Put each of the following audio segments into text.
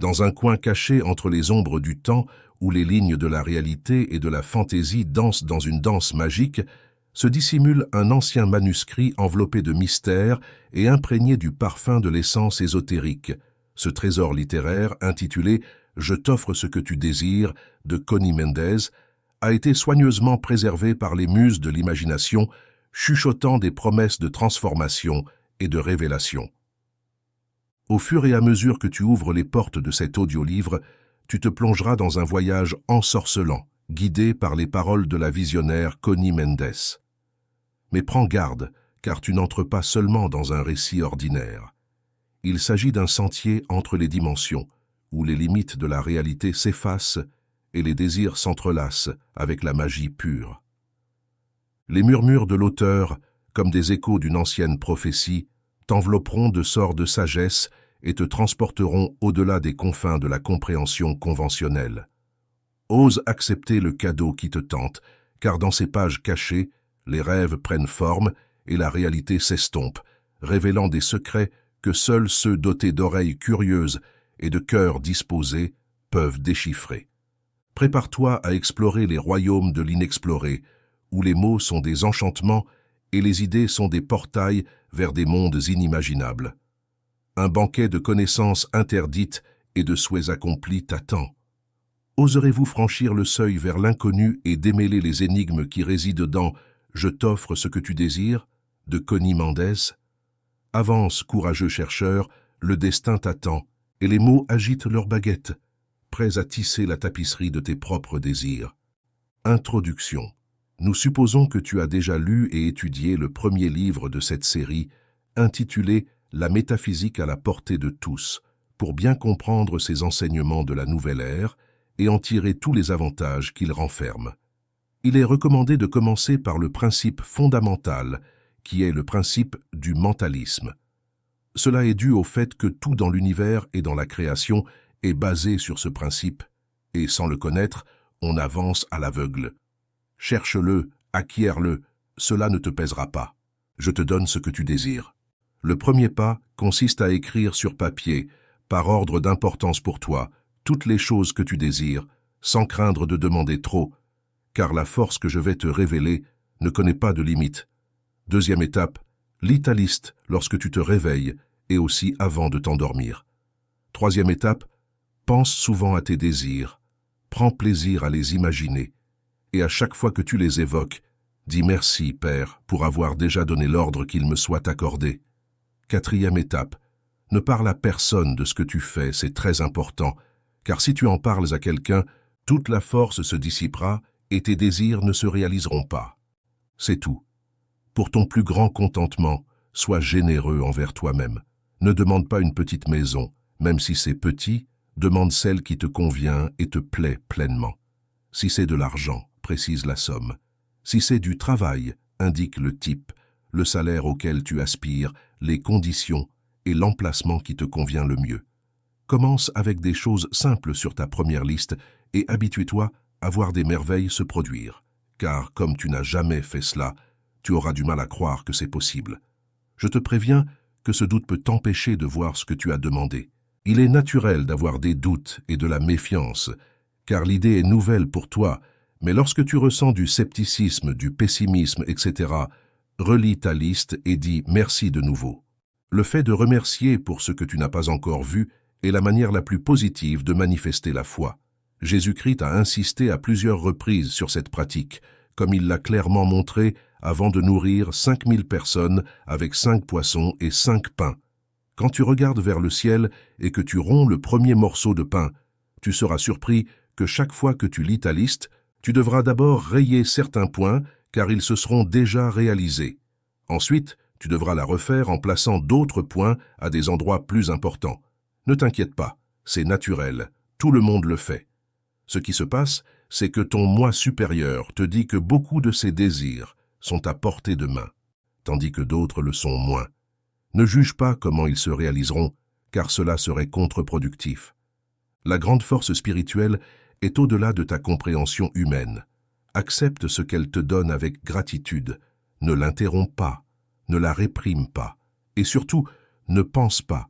dans un coin caché entre les ombres du temps où les lignes de la réalité et de la fantaisie dansent dans une danse magique, se dissimule un ancien manuscrit enveloppé de mystère et imprégné du parfum de l'essence ésotérique, ce trésor littéraire intitulé « Je t'offre ce que tu désires » de Connie Mendez, a été soigneusement préservé par les muses de l'imagination, chuchotant des promesses de transformation et de révélation. Au fur et à mesure que tu ouvres les portes de cet livre, tu te plongeras dans un voyage ensorcelant, guidé par les paroles de la visionnaire Connie Mendes. Mais prends garde, car tu n'entres pas seulement dans un récit ordinaire. Il s'agit d'un sentier entre les dimensions, où les limites de la réalité s'effacent et les désirs s'entrelacent avec la magie pure. Les murmures de l'auteur, comme des échos d'une ancienne prophétie, t'envelopperont de sorts de sagesse et te transporteront au-delà des confins de la compréhension conventionnelle. Ose accepter le cadeau qui te tente, car dans ces pages cachées, les rêves prennent forme et la réalité s'estompe, révélant des secrets que seuls ceux dotés d'oreilles curieuses et de cœurs disposés peuvent déchiffrer. Prépare-toi à explorer les royaumes de l'inexploré, où les mots sont des enchantements et les idées sont des portails vers des mondes inimaginables. Un banquet de connaissances interdites et de souhaits accomplis t'attend. Oserez-vous franchir le seuil vers l'inconnu et démêler les énigmes qui résident dans « Je t'offre ce que tu désires » de Connie Mendez Avance, courageux chercheur, le destin t'attend, et les mots agitent leurs baguettes, prêts à tisser la tapisserie de tes propres désirs. Introduction nous supposons que tu as déjà lu et étudié le premier livre de cette série, intitulé « La métaphysique à la portée de tous », pour bien comprendre ces enseignements de la nouvelle ère et en tirer tous les avantages qu'il renferme. Il est recommandé de commencer par le principe fondamental, qui est le principe du mentalisme. Cela est dû au fait que tout dans l'univers et dans la création est basé sur ce principe, et sans le connaître, on avance à l'aveugle. Cherche-le, acquière le cela ne te pèsera pas. Je te donne ce que tu désires. Le premier pas consiste à écrire sur papier, par ordre d'importance pour toi, toutes les choses que tu désires, sans craindre de demander trop, car la force que je vais te révéler ne connaît pas de limite. Deuxième étape, lis ta liste lorsque tu te réveilles et aussi avant de t'endormir. Troisième étape, pense souvent à tes désirs. Prends plaisir à les imaginer et à chaque fois que tu les évoques, dis merci, Père, pour avoir déjà donné l'ordre qu'il me soit accordé. Quatrième étape, ne parle à personne de ce que tu fais, c'est très important, car si tu en parles à quelqu'un, toute la force se dissipera et tes désirs ne se réaliseront pas. C'est tout. Pour ton plus grand contentement, sois généreux envers toi-même. Ne demande pas une petite maison, même si c'est petit, demande celle qui te convient et te plaît pleinement. Si c'est de l'argent, précise la somme. Si c'est du travail, indique le type, le salaire auquel tu aspires, les conditions et l'emplacement qui te convient le mieux. Commence avec des choses simples sur ta première liste et habitue-toi à voir des merveilles se produire, car comme tu n'as jamais fait cela, tu auras du mal à croire que c'est possible. Je te préviens que ce doute peut t'empêcher de voir ce que tu as demandé. Il est naturel d'avoir des doutes et de la méfiance, car l'idée est nouvelle pour toi mais lorsque tu ressens du scepticisme, du pessimisme, etc., relis ta liste et dis merci de nouveau. Le fait de remercier pour ce que tu n'as pas encore vu est la manière la plus positive de manifester la foi. Jésus-Christ a insisté à plusieurs reprises sur cette pratique, comme il l'a clairement montré avant de nourrir 5000 personnes avec cinq poissons et cinq pains. Quand tu regardes vers le ciel et que tu romps le premier morceau de pain, tu seras surpris que chaque fois que tu lis ta liste, tu devras d'abord rayer certains points car ils se seront déjà réalisés. Ensuite, tu devras la refaire en plaçant d'autres points à des endroits plus importants. Ne t'inquiète pas, c'est naturel, tout le monde le fait. Ce qui se passe, c'est que ton moi supérieur te dit que beaucoup de ses désirs sont à portée de main, tandis que d'autres le sont moins. Ne juge pas comment ils se réaliseront, car cela serait contre-productif. La grande force spirituelle est au-delà de ta compréhension humaine. Accepte ce qu'elle te donne avec gratitude. Ne l'interromps pas, ne la réprime pas. Et surtout, ne pense pas,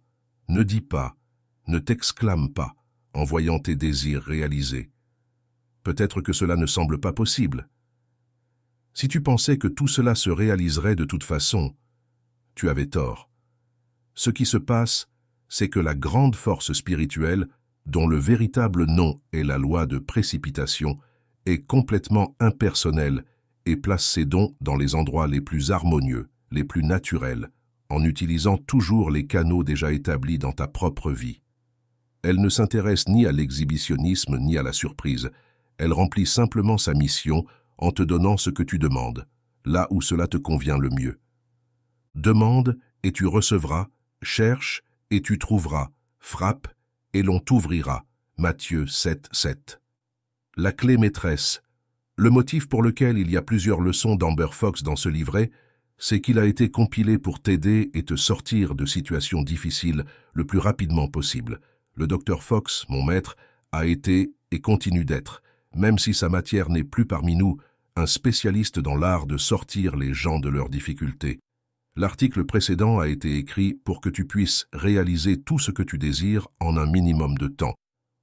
ne dis pas, ne t'exclame pas en voyant tes désirs réalisés. Peut-être que cela ne semble pas possible. Si tu pensais que tout cela se réaliserait de toute façon, tu avais tort. Ce qui se passe, c'est que la grande force spirituelle dont le véritable nom est la loi de précipitation, est complètement impersonnel et place ses dons dans les endroits les plus harmonieux, les plus naturels, en utilisant toujours les canaux déjà établis dans ta propre vie. Elle ne s'intéresse ni à l'exhibitionnisme ni à la surprise. Elle remplit simplement sa mission en te donnant ce que tu demandes, là où cela te convient le mieux. Demande et tu recevras, cherche et tu trouveras, frappe et l'on t'ouvrira. Matthieu 7, 7. La clé maîtresse. Le motif pour lequel il y a plusieurs leçons d'Amber Fox dans ce livret, c'est qu'il a été compilé pour t'aider et te sortir de situations difficiles le plus rapidement possible. Le docteur Fox, mon maître, a été et continue d'être, même si sa matière n'est plus parmi nous, un spécialiste dans l'art de sortir les gens de leurs difficultés. L'article précédent a été écrit pour que tu puisses réaliser tout ce que tu désires en un minimum de temps,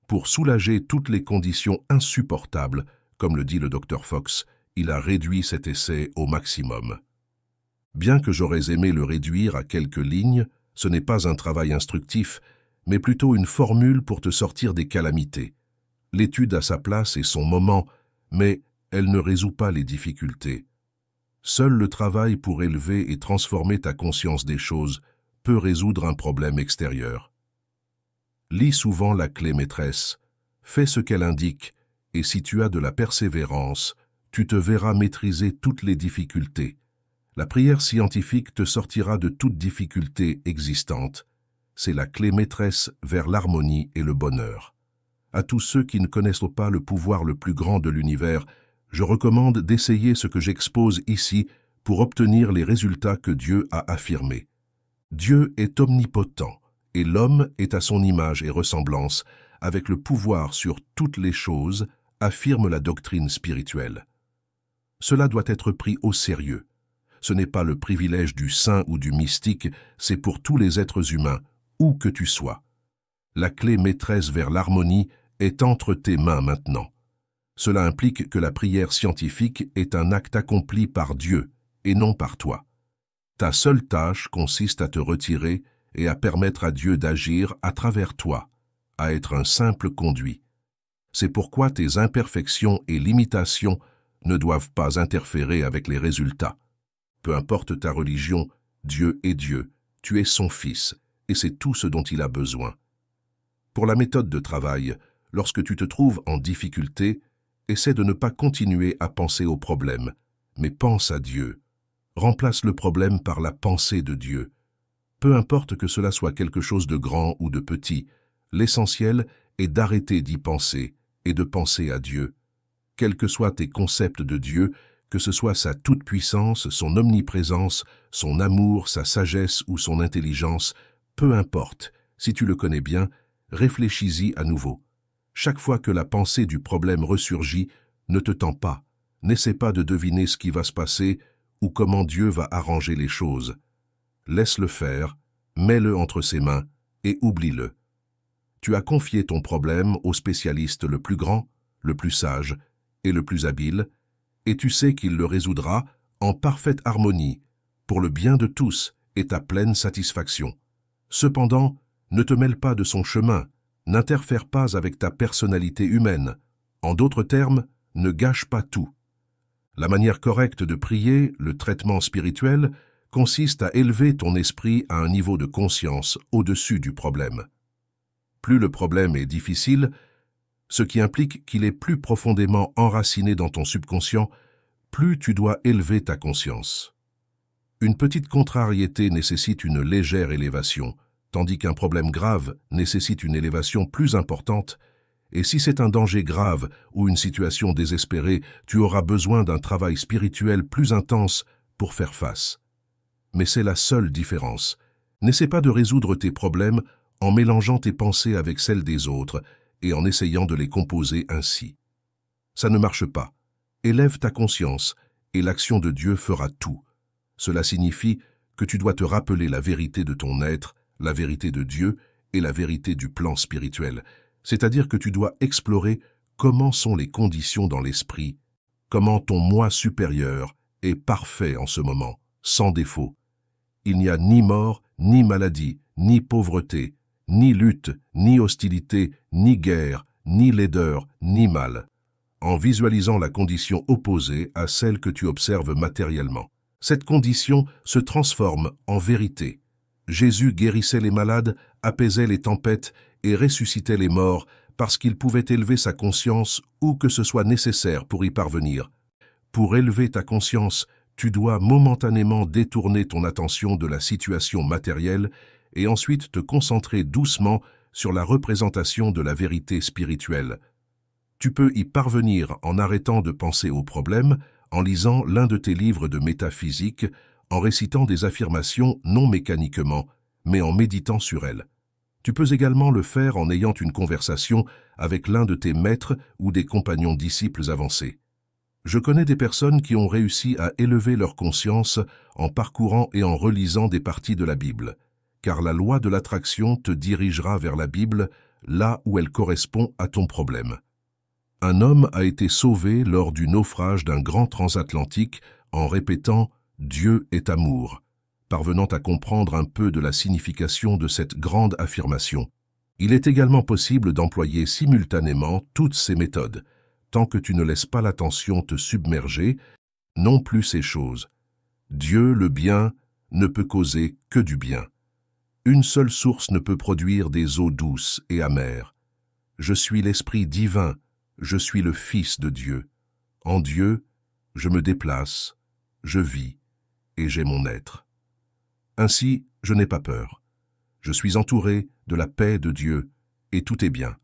pour soulager toutes les conditions insupportables, comme le dit le docteur Fox, il a réduit cet essai au maximum. Bien que j'aurais aimé le réduire à quelques lignes, ce n'est pas un travail instructif, mais plutôt une formule pour te sortir des calamités. L'étude a sa place et son moment, mais elle ne résout pas les difficultés. Seul le travail pour élever et transformer ta conscience des choses peut résoudre un problème extérieur. Lis souvent la clé maîtresse, fais ce qu'elle indique, et si tu as de la persévérance, tu te verras maîtriser toutes les difficultés. La prière scientifique te sortira de toute difficulté existante. C'est la clé maîtresse vers l'harmonie et le bonheur. À tous ceux qui ne connaissent pas le pouvoir le plus grand de l'univers, je recommande d'essayer ce que j'expose ici pour obtenir les résultats que Dieu a affirmés. Dieu est omnipotent, et l'homme est à son image et ressemblance, avec le pouvoir sur toutes les choses, affirme la doctrine spirituelle. Cela doit être pris au sérieux. Ce n'est pas le privilège du saint ou du mystique, c'est pour tous les êtres humains, où que tu sois. La clé maîtresse vers l'harmonie est entre tes mains maintenant. Cela implique que la prière scientifique est un acte accompli par Dieu et non par toi. Ta seule tâche consiste à te retirer et à permettre à Dieu d'agir à travers toi, à être un simple conduit. C'est pourquoi tes imperfections et limitations ne doivent pas interférer avec les résultats. Peu importe ta religion, Dieu est Dieu, tu es son Fils, et c'est tout ce dont il a besoin. Pour la méthode de travail, lorsque tu te trouves en difficulté, essaie de ne pas continuer à penser au problème, mais pense à Dieu. Remplace le problème par la pensée de Dieu. Peu importe que cela soit quelque chose de grand ou de petit, l'essentiel est d'arrêter d'y penser et de penser à Dieu. Quels que soient tes concepts de Dieu, que ce soit sa toute-puissance, son omniprésence, son amour, sa sagesse ou son intelligence, peu importe, si tu le connais bien, réfléchis-y à nouveau. Chaque fois que la pensée du problème ressurgit, ne te tends pas, n'essaie pas de deviner ce qui va se passer ou comment Dieu va arranger les choses. Laisse-le faire, mets-le entre ses mains et oublie-le. Tu as confié ton problème au spécialiste le plus grand, le plus sage et le plus habile, et tu sais qu'il le résoudra en parfaite harmonie, pour le bien de tous et ta pleine satisfaction. Cependant, ne te mêle pas de son chemin, n'interfère pas avec ta personnalité humaine. En d'autres termes, ne gâche pas tout. La manière correcte de prier, le traitement spirituel, consiste à élever ton esprit à un niveau de conscience au-dessus du problème. Plus le problème est difficile, ce qui implique qu'il est plus profondément enraciné dans ton subconscient, plus tu dois élever ta conscience. Une petite contrariété nécessite une légère élévation, tandis qu'un problème grave nécessite une élévation plus importante, et si c'est un danger grave ou une situation désespérée, tu auras besoin d'un travail spirituel plus intense pour faire face. Mais c'est la seule différence. N'essaie pas de résoudre tes problèmes en mélangeant tes pensées avec celles des autres et en essayant de les composer ainsi. Ça ne marche pas. Élève ta conscience et l'action de Dieu fera tout. Cela signifie que tu dois te rappeler la vérité de ton être la vérité de Dieu et la vérité du plan spirituel, c'est-à-dire que tu dois explorer comment sont les conditions dans l'esprit, comment ton moi supérieur est parfait en ce moment, sans défaut. Il n'y a ni mort, ni maladie, ni pauvreté, ni lutte, ni hostilité, ni guerre, ni laideur, ni mal, en visualisant la condition opposée à celle que tu observes matériellement. Cette condition se transforme en vérité, Jésus guérissait les malades, apaisait les tempêtes et ressuscitait les morts parce qu'il pouvait élever sa conscience où que ce soit nécessaire pour y parvenir. Pour élever ta conscience, tu dois momentanément détourner ton attention de la situation matérielle et ensuite te concentrer doucement sur la représentation de la vérité spirituelle. Tu peux y parvenir en arrêtant de penser aux problèmes, en lisant l'un de tes livres de métaphysique, en récitant des affirmations non mécaniquement, mais en méditant sur elles. Tu peux également le faire en ayant une conversation avec l'un de tes maîtres ou des compagnons disciples avancés. Je connais des personnes qui ont réussi à élever leur conscience en parcourant et en relisant des parties de la Bible, car la loi de l'attraction te dirigera vers la Bible là où elle correspond à ton problème. Un homme a été sauvé lors du naufrage d'un grand transatlantique en répétant Dieu est amour, parvenant à comprendre un peu de la signification de cette grande affirmation. Il est également possible d'employer simultanément toutes ces méthodes, tant que tu ne laisses pas l'attention te submerger, non plus ces choses. Dieu, le bien, ne peut causer que du bien. Une seule source ne peut produire des eaux douces et amères. Je suis l'Esprit divin, je suis le Fils de Dieu. En Dieu, je me déplace, je vis, et j'ai mon être. Ainsi, je n'ai pas peur. Je suis entouré de la paix de Dieu, et tout est bien.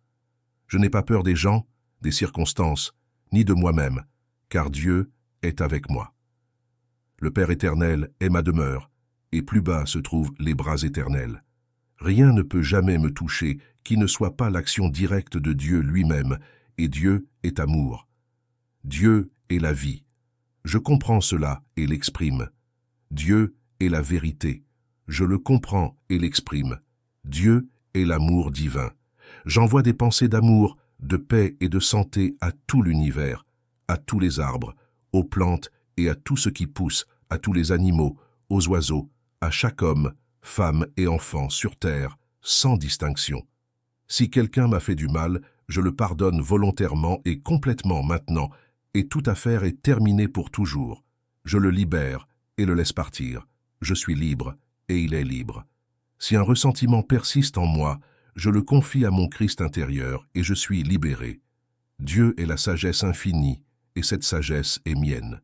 Je n'ai pas peur des gens, des circonstances, ni de moi-même, car Dieu est avec moi. Le Père éternel est ma demeure, et plus bas se trouvent les bras éternels. Rien ne peut jamais me toucher qui ne soit pas l'action directe de Dieu lui-même, et Dieu est amour. Dieu est la vie. Je comprends cela et l'exprime. Dieu est la vérité. Je le comprends et l'exprime. Dieu est l'amour divin. J'envoie des pensées d'amour, de paix et de santé à tout l'univers, à tous les arbres, aux plantes et à tout ce qui pousse, à tous les animaux, aux oiseaux, à chaque homme, femme et enfant sur terre, sans distinction. Si quelqu'un m'a fait du mal, je le pardonne volontairement et complètement maintenant, et toute affaire est terminée pour toujours. Je le libère, et le laisse partir. Je suis libre, et il est libre. Si un ressentiment persiste en moi, je le confie à mon Christ intérieur, et je suis libéré. Dieu est la sagesse infinie, et cette sagesse est mienne.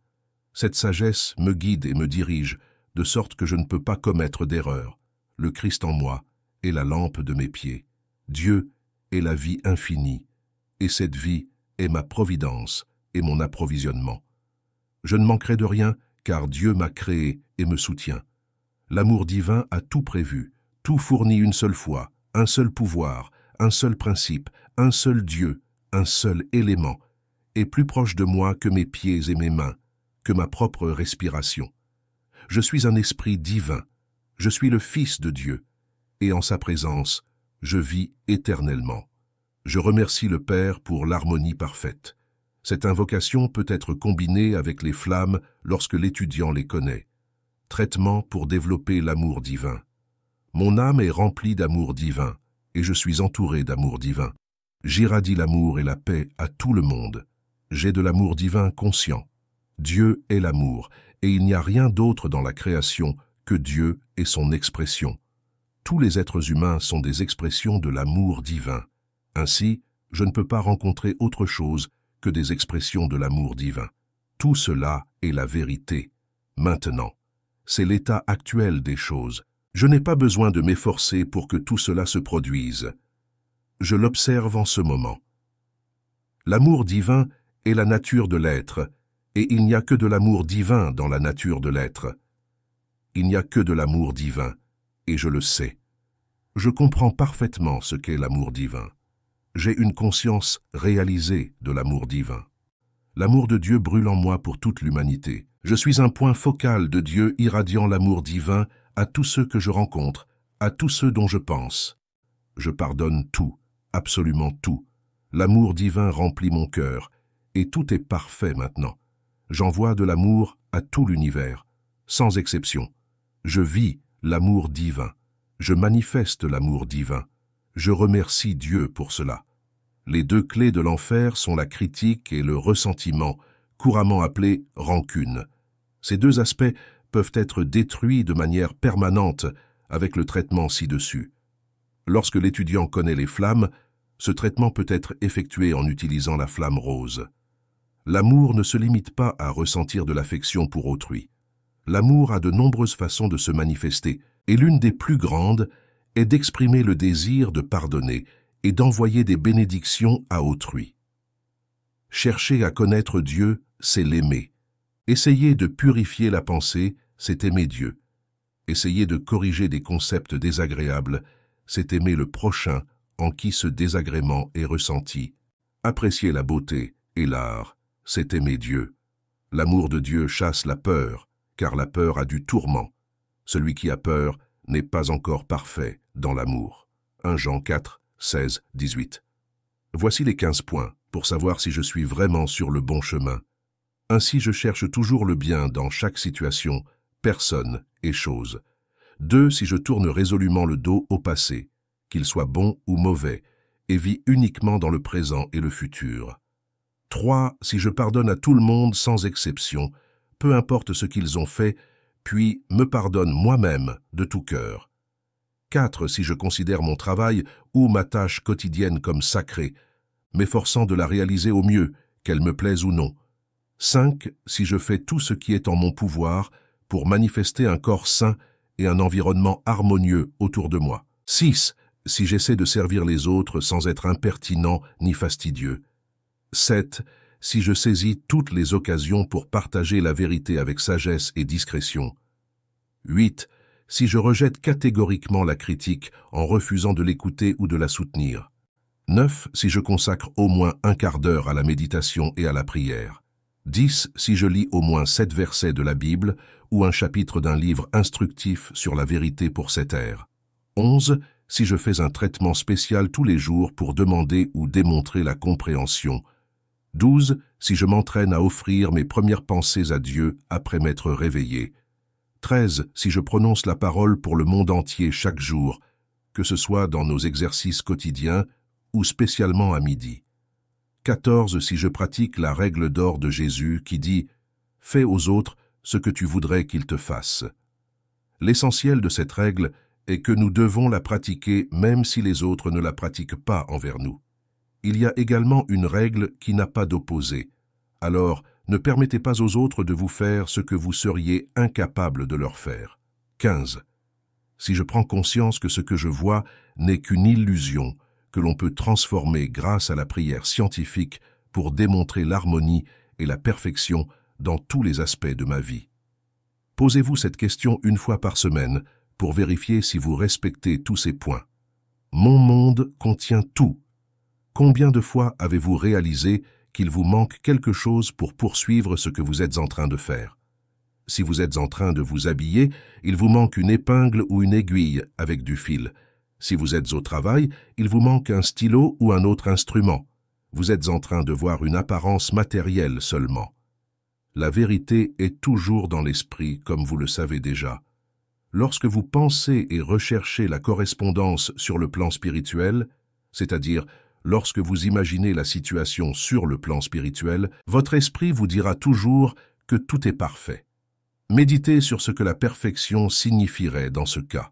Cette sagesse me guide et me dirige, de sorte que je ne peux pas commettre d'erreur. Le Christ en moi est la lampe de mes pieds. Dieu est la vie infinie, et cette vie est ma providence et mon approvisionnement. Je ne manquerai de rien car Dieu m'a créé et me soutient. L'amour divin a tout prévu, tout fourni une seule fois, un seul pouvoir, un seul principe, un seul Dieu, un seul élément, et plus proche de moi que mes pieds et mes mains, que ma propre respiration. Je suis un esprit divin, je suis le Fils de Dieu, et en sa présence, je vis éternellement. Je remercie le Père pour l'harmonie parfaite. Cette invocation peut être combinée avec les flammes lorsque l'étudiant les connaît. Traitement pour développer l'amour divin. Mon âme est remplie d'amour divin, et je suis entouré d'amour divin. J'irradie l'amour et la paix à tout le monde. J'ai de l'amour divin conscient. Dieu est l'amour, et il n'y a rien d'autre dans la création que Dieu et son expression. Tous les êtres humains sont des expressions de l'amour divin. Ainsi, je ne peux pas rencontrer autre chose que des expressions de l'amour divin. Tout cela est la vérité. Maintenant, c'est l'état actuel des choses. Je n'ai pas besoin de m'efforcer pour que tout cela se produise. Je l'observe en ce moment. L'amour divin est la nature de l'être, et il n'y a que de l'amour divin dans la nature de l'être. Il n'y a que de l'amour divin, et je le sais. Je comprends parfaitement ce qu'est l'amour divin j'ai une conscience réalisée de l'amour divin. L'amour de Dieu brûle en moi pour toute l'humanité. Je suis un point focal de Dieu irradiant l'amour divin à tous ceux que je rencontre, à tous ceux dont je pense. Je pardonne tout, absolument tout. L'amour divin remplit mon cœur, et tout est parfait maintenant. J'envoie de l'amour à tout l'univers, sans exception. Je vis l'amour divin. Je manifeste l'amour divin. Je remercie Dieu pour cela. Les deux clés de l'enfer sont la critique et le ressentiment, couramment appelé « rancune. Ces deux aspects peuvent être détruits de manière permanente avec le traitement ci-dessus. Lorsque l'étudiant connaît les flammes, ce traitement peut être effectué en utilisant la flamme rose. L'amour ne se limite pas à ressentir de l'affection pour autrui. L'amour a de nombreuses façons de se manifester, et l'une des plus grandes est d'exprimer le désir de pardonner et d'envoyer des bénédictions à autrui. Chercher à connaître Dieu, c'est l'aimer. Essayer de purifier la pensée, c'est aimer Dieu. Essayer de corriger des concepts désagréables, c'est aimer le prochain en qui ce désagrément est ressenti. Apprécier la beauté et l'art, c'est aimer Dieu. L'amour de Dieu chasse la peur, car la peur a du tourment. Celui qui a peur n'est pas encore parfait dans l'amour. 1 Jean 4, 16, 18. Voici les quinze points pour savoir si je suis vraiment sur le bon chemin. Ainsi je cherche toujours le bien dans chaque situation, personne et chose. 2. Si je tourne résolument le dos au passé, qu'il soit bon ou mauvais, et vis uniquement dans le présent et le futur. 3. Si je pardonne à tout le monde sans exception, peu importe ce qu'ils ont fait, puis me pardonne moi-même de tout cœur. 4. si je considère mon travail ou ma tâche quotidienne comme sacrée, m'efforçant de la réaliser au mieux, qu'elle me plaise ou non. 5. si je fais tout ce qui est en mon pouvoir pour manifester un corps sain et un environnement harmonieux autour de moi. 6. si j'essaie de servir les autres sans être impertinent ni fastidieux. 7 si je saisis toutes les occasions pour partager la vérité avec sagesse et discrétion. 8. Si je rejette catégoriquement la critique en refusant de l'écouter ou de la soutenir. 9. Si je consacre au moins un quart d'heure à la méditation et à la prière. 10. Si je lis au moins sept versets de la Bible ou un chapitre d'un livre instructif sur la vérité pour cette ère. 11. Si je fais un traitement spécial tous les jours pour demander ou démontrer la compréhension, 12. Si je m'entraîne à offrir mes premières pensées à Dieu après m'être réveillé. 13. Si je prononce la parole pour le monde entier chaque jour, que ce soit dans nos exercices quotidiens ou spécialement à midi. 14. Si je pratique la règle d'or de Jésus qui dit « Fais aux autres ce que tu voudrais qu'ils te fassent ». L'essentiel de cette règle est que nous devons la pratiquer même si les autres ne la pratiquent pas envers nous il y a également une règle qui n'a pas d'opposé. Alors, ne permettez pas aux autres de vous faire ce que vous seriez incapable de leur faire. 15. Si je prends conscience que ce que je vois n'est qu'une illusion que l'on peut transformer grâce à la prière scientifique pour démontrer l'harmonie et la perfection dans tous les aspects de ma vie. Posez-vous cette question une fois par semaine pour vérifier si vous respectez tous ces points. Mon monde contient tout, Combien de fois avez-vous réalisé qu'il vous manque quelque chose pour poursuivre ce que vous êtes en train de faire Si vous êtes en train de vous habiller, il vous manque une épingle ou une aiguille avec du fil. Si vous êtes au travail, il vous manque un stylo ou un autre instrument. Vous êtes en train de voir une apparence matérielle seulement. La vérité est toujours dans l'esprit, comme vous le savez déjà. Lorsque vous pensez et recherchez la correspondance sur le plan spirituel, c'est-à-dire lorsque vous imaginez la situation sur le plan spirituel, votre esprit vous dira toujours que tout est parfait. Méditez sur ce que la perfection signifierait dans ce cas.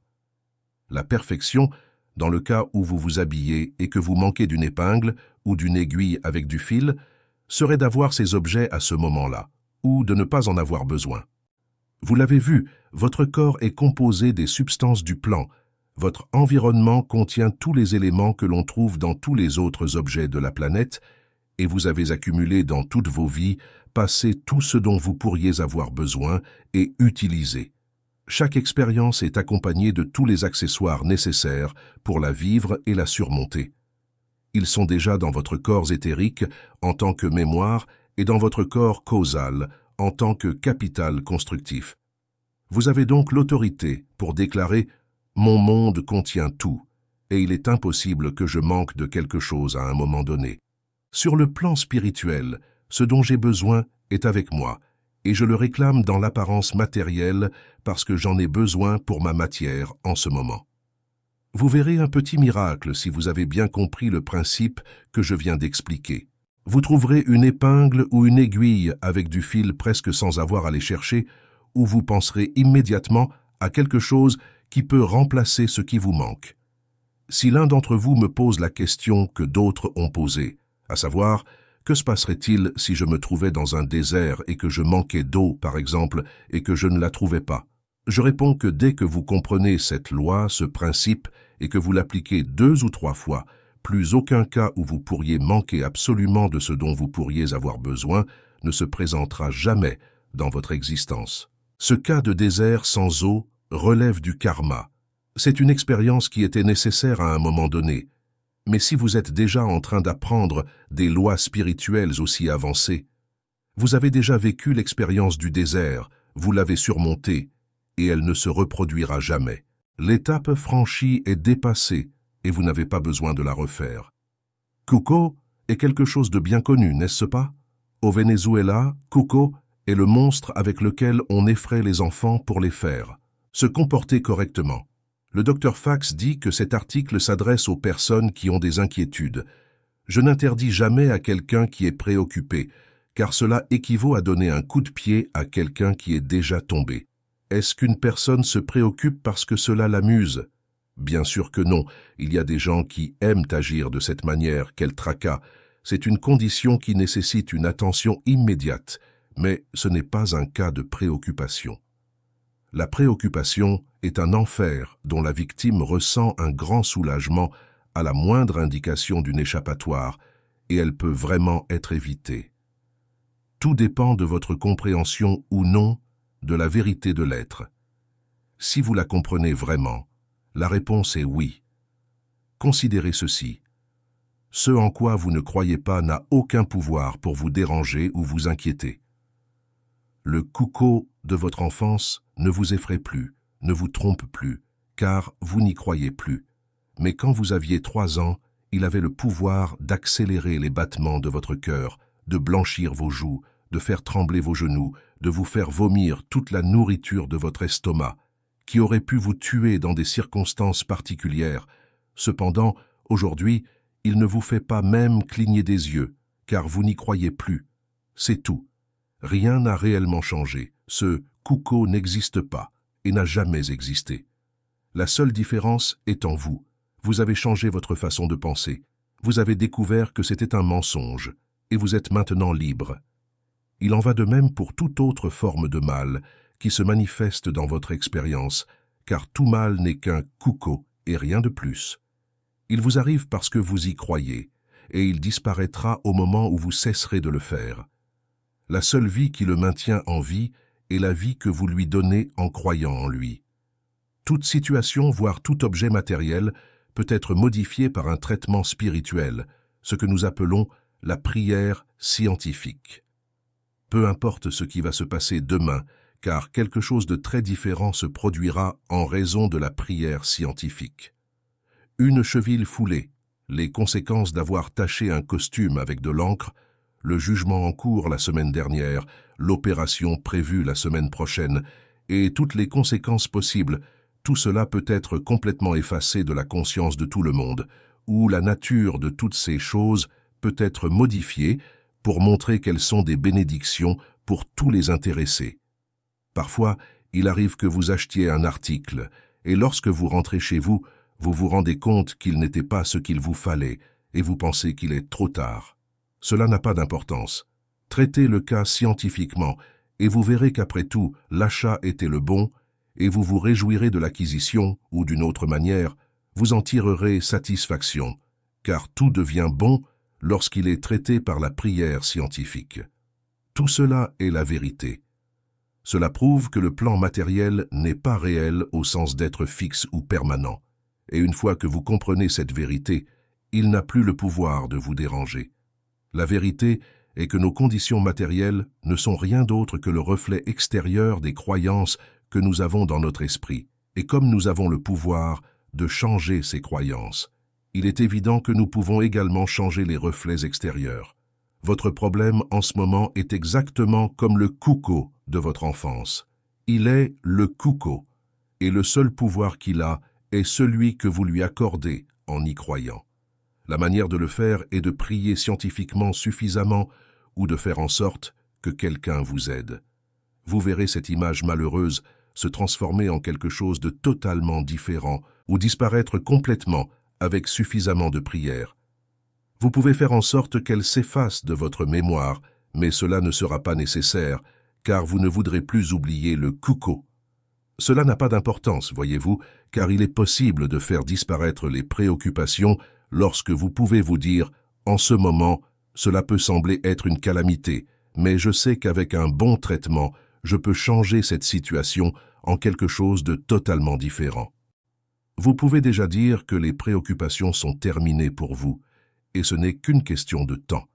La perfection, dans le cas où vous vous habillez et que vous manquez d'une épingle ou d'une aiguille avec du fil, serait d'avoir ces objets à ce moment-là, ou de ne pas en avoir besoin. Vous l'avez vu, votre corps est composé des substances du plan, votre environnement contient tous les éléments que l'on trouve dans tous les autres objets de la planète et vous avez accumulé dans toutes vos vies, passé tout ce dont vous pourriez avoir besoin et utilisé. Chaque expérience est accompagnée de tous les accessoires nécessaires pour la vivre et la surmonter. Ils sont déjà dans votre corps éthérique en tant que mémoire et dans votre corps causal en tant que capital constructif. Vous avez donc l'autorité pour déclarer mon monde contient tout, et il est impossible que je manque de quelque chose à un moment donné. Sur le plan spirituel, ce dont j'ai besoin est avec moi, et je le réclame dans l'apparence matérielle parce que j'en ai besoin pour ma matière en ce moment. Vous verrez un petit miracle si vous avez bien compris le principe que je viens d'expliquer. Vous trouverez une épingle ou une aiguille avec du fil presque sans avoir à les chercher, ou vous penserez immédiatement à quelque chose qui peut remplacer ce qui vous manque. Si l'un d'entre vous me pose la question que d'autres ont posée, à savoir, que se passerait-il si je me trouvais dans un désert et que je manquais d'eau, par exemple, et que je ne la trouvais pas Je réponds que dès que vous comprenez cette loi, ce principe, et que vous l'appliquez deux ou trois fois, plus aucun cas où vous pourriez manquer absolument de ce dont vous pourriez avoir besoin ne se présentera jamais dans votre existence. Ce cas de désert sans eau relève du karma. C'est une expérience qui était nécessaire à un moment donné, mais si vous êtes déjà en train d'apprendre des lois spirituelles aussi avancées, vous avez déjà vécu l'expérience du désert, vous l'avez surmontée, et elle ne se reproduira jamais. L'étape franchie est dépassée, et vous n'avez pas besoin de la refaire. Cuco est quelque chose de bien connu, n'est-ce pas Au Venezuela, Coucou est le monstre avec lequel on effraie les enfants pour les faire. Se comporter correctement. Le docteur Fax dit que cet article s'adresse aux personnes qui ont des inquiétudes. Je n'interdis jamais à quelqu'un qui est préoccupé, car cela équivaut à donner un coup de pied à quelqu'un qui est déjà tombé. Est-ce qu'une personne se préoccupe parce que cela l'amuse Bien sûr que non, il y a des gens qui aiment agir de cette manière, quel tracas. C'est une condition qui nécessite une attention immédiate, mais ce n'est pas un cas de préoccupation. La préoccupation est un enfer dont la victime ressent un grand soulagement à la moindre indication d'une échappatoire, et elle peut vraiment être évitée. Tout dépend de votre compréhension ou non de la vérité de l'être. Si vous la comprenez vraiment, la réponse est oui. Considérez ceci. Ce en quoi vous ne croyez pas n'a aucun pouvoir pour vous déranger ou vous inquiéter. Le coucou de votre enfance ne vous effraie plus, ne vous trompe plus, car vous n'y croyez plus. Mais quand vous aviez trois ans, il avait le pouvoir d'accélérer les battements de votre cœur, de blanchir vos joues, de faire trembler vos genoux, de vous faire vomir toute la nourriture de votre estomac, qui aurait pu vous tuer dans des circonstances particulières. Cependant, aujourd'hui, il ne vous fait pas même cligner des yeux, car vous n'y croyez plus. C'est tout. Rien n'a réellement changé ce coucou » n'existe pas et n'a jamais existé. La seule différence est en vous. Vous avez changé votre façon de penser. Vous avez découvert que c'était un mensonge et vous êtes maintenant libre. Il en va de même pour toute autre forme de mal qui se manifeste dans votre expérience, car tout mal n'est qu'un coucou » et rien de plus. Il vous arrive parce que vous y croyez, et il disparaîtra au moment où vous cesserez de le faire. La seule vie qui le maintient en vie et la vie que vous lui donnez en croyant en lui. Toute situation, voire tout objet matériel, peut être modifiée par un traitement spirituel, ce que nous appelons la prière scientifique. Peu importe ce qui va se passer demain, car quelque chose de très différent se produira en raison de la prière scientifique. Une cheville foulée, les conséquences d'avoir taché un costume avec de l'encre, le jugement en cours la semaine dernière, l'opération prévue la semaine prochaine, et toutes les conséquences possibles, tout cela peut être complètement effacé de la conscience de tout le monde, ou la nature de toutes ces choses peut être modifiée pour montrer qu'elles sont des bénédictions pour tous les intéressés. Parfois, il arrive que vous achetiez un article, et lorsque vous rentrez chez vous, vous vous rendez compte qu'il n'était pas ce qu'il vous fallait, et vous pensez qu'il est trop tard. Cela n'a pas d'importance. Traitez le cas scientifiquement et vous verrez qu'après tout, l'achat était le bon et vous vous réjouirez de l'acquisition ou d'une autre manière, vous en tirerez satisfaction, car tout devient bon lorsqu'il est traité par la prière scientifique. Tout cela est la vérité. Cela prouve que le plan matériel n'est pas réel au sens d'être fixe ou permanent, et une fois que vous comprenez cette vérité, il n'a plus le pouvoir de vous déranger. La vérité est que nos conditions matérielles ne sont rien d'autre que le reflet extérieur des croyances que nous avons dans notre esprit, et comme nous avons le pouvoir de changer ces croyances, il est évident que nous pouvons également changer les reflets extérieurs. Votre problème en ce moment est exactement comme le coucou de votre enfance. Il est le coucou, et le seul pouvoir qu'il a est celui que vous lui accordez en y croyant. La manière de le faire est de prier scientifiquement suffisamment ou de faire en sorte que quelqu'un vous aide. Vous verrez cette image malheureuse se transformer en quelque chose de totalement différent ou disparaître complètement avec suffisamment de prières. Vous pouvez faire en sorte qu'elle s'efface de votre mémoire, mais cela ne sera pas nécessaire, car vous ne voudrez plus oublier le coucou. Cela n'a pas d'importance, voyez-vous, car il est possible de faire disparaître les préoccupations lorsque vous pouvez vous dire, en ce moment, cela peut sembler être une calamité, mais je sais qu'avec un bon traitement, je peux changer cette situation en quelque chose de totalement différent. Vous pouvez déjà dire que les préoccupations sont terminées pour vous, et ce n'est qu'une question de temps,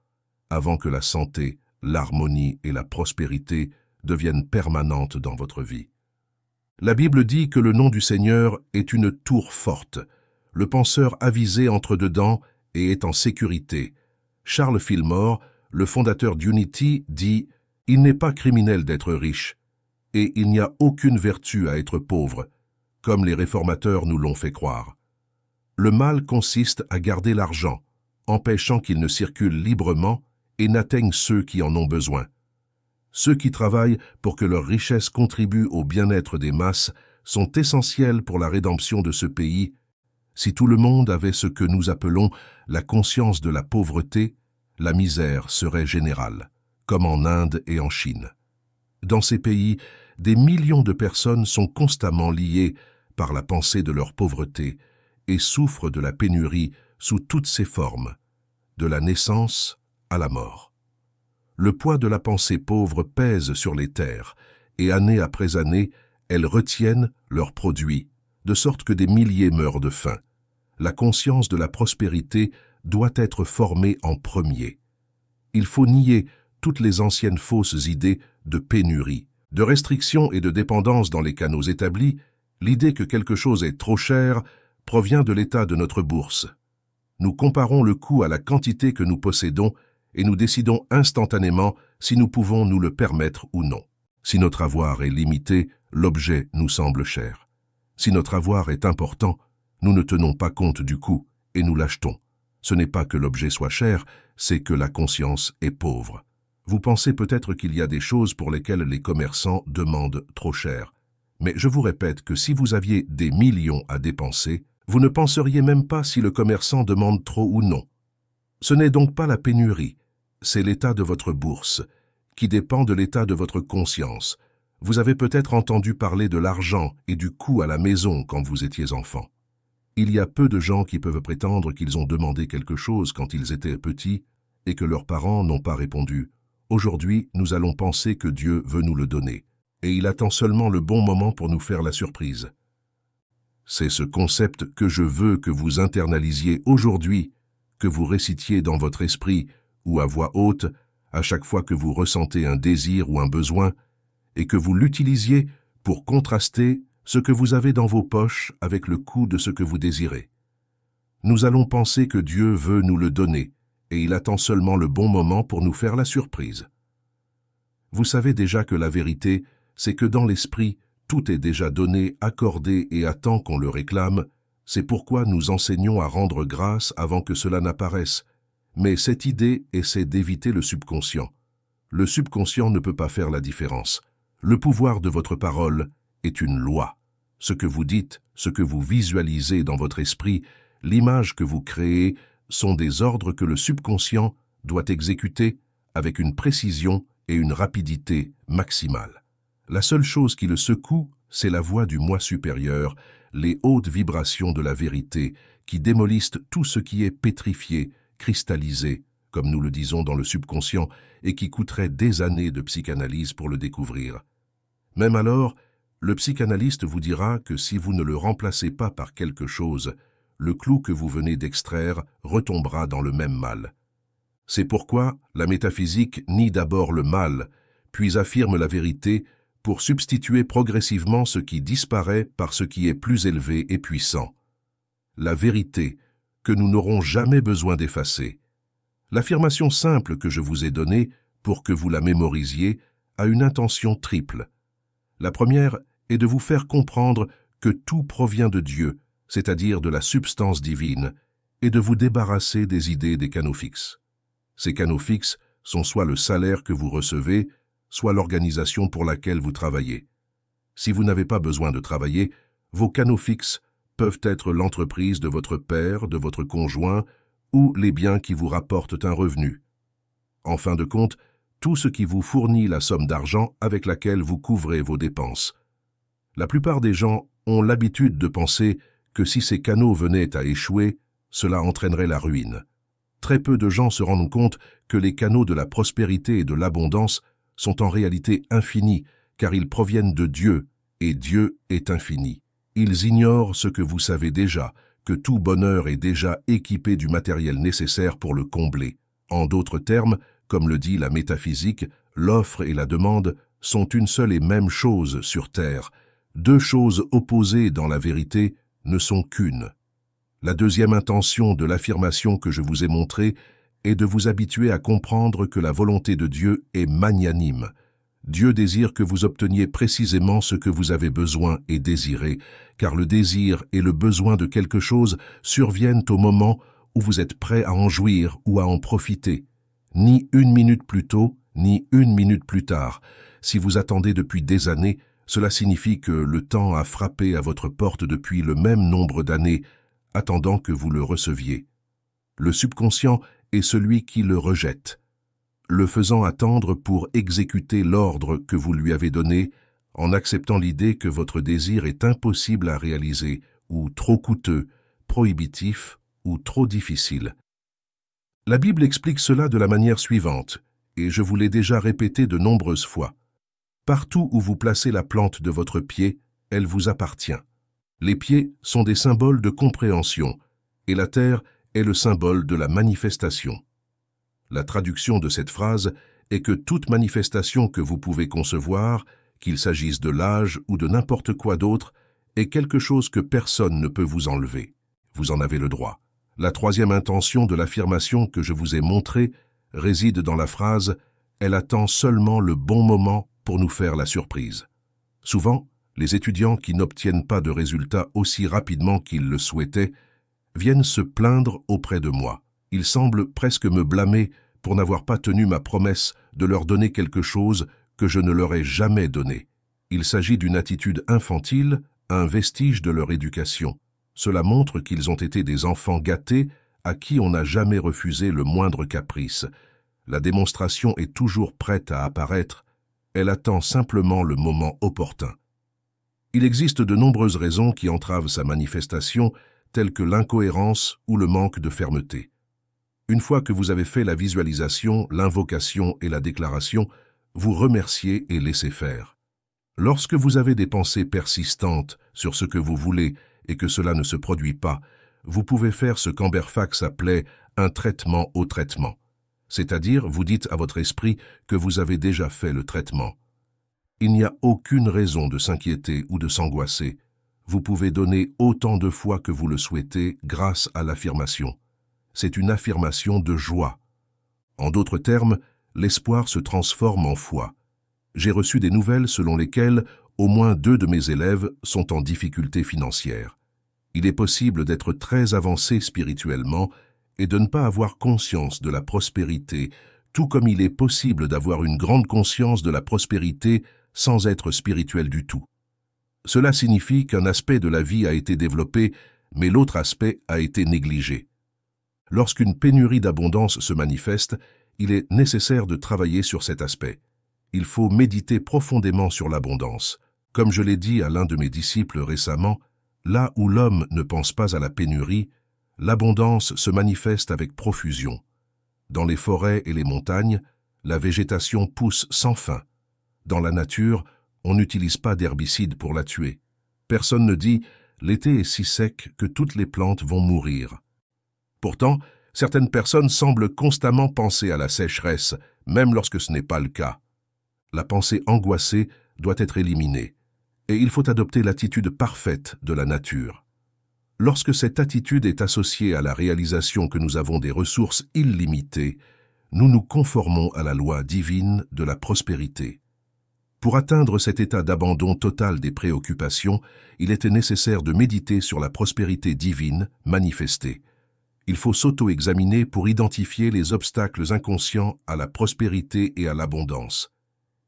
avant que la santé, l'harmonie et la prospérité deviennent permanentes dans votre vie. La Bible dit que le nom du Seigneur est une tour forte, le penseur avisé entre dedans et est en sécurité. Charles Fillmore, le fondateur d'Unity, dit « Il n'est pas criminel d'être riche, et il n'y a aucune vertu à être pauvre, comme les réformateurs nous l'ont fait croire. Le mal consiste à garder l'argent, empêchant qu'il ne circule librement et n'atteigne ceux qui en ont besoin. Ceux qui travaillent pour que leur richesse contribue au bien-être des masses sont essentiels pour la rédemption de ce pays si tout le monde avait ce que nous appelons la conscience de la pauvreté, la misère serait générale, comme en Inde et en Chine. Dans ces pays, des millions de personnes sont constamment liées par la pensée de leur pauvreté et souffrent de la pénurie sous toutes ses formes, de la naissance à la mort. Le poids de la pensée pauvre pèse sur les terres, et année après année, elles retiennent leurs produits de sorte que des milliers meurent de faim. La conscience de la prospérité doit être formée en premier. Il faut nier toutes les anciennes fausses idées de pénurie, de restriction et de dépendance dans les canaux établis, l'idée que quelque chose est trop cher provient de l'état de notre bourse. Nous comparons le coût à la quantité que nous possédons et nous décidons instantanément si nous pouvons nous le permettre ou non. Si notre avoir est limité, l'objet nous semble cher. Si notre avoir est important, nous ne tenons pas compte du coût et nous l'achetons. Ce n'est pas que l'objet soit cher, c'est que la conscience est pauvre. Vous pensez peut-être qu'il y a des choses pour lesquelles les commerçants demandent trop cher. Mais je vous répète que si vous aviez des millions à dépenser, vous ne penseriez même pas si le commerçant demande trop ou non. Ce n'est donc pas la pénurie, c'est l'état de votre bourse, qui dépend de l'état de votre conscience, vous avez peut-être entendu parler de l'argent et du coût à la maison quand vous étiez enfant. Il y a peu de gens qui peuvent prétendre qu'ils ont demandé quelque chose quand ils étaient petits et que leurs parents n'ont pas répondu. Aujourd'hui, nous allons penser que Dieu veut nous le donner, et il attend seulement le bon moment pour nous faire la surprise. C'est ce concept que je veux que vous internalisiez aujourd'hui, que vous récitiez dans votre esprit ou à voix haute à chaque fois que vous ressentez un désir ou un besoin, et que vous l'utilisiez pour contraster ce que vous avez dans vos poches avec le coût de ce que vous désirez. Nous allons penser que Dieu veut nous le donner, et il attend seulement le bon moment pour nous faire la surprise. Vous savez déjà que la vérité, c'est que dans l'esprit, tout est déjà donné, accordé et attend qu'on le réclame, c'est pourquoi nous enseignons à rendre grâce avant que cela n'apparaisse, mais cette idée essaie d'éviter le subconscient. Le subconscient ne peut pas faire la différence. Le pouvoir de votre parole est une loi. Ce que vous dites, ce que vous visualisez dans votre esprit, l'image que vous créez sont des ordres que le subconscient doit exécuter avec une précision et une rapidité maximale. La seule chose qui le secoue, c'est la voix du moi supérieur, les hautes vibrations de la vérité qui démolissent tout ce qui est pétrifié, cristallisé, comme nous le disons dans le subconscient, et qui coûterait des années de psychanalyse pour le découvrir. Même alors, le psychanalyste vous dira que si vous ne le remplacez pas par quelque chose, le clou que vous venez d'extraire retombera dans le même mal. C'est pourquoi la métaphysique nie d'abord le mal, puis affirme la vérité pour substituer progressivement ce qui disparaît par ce qui est plus élevé et puissant. La vérité, que nous n'aurons jamais besoin d'effacer. L'affirmation simple que je vous ai donnée, pour que vous la mémorisiez, a une intention triple. La première est de vous faire comprendre que tout provient de Dieu, c'est-à-dire de la substance divine, et de vous débarrasser des idées des canaux fixes. Ces canaux fixes sont soit le salaire que vous recevez, soit l'organisation pour laquelle vous travaillez. Si vous n'avez pas besoin de travailler, vos canaux fixes peuvent être l'entreprise de votre père, de votre conjoint, ou les biens qui vous rapportent un revenu. En fin de compte, tout ce qui vous fournit la somme d'argent avec laquelle vous couvrez vos dépenses. La plupart des gens ont l'habitude de penser que si ces canaux venaient à échouer, cela entraînerait la ruine. Très peu de gens se rendent compte que les canaux de la prospérité et de l'abondance sont en réalité infinis, car ils proviennent de Dieu, et Dieu est infini. Ils ignorent ce que vous savez déjà, que tout bonheur est déjà équipé du matériel nécessaire pour le combler. En d'autres termes, comme le dit la métaphysique, l'offre et la demande sont une seule et même chose sur Terre. Deux choses opposées dans la vérité ne sont qu'une. La deuxième intention de l'affirmation que je vous ai montrée est de vous habituer à comprendre que la volonté de Dieu est magnanime. Dieu désire que vous obteniez précisément ce que vous avez besoin et désiré, car le désir et le besoin de quelque chose surviennent au moment où vous êtes prêt à en jouir ou à en profiter ni une minute plus tôt, ni une minute plus tard. Si vous attendez depuis des années, cela signifie que le temps a frappé à votre porte depuis le même nombre d'années, attendant que vous le receviez. Le subconscient est celui qui le rejette, le faisant attendre pour exécuter l'ordre que vous lui avez donné, en acceptant l'idée que votre désir est impossible à réaliser, ou trop coûteux, prohibitif ou trop difficile. La Bible explique cela de la manière suivante, et je vous l'ai déjà répété de nombreuses fois. Partout où vous placez la plante de votre pied, elle vous appartient. Les pieds sont des symboles de compréhension, et la terre est le symbole de la manifestation. La traduction de cette phrase est que toute manifestation que vous pouvez concevoir, qu'il s'agisse de l'âge ou de n'importe quoi d'autre, est quelque chose que personne ne peut vous enlever. Vous en avez le droit. La troisième intention de l'affirmation que je vous ai montrée réside dans la phrase « Elle attend seulement le bon moment pour nous faire la surprise ». Souvent, les étudiants qui n'obtiennent pas de résultats aussi rapidement qu'ils le souhaitaient viennent se plaindre auprès de moi. Ils semblent presque me blâmer pour n'avoir pas tenu ma promesse de leur donner quelque chose que je ne leur ai jamais donné. Il s'agit d'une attitude infantile, un vestige de leur éducation. Cela montre qu'ils ont été des enfants gâtés à qui on n'a jamais refusé le moindre caprice. La démonstration est toujours prête à apparaître, elle attend simplement le moment opportun. Il existe de nombreuses raisons qui entravent sa manifestation, telles que l'incohérence ou le manque de fermeté. Une fois que vous avez fait la visualisation, l'invocation et la déclaration, vous remerciez et laissez faire. Lorsque vous avez des pensées persistantes sur ce que vous voulez et que cela ne se produit pas, vous pouvez faire ce qu'Amberfax appelait un traitement au traitement. C'est-à-dire, vous dites à votre esprit que vous avez déjà fait le traitement. Il n'y a aucune raison de s'inquiéter ou de s'angoisser. Vous pouvez donner autant de foi que vous le souhaitez grâce à l'affirmation. C'est une affirmation de joie. En d'autres termes, l'espoir se transforme en foi. J'ai reçu des nouvelles selon lesquelles au moins deux de mes élèves sont en difficulté financière. Il est possible d'être très avancé spirituellement et de ne pas avoir conscience de la prospérité, tout comme il est possible d'avoir une grande conscience de la prospérité sans être spirituel du tout. Cela signifie qu'un aspect de la vie a été développé, mais l'autre aspect a été négligé. Lorsqu'une pénurie d'abondance se manifeste, il est nécessaire de travailler sur cet aspect. Il faut méditer profondément sur l'abondance. Comme je l'ai dit à l'un de mes disciples récemment, là où l'homme ne pense pas à la pénurie, l'abondance se manifeste avec profusion. Dans les forêts et les montagnes, la végétation pousse sans fin. Dans la nature, on n'utilise pas d'herbicide pour la tuer. Personne ne dit « l'été est si sec que toutes les plantes vont mourir ». Pourtant, certaines personnes semblent constamment penser à la sécheresse, même lorsque ce n'est pas le cas. La pensée angoissée doit être éliminée et il faut adopter l'attitude parfaite de la nature. Lorsque cette attitude est associée à la réalisation que nous avons des ressources illimitées, nous nous conformons à la loi divine de la prospérité. Pour atteindre cet état d'abandon total des préoccupations, il était nécessaire de méditer sur la prospérité divine manifestée. Il faut s'auto-examiner pour identifier les obstacles inconscients à la prospérité et à l'abondance.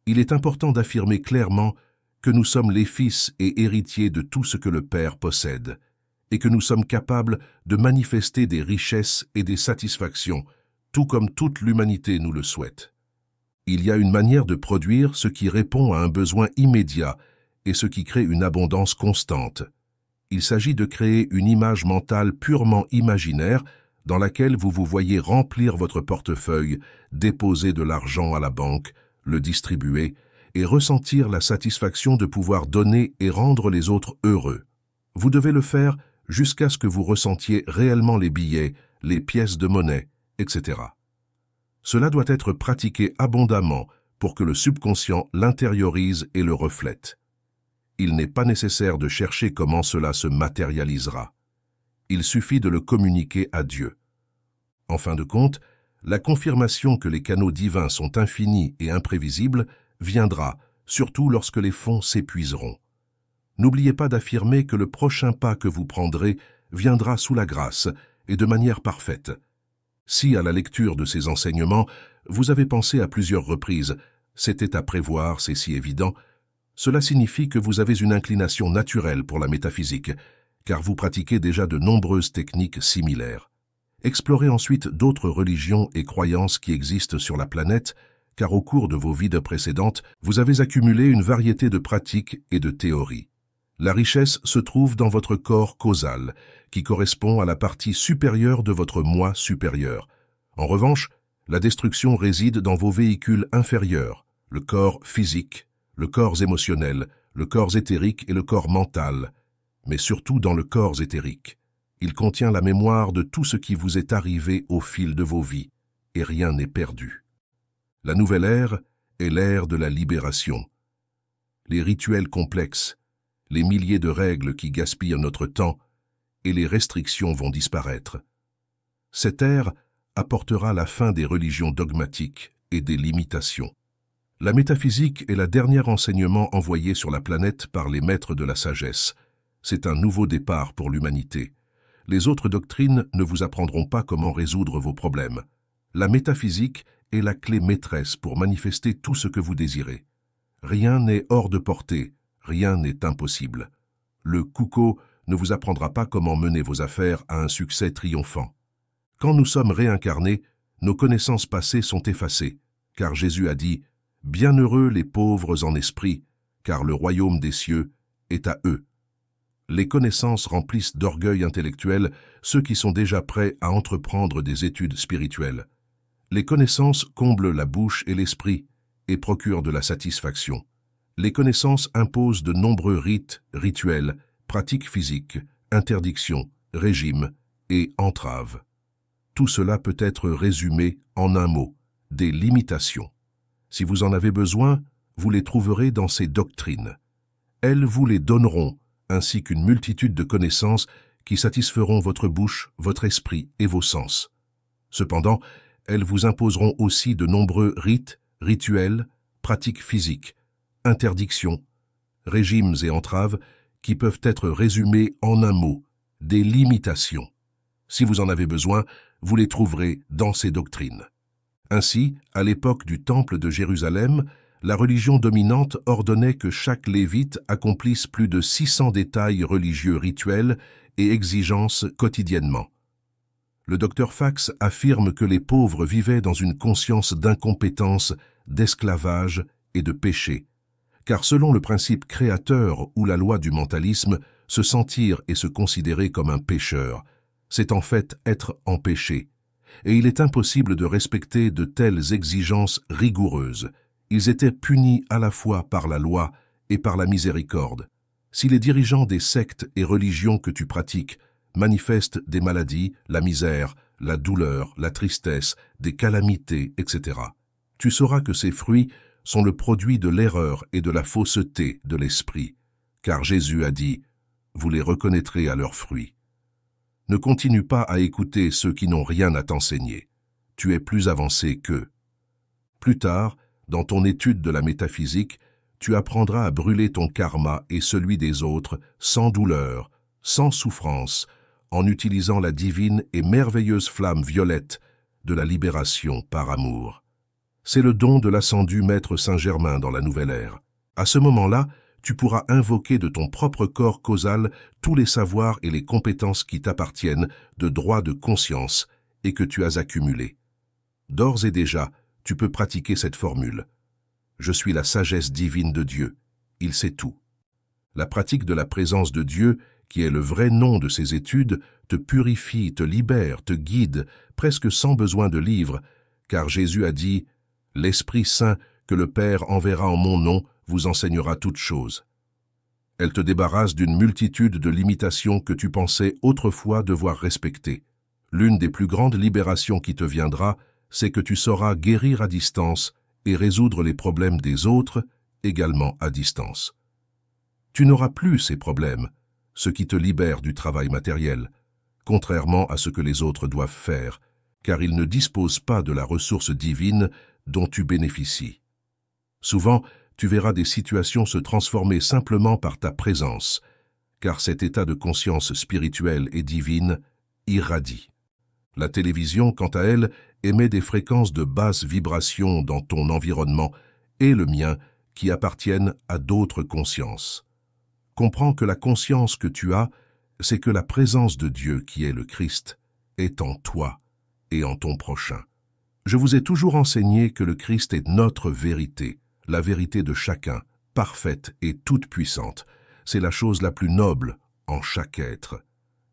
Il est important d'affirmer clairement que nous sommes les fils et héritiers de tout ce que le Père possède, et que nous sommes capables de manifester des richesses et des satisfactions, tout comme toute l'humanité nous le souhaite. Il y a une manière de produire ce qui répond à un besoin immédiat et ce qui crée une abondance constante. Il s'agit de créer une image mentale purement imaginaire dans laquelle vous vous voyez remplir votre portefeuille, déposer de l'argent à la banque, le distribuer, et ressentir la satisfaction de pouvoir donner et rendre les autres heureux. Vous devez le faire jusqu'à ce que vous ressentiez réellement les billets, les pièces de monnaie, etc. Cela doit être pratiqué abondamment pour que le subconscient l'intériorise et le reflète. Il n'est pas nécessaire de chercher comment cela se matérialisera. Il suffit de le communiquer à Dieu. En fin de compte, la confirmation que les canaux divins sont infinis et imprévisibles viendra, surtout lorsque les fonds s'épuiseront. N'oubliez pas d'affirmer que le prochain pas que vous prendrez viendra sous la grâce et de manière parfaite. Si, à la lecture de ces enseignements, vous avez pensé à plusieurs reprises « c'était à prévoir, c'est si évident », cela signifie que vous avez une inclination naturelle pour la métaphysique, car vous pratiquez déjà de nombreuses techniques similaires. Explorez ensuite d'autres religions et croyances qui existent sur la planète car au cours de vos vides précédentes, vous avez accumulé une variété de pratiques et de théories. La richesse se trouve dans votre corps causal, qui correspond à la partie supérieure de votre moi supérieur. En revanche, la destruction réside dans vos véhicules inférieurs, le corps physique, le corps émotionnel, le corps éthérique et le corps mental, mais surtout dans le corps éthérique. Il contient la mémoire de tout ce qui vous est arrivé au fil de vos vies, et rien n'est perdu. La nouvelle ère est l'ère de la libération. Les rituels complexes, les milliers de règles qui gaspillent notre temps et les restrictions vont disparaître. Cette ère apportera la fin des religions dogmatiques et des limitations. La métaphysique est la dernière enseignement envoyé sur la planète par les maîtres de la sagesse. C'est un nouveau départ pour l'humanité. Les autres doctrines ne vous apprendront pas comment résoudre vos problèmes. La métaphysique est la clé maîtresse pour manifester tout ce que vous désirez. Rien n'est hors de portée, rien n'est impossible. Le coucou ne vous apprendra pas comment mener vos affaires à un succès triomphant. Quand nous sommes réincarnés, nos connaissances passées sont effacées, car Jésus a dit « Bienheureux les pauvres en esprit, car le royaume des cieux est à eux. » Les connaissances remplissent d'orgueil intellectuel ceux qui sont déjà prêts à entreprendre des études spirituelles. Les connaissances comblent la bouche et l'esprit et procurent de la satisfaction. Les connaissances imposent de nombreux rites, rituels, pratiques physiques, interdictions, régimes et entraves. Tout cela peut être résumé en un mot, des limitations. Si vous en avez besoin, vous les trouverez dans ces doctrines. Elles vous les donneront, ainsi qu'une multitude de connaissances qui satisferont votre bouche, votre esprit et vos sens. Cependant, elles vous imposeront aussi de nombreux rites, rituels, pratiques physiques, interdictions, régimes et entraves qui peuvent être résumés en un mot, des limitations. Si vous en avez besoin, vous les trouverez dans ces doctrines. Ainsi, à l'époque du Temple de Jérusalem, la religion dominante ordonnait que chaque lévite accomplisse plus de 600 détails religieux rituels et exigences quotidiennement le docteur Fax affirme que les pauvres vivaient dans une conscience d'incompétence, d'esclavage et de péché, car selon le principe créateur ou la loi du mentalisme, se sentir et se considérer comme un pécheur, c'est en fait être empêché, et il est impossible de respecter de telles exigences rigoureuses. Ils étaient punis à la fois par la loi et par la miséricorde. Si les dirigeants des sectes et religions que tu pratiques manifeste des maladies, la misère, la douleur, la tristesse, des calamités, etc. Tu sauras que ces fruits sont le produit de l'erreur et de la fausseté de l'esprit, car Jésus a dit, vous les reconnaîtrez à leurs fruits. Ne continue pas à écouter ceux qui n'ont rien à t'enseigner. Tu es plus avancé qu'eux. Plus tard, dans ton étude de la métaphysique, tu apprendras à brûler ton karma et celui des autres sans douleur, sans souffrance, en utilisant la divine et merveilleuse flamme violette de la libération par amour. C'est le don de l'ascendu Maître Saint-Germain dans la Nouvelle Ère. À ce moment-là, tu pourras invoquer de ton propre corps causal tous les savoirs et les compétences qui t'appartiennent de droit de conscience et que tu as accumulés. D'ores et déjà, tu peux pratiquer cette formule. Je suis la sagesse divine de Dieu. Il sait tout. La pratique de la présence de Dieu qui est le vrai nom de ces études, te purifie, te libère, te guide, presque sans besoin de livres, car Jésus a dit « L'Esprit Saint que le Père enverra en mon nom vous enseignera toutes choses ». Elle te débarrasse d'une multitude de limitations que tu pensais autrefois devoir respecter. L'une des plus grandes libérations qui te viendra, c'est que tu sauras guérir à distance et résoudre les problèmes des autres également à distance. Tu n'auras plus ces problèmes, ce qui te libère du travail matériel, contrairement à ce que les autres doivent faire, car ils ne disposent pas de la ressource divine dont tu bénéficies. Souvent, tu verras des situations se transformer simplement par ta présence, car cet état de conscience spirituelle et divine irradie. La télévision, quant à elle, émet des fréquences de basses vibrations dans ton environnement et le mien qui appartiennent à d'autres consciences comprends que la conscience que tu as, c'est que la présence de Dieu qui est le Christ est en toi et en ton prochain. Je vous ai toujours enseigné que le Christ est notre vérité, la vérité de chacun, parfaite et toute puissante. C'est la chose la plus noble en chaque être.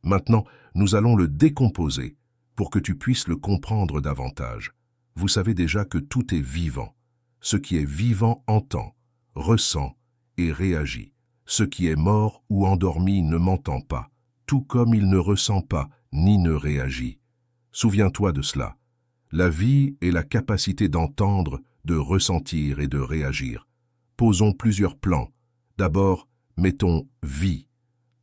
Maintenant, nous allons le décomposer pour que tu puisses le comprendre davantage. Vous savez déjà que tout est vivant. Ce qui est vivant entend, ressent et réagit ce qui est mort ou endormi ne m'entend pas, tout comme il ne ressent pas, ni ne réagit. Souviens-toi de cela. La vie est la capacité d'entendre, de ressentir et de réagir. Posons plusieurs plans. D'abord, mettons vie.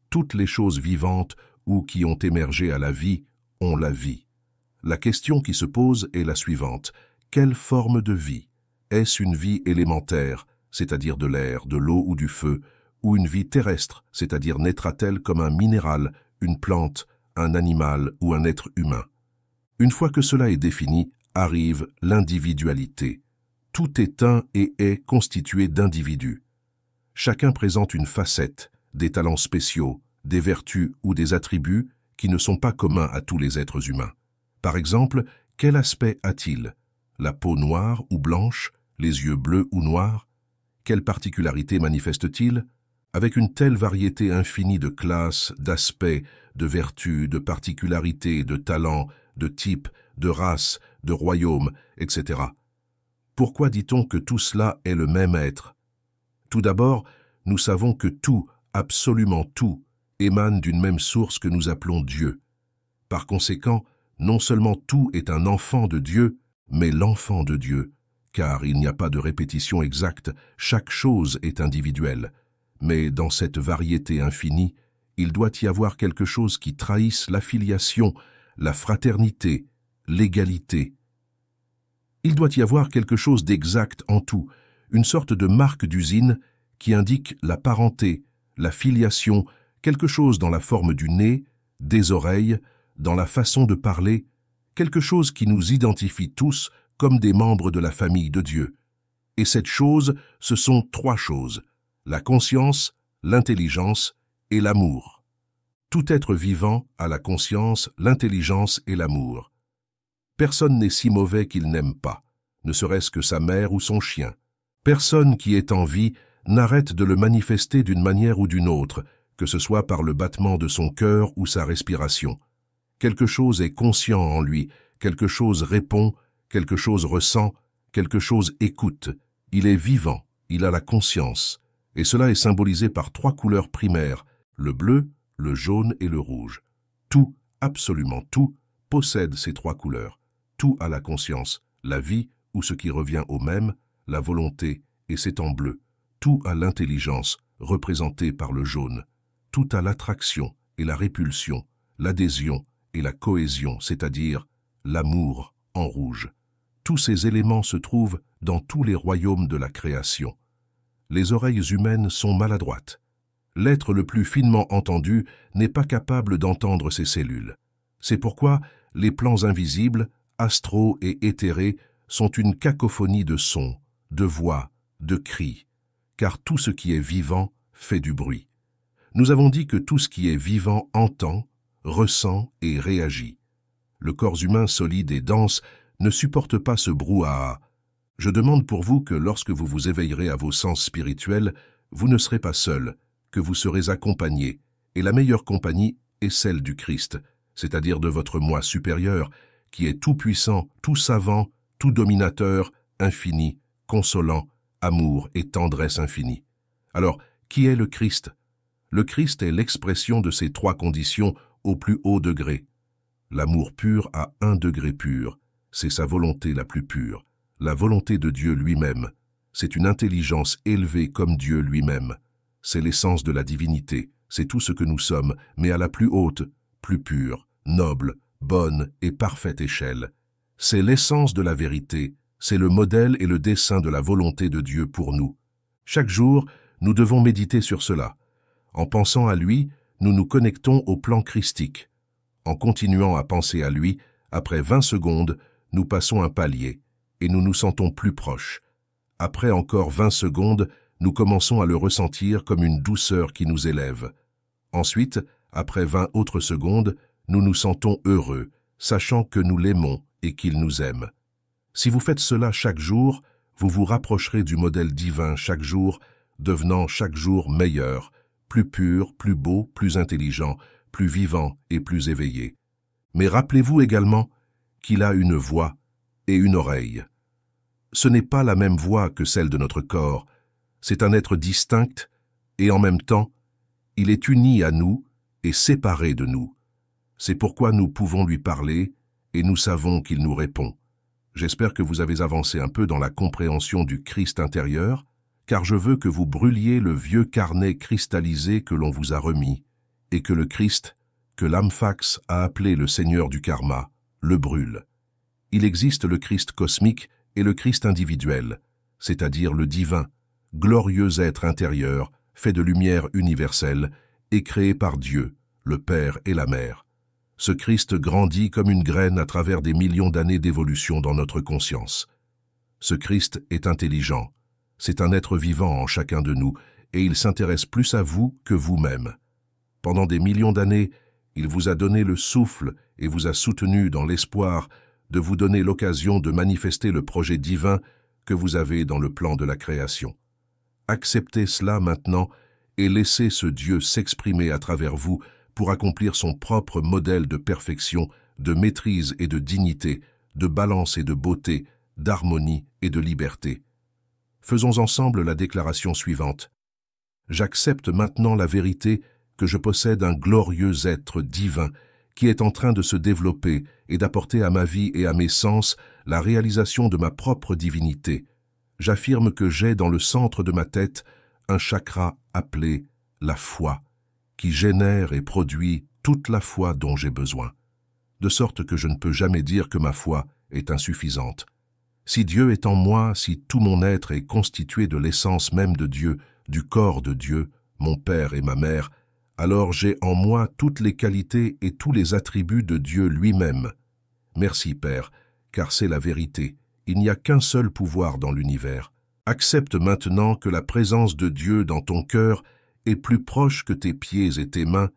Toutes les choses vivantes ou qui ont émergé à la vie ont la vie. La question qui se pose est la suivante. Quelle forme de vie Est-ce une vie élémentaire, c'est-à-dire de l'air, de l'eau ou du feu, ou une vie terrestre, c'est-à-dire naîtra-t-elle comme un minéral, une plante, un animal ou un être humain. Une fois que cela est défini, arrive l'individualité. Tout est un et est constitué d'individus. Chacun présente une facette, des talents spéciaux, des vertus ou des attributs qui ne sont pas communs à tous les êtres humains. Par exemple, quel aspect a-t-il La peau noire ou blanche Les yeux bleus ou noirs Quelle particularité manifeste-t-il avec une telle variété infinie de classes, d'aspects, de vertus, de particularités, de talents, de types, de races, de royaumes, etc. Pourquoi dit-on que tout cela est le même être Tout d'abord, nous savons que tout, absolument tout, émane d'une même source que nous appelons Dieu. Par conséquent, non seulement tout est un enfant de Dieu, mais l'enfant de Dieu, car il n'y a pas de répétition exacte, chaque chose est individuelle. Mais dans cette variété infinie, il doit y avoir quelque chose qui trahisse l'affiliation, la fraternité, l'égalité. Il doit y avoir quelque chose d'exact en tout, une sorte de marque d'usine qui indique la parenté, la filiation, quelque chose dans la forme du nez, des oreilles, dans la façon de parler, quelque chose qui nous identifie tous comme des membres de la famille de Dieu. Et cette chose, ce sont trois choses la conscience, l'intelligence et l'amour. Tout être vivant a la conscience, l'intelligence et l'amour. Personne n'est si mauvais qu'il n'aime pas, ne serait-ce que sa mère ou son chien. Personne qui est en vie n'arrête de le manifester d'une manière ou d'une autre, que ce soit par le battement de son cœur ou sa respiration. Quelque chose est conscient en lui, quelque chose répond, quelque chose ressent, quelque chose écoute. Il est vivant, il a la conscience et cela est symbolisé par trois couleurs primaires, le bleu, le jaune et le rouge. Tout, absolument tout, possède ces trois couleurs. Tout a la conscience, la vie, ou ce qui revient au même, la volonté, et c'est en bleu. Tout a l'intelligence, représentée par le jaune. Tout a l'attraction et la répulsion, l'adhésion et la cohésion, c'est-à-dire l'amour en rouge. Tous ces éléments se trouvent dans tous les royaumes de la création les oreilles humaines sont maladroites. L'être le plus finement entendu n'est pas capable d'entendre ces cellules. C'est pourquoi les plans invisibles, astraux et éthérés sont une cacophonie de sons, de voix, de cris, car tout ce qui est vivant fait du bruit. Nous avons dit que tout ce qui est vivant entend, ressent et réagit. Le corps humain solide et dense ne supporte pas ce brouhaha, je demande pour vous que lorsque vous vous éveillerez à vos sens spirituels, vous ne serez pas seul, que vous serez accompagné, et la meilleure compagnie est celle du Christ, c'est-à-dire de votre moi supérieur, qui est tout-puissant, tout savant, tout dominateur, infini, consolant, amour et tendresse infinie. Alors, qui est le Christ Le Christ est l'expression de ces trois conditions au plus haut degré. L'amour pur à un degré pur, c'est sa volonté la plus pure la volonté de Dieu lui-même. C'est une intelligence élevée comme Dieu lui-même. C'est l'essence de la divinité, c'est tout ce que nous sommes, mais à la plus haute, plus pure, noble, bonne et parfaite échelle. C'est l'essence de la vérité, c'est le modèle et le dessin de la volonté de Dieu pour nous. Chaque jour, nous devons méditer sur cela. En pensant à lui, nous nous connectons au plan christique. En continuant à penser à lui, après vingt secondes, nous passons un palier et nous nous sentons plus proches. Après encore vingt secondes, nous commençons à le ressentir comme une douceur qui nous élève. Ensuite, après vingt autres secondes, nous nous sentons heureux, sachant que nous l'aimons et qu'il nous aime. Si vous faites cela chaque jour, vous vous rapprocherez du modèle divin chaque jour, devenant chaque jour meilleur, plus pur, plus beau, plus intelligent, plus vivant et plus éveillé. Mais rappelez-vous également qu'il a une voix et une oreille ce n'est pas la même voix que celle de notre corps, c'est un être distinct, et en même temps, il est uni à nous et séparé de nous. C'est pourquoi nous pouvons lui parler, et nous savons qu'il nous répond. J'espère que vous avez avancé un peu dans la compréhension du Christ intérieur, car je veux que vous brûliez le vieux carnet cristallisé que l'on vous a remis, et que le Christ, que l'Amphax a appelé le Seigneur du Karma, le brûle. Il existe le Christ cosmique le Christ individuel, c'est-à-dire le divin, glorieux être intérieur, fait de lumière universelle et créé par Dieu, le Père et la Mère. Ce Christ grandit comme une graine à travers des millions d'années d'évolution dans notre conscience. Ce Christ est intelligent. C'est un être vivant en chacun de nous et il s'intéresse plus à vous que vous-même. Pendant des millions d'années, il vous a donné le souffle et vous a soutenu dans l'espoir de vous donner l'occasion de manifester le projet divin que vous avez dans le plan de la création. Acceptez cela maintenant et laissez ce Dieu s'exprimer à travers vous pour accomplir son propre modèle de perfection, de maîtrise et de dignité, de balance et de beauté, d'harmonie et de liberté. Faisons ensemble la déclaration suivante. J'accepte maintenant la vérité que je possède un glorieux être divin qui est en train de se développer et d'apporter à ma vie et à mes sens la réalisation de ma propre divinité. J'affirme que j'ai dans le centre de ma tête un chakra appelé la foi, qui génère et produit toute la foi dont j'ai besoin, de sorte que je ne peux jamais dire que ma foi est insuffisante. Si Dieu est en moi, si tout mon être est constitué de l'essence même de Dieu, du corps de Dieu, mon Père et ma Mère, alors j'ai en moi toutes les qualités et tous les attributs de Dieu lui-même. Merci Père, car c'est la vérité, il n'y a qu'un seul pouvoir dans l'univers. Accepte maintenant que la présence de Dieu dans ton cœur est plus proche que tes pieds et tes mains,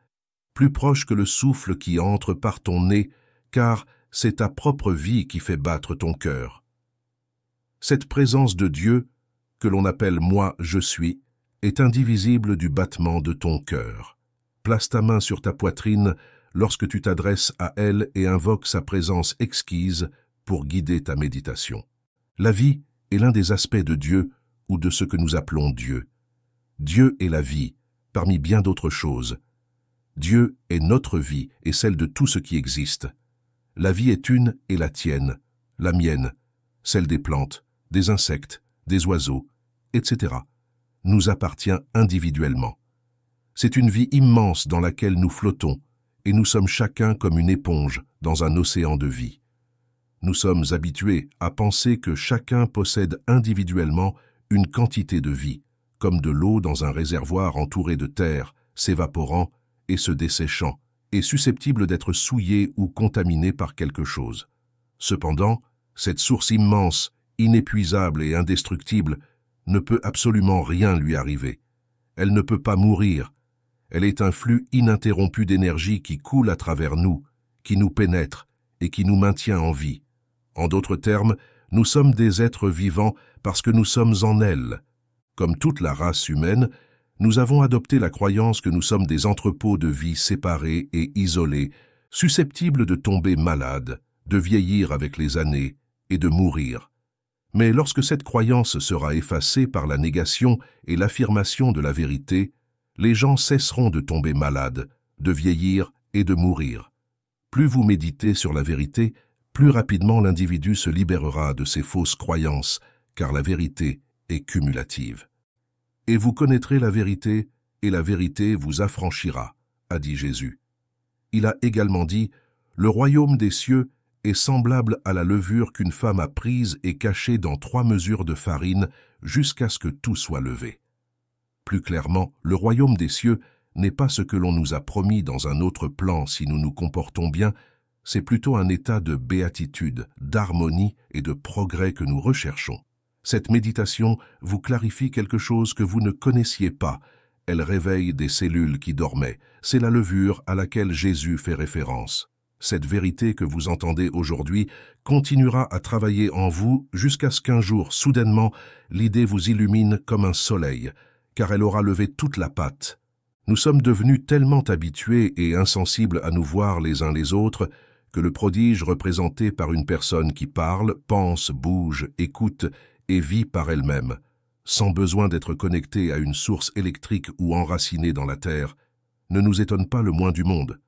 plus proche que le souffle qui entre par ton nez, car c'est ta propre vie qui fait battre ton cœur. Cette présence de Dieu, que l'on appelle « moi, je suis », est indivisible du battement de ton cœur place ta main sur ta poitrine lorsque tu t'adresses à elle et invoque sa présence exquise pour guider ta méditation. La vie est l'un des aspects de Dieu ou de ce que nous appelons Dieu. Dieu est la vie, parmi bien d'autres choses. Dieu est notre vie et celle de tout ce qui existe. La vie est une et la tienne, la mienne, celle des plantes, des insectes, des oiseaux, etc. nous appartient individuellement. C'est une vie immense dans laquelle nous flottons, et nous sommes chacun comme une éponge dans un océan de vie. Nous sommes habitués à penser que chacun possède individuellement une quantité de vie, comme de l'eau dans un réservoir entouré de terre, s'évaporant et se desséchant, et susceptible d'être souillée ou contaminée par quelque chose. Cependant, cette source immense, inépuisable et indestructible ne peut absolument rien lui arriver. Elle ne peut pas mourir, elle est un flux ininterrompu d'énergie qui coule à travers nous, qui nous pénètre et qui nous maintient en vie. En d'autres termes, nous sommes des êtres vivants parce que nous sommes en elle. Comme toute la race humaine, nous avons adopté la croyance que nous sommes des entrepôts de vie séparés et isolés, susceptibles de tomber malades, de vieillir avec les années et de mourir. Mais lorsque cette croyance sera effacée par la négation et l'affirmation de la vérité, les gens cesseront de tomber malades, de vieillir et de mourir. Plus vous méditez sur la vérité, plus rapidement l'individu se libérera de ses fausses croyances, car la vérité est cumulative. Et vous connaîtrez la vérité, et la vérité vous affranchira, a dit Jésus. Il a également dit, Le royaume des cieux est semblable à la levure qu'une femme a prise et cachée dans trois mesures de farine jusqu'à ce que tout soit levé. Plus clairement, le royaume des cieux n'est pas ce que l'on nous a promis dans un autre plan si nous nous comportons bien, c'est plutôt un état de béatitude, d'harmonie et de progrès que nous recherchons. Cette méditation vous clarifie quelque chose que vous ne connaissiez pas, elle réveille des cellules qui dormaient, c'est la levure à laquelle Jésus fait référence. Cette vérité que vous entendez aujourd'hui continuera à travailler en vous jusqu'à ce qu'un jour, soudainement, l'idée vous illumine comme un soleil, car elle aura levé toute la patte. Nous sommes devenus tellement habitués et insensibles à nous voir les uns les autres que le prodige représenté par une personne qui parle, pense, bouge, écoute et vit par elle-même, sans besoin d'être connectée à une source électrique ou enracinée dans la terre, ne nous étonne pas le moins du monde.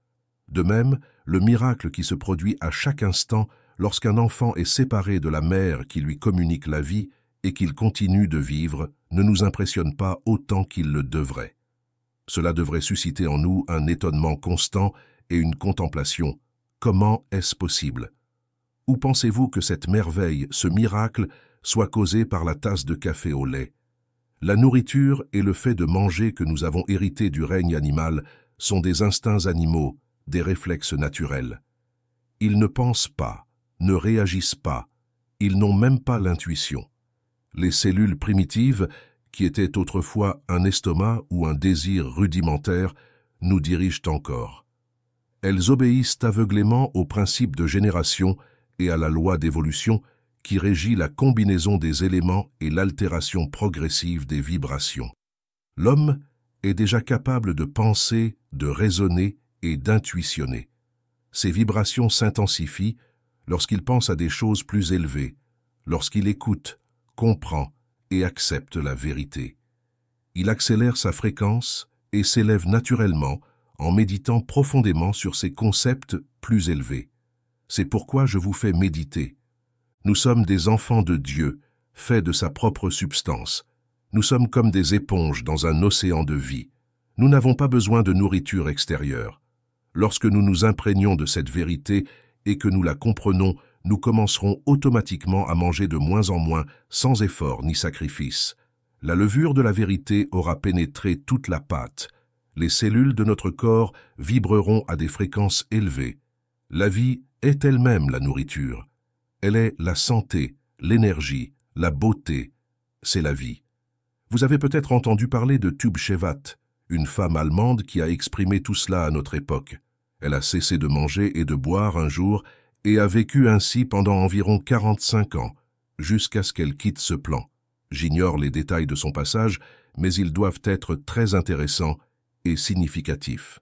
De même, le miracle qui se produit à chaque instant lorsqu'un enfant est séparé de la mère qui lui communique la vie et qu'il continue de vivre ne nous impressionne pas autant qu'il le devrait. Cela devrait susciter en nous un étonnement constant et une contemplation. Comment est-ce possible Où pensez-vous que cette merveille, ce miracle, soit causé par la tasse de café au lait La nourriture et le fait de manger que nous avons hérité du règne animal sont des instincts animaux, des réflexes naturels. Ils ne pensent pas, ne réagissent pas, ils n'ont même pas l'intuition les cellules primitives, qui étaient autrefois un estomac ou un désir rudimentaire, nous dirigent encore. Elles obéissent aveuglément au principe de génération et à la loi d'évolution qui régit la combinaison des éléments et l'altération progressive des vibrations. L'homme est déjà capable de penser, de raisonner et d'intuitionner. Ces vibrations s'intensifient lorsqu'il pense à des choses plus élevées, lorsqu'il écoute, comprend et accepte la vérité. Il accélère sa fréquence et s'élève naturellement en méditant profondément sur ses concepts plus élevés. C'est pourquoi je vous fais méditer. Nous sommes des enfants de Dieu, faits de sa propre substance. Nous sommes comme des éponges dans un océan de vie. Nous n'avons pas besoin de nourriture extérieure. Lorsque nous nous imprégnons de cette vérité et que nous la comprenons, nous commencerons automatiquement à manger de moins en moins, sans effort ni sacrifice. La levure de la vérité aura pénétré toute la pâte. Les cellules de notre corps vibreront à des fréquences élevées. La vie est elle-même la nourriture. Elle est la santé, l'énergie, la beauté. C'est la vie. Vous avez peut-être entendu parler de Tube une femme allemande qui a exprimé tout cela à notre époque. Elle a cessé de manger et de boire un jour et a vécu ainsi pendant environ 45 ans, jusqu'à ce qu'elle quitte ce plan. J'ignore les détails de son passage, mais ils doivent être très intéressants et significatifs.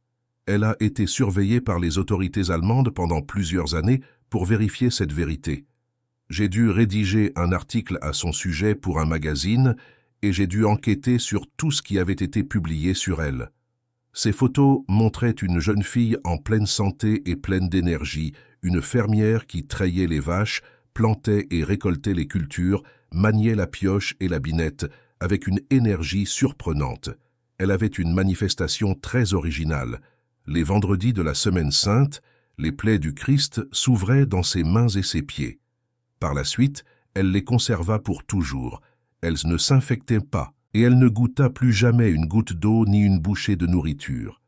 Elle a été surveillée par les autorités allemandes pendant plusieurs années pour vérifier cette vérité. J'ai dû rédiger un article à son sujet pour un magazine et j'ai dû enquêter sur tout ce qui avait été publié sur elle. Ces photos montraient une jeune fille en pleine santé et pleine d'énergie, une fermière qui trayait les vaches, plantait et récoltait les cultures, maniait la pioche et la binette, avec une énergie surprenante. Elle avait une manifestation très originale. Les vendredis de la Semaine Sainte, les plaies du Christ s'ouvraient dans ses mains et ses pieds. Par la suite, elle les conserva pour toujours. Elles ne s'infectaient pas, et elle ne goûta plus jamais une goutte d'eau ni une bouchée de nourriture.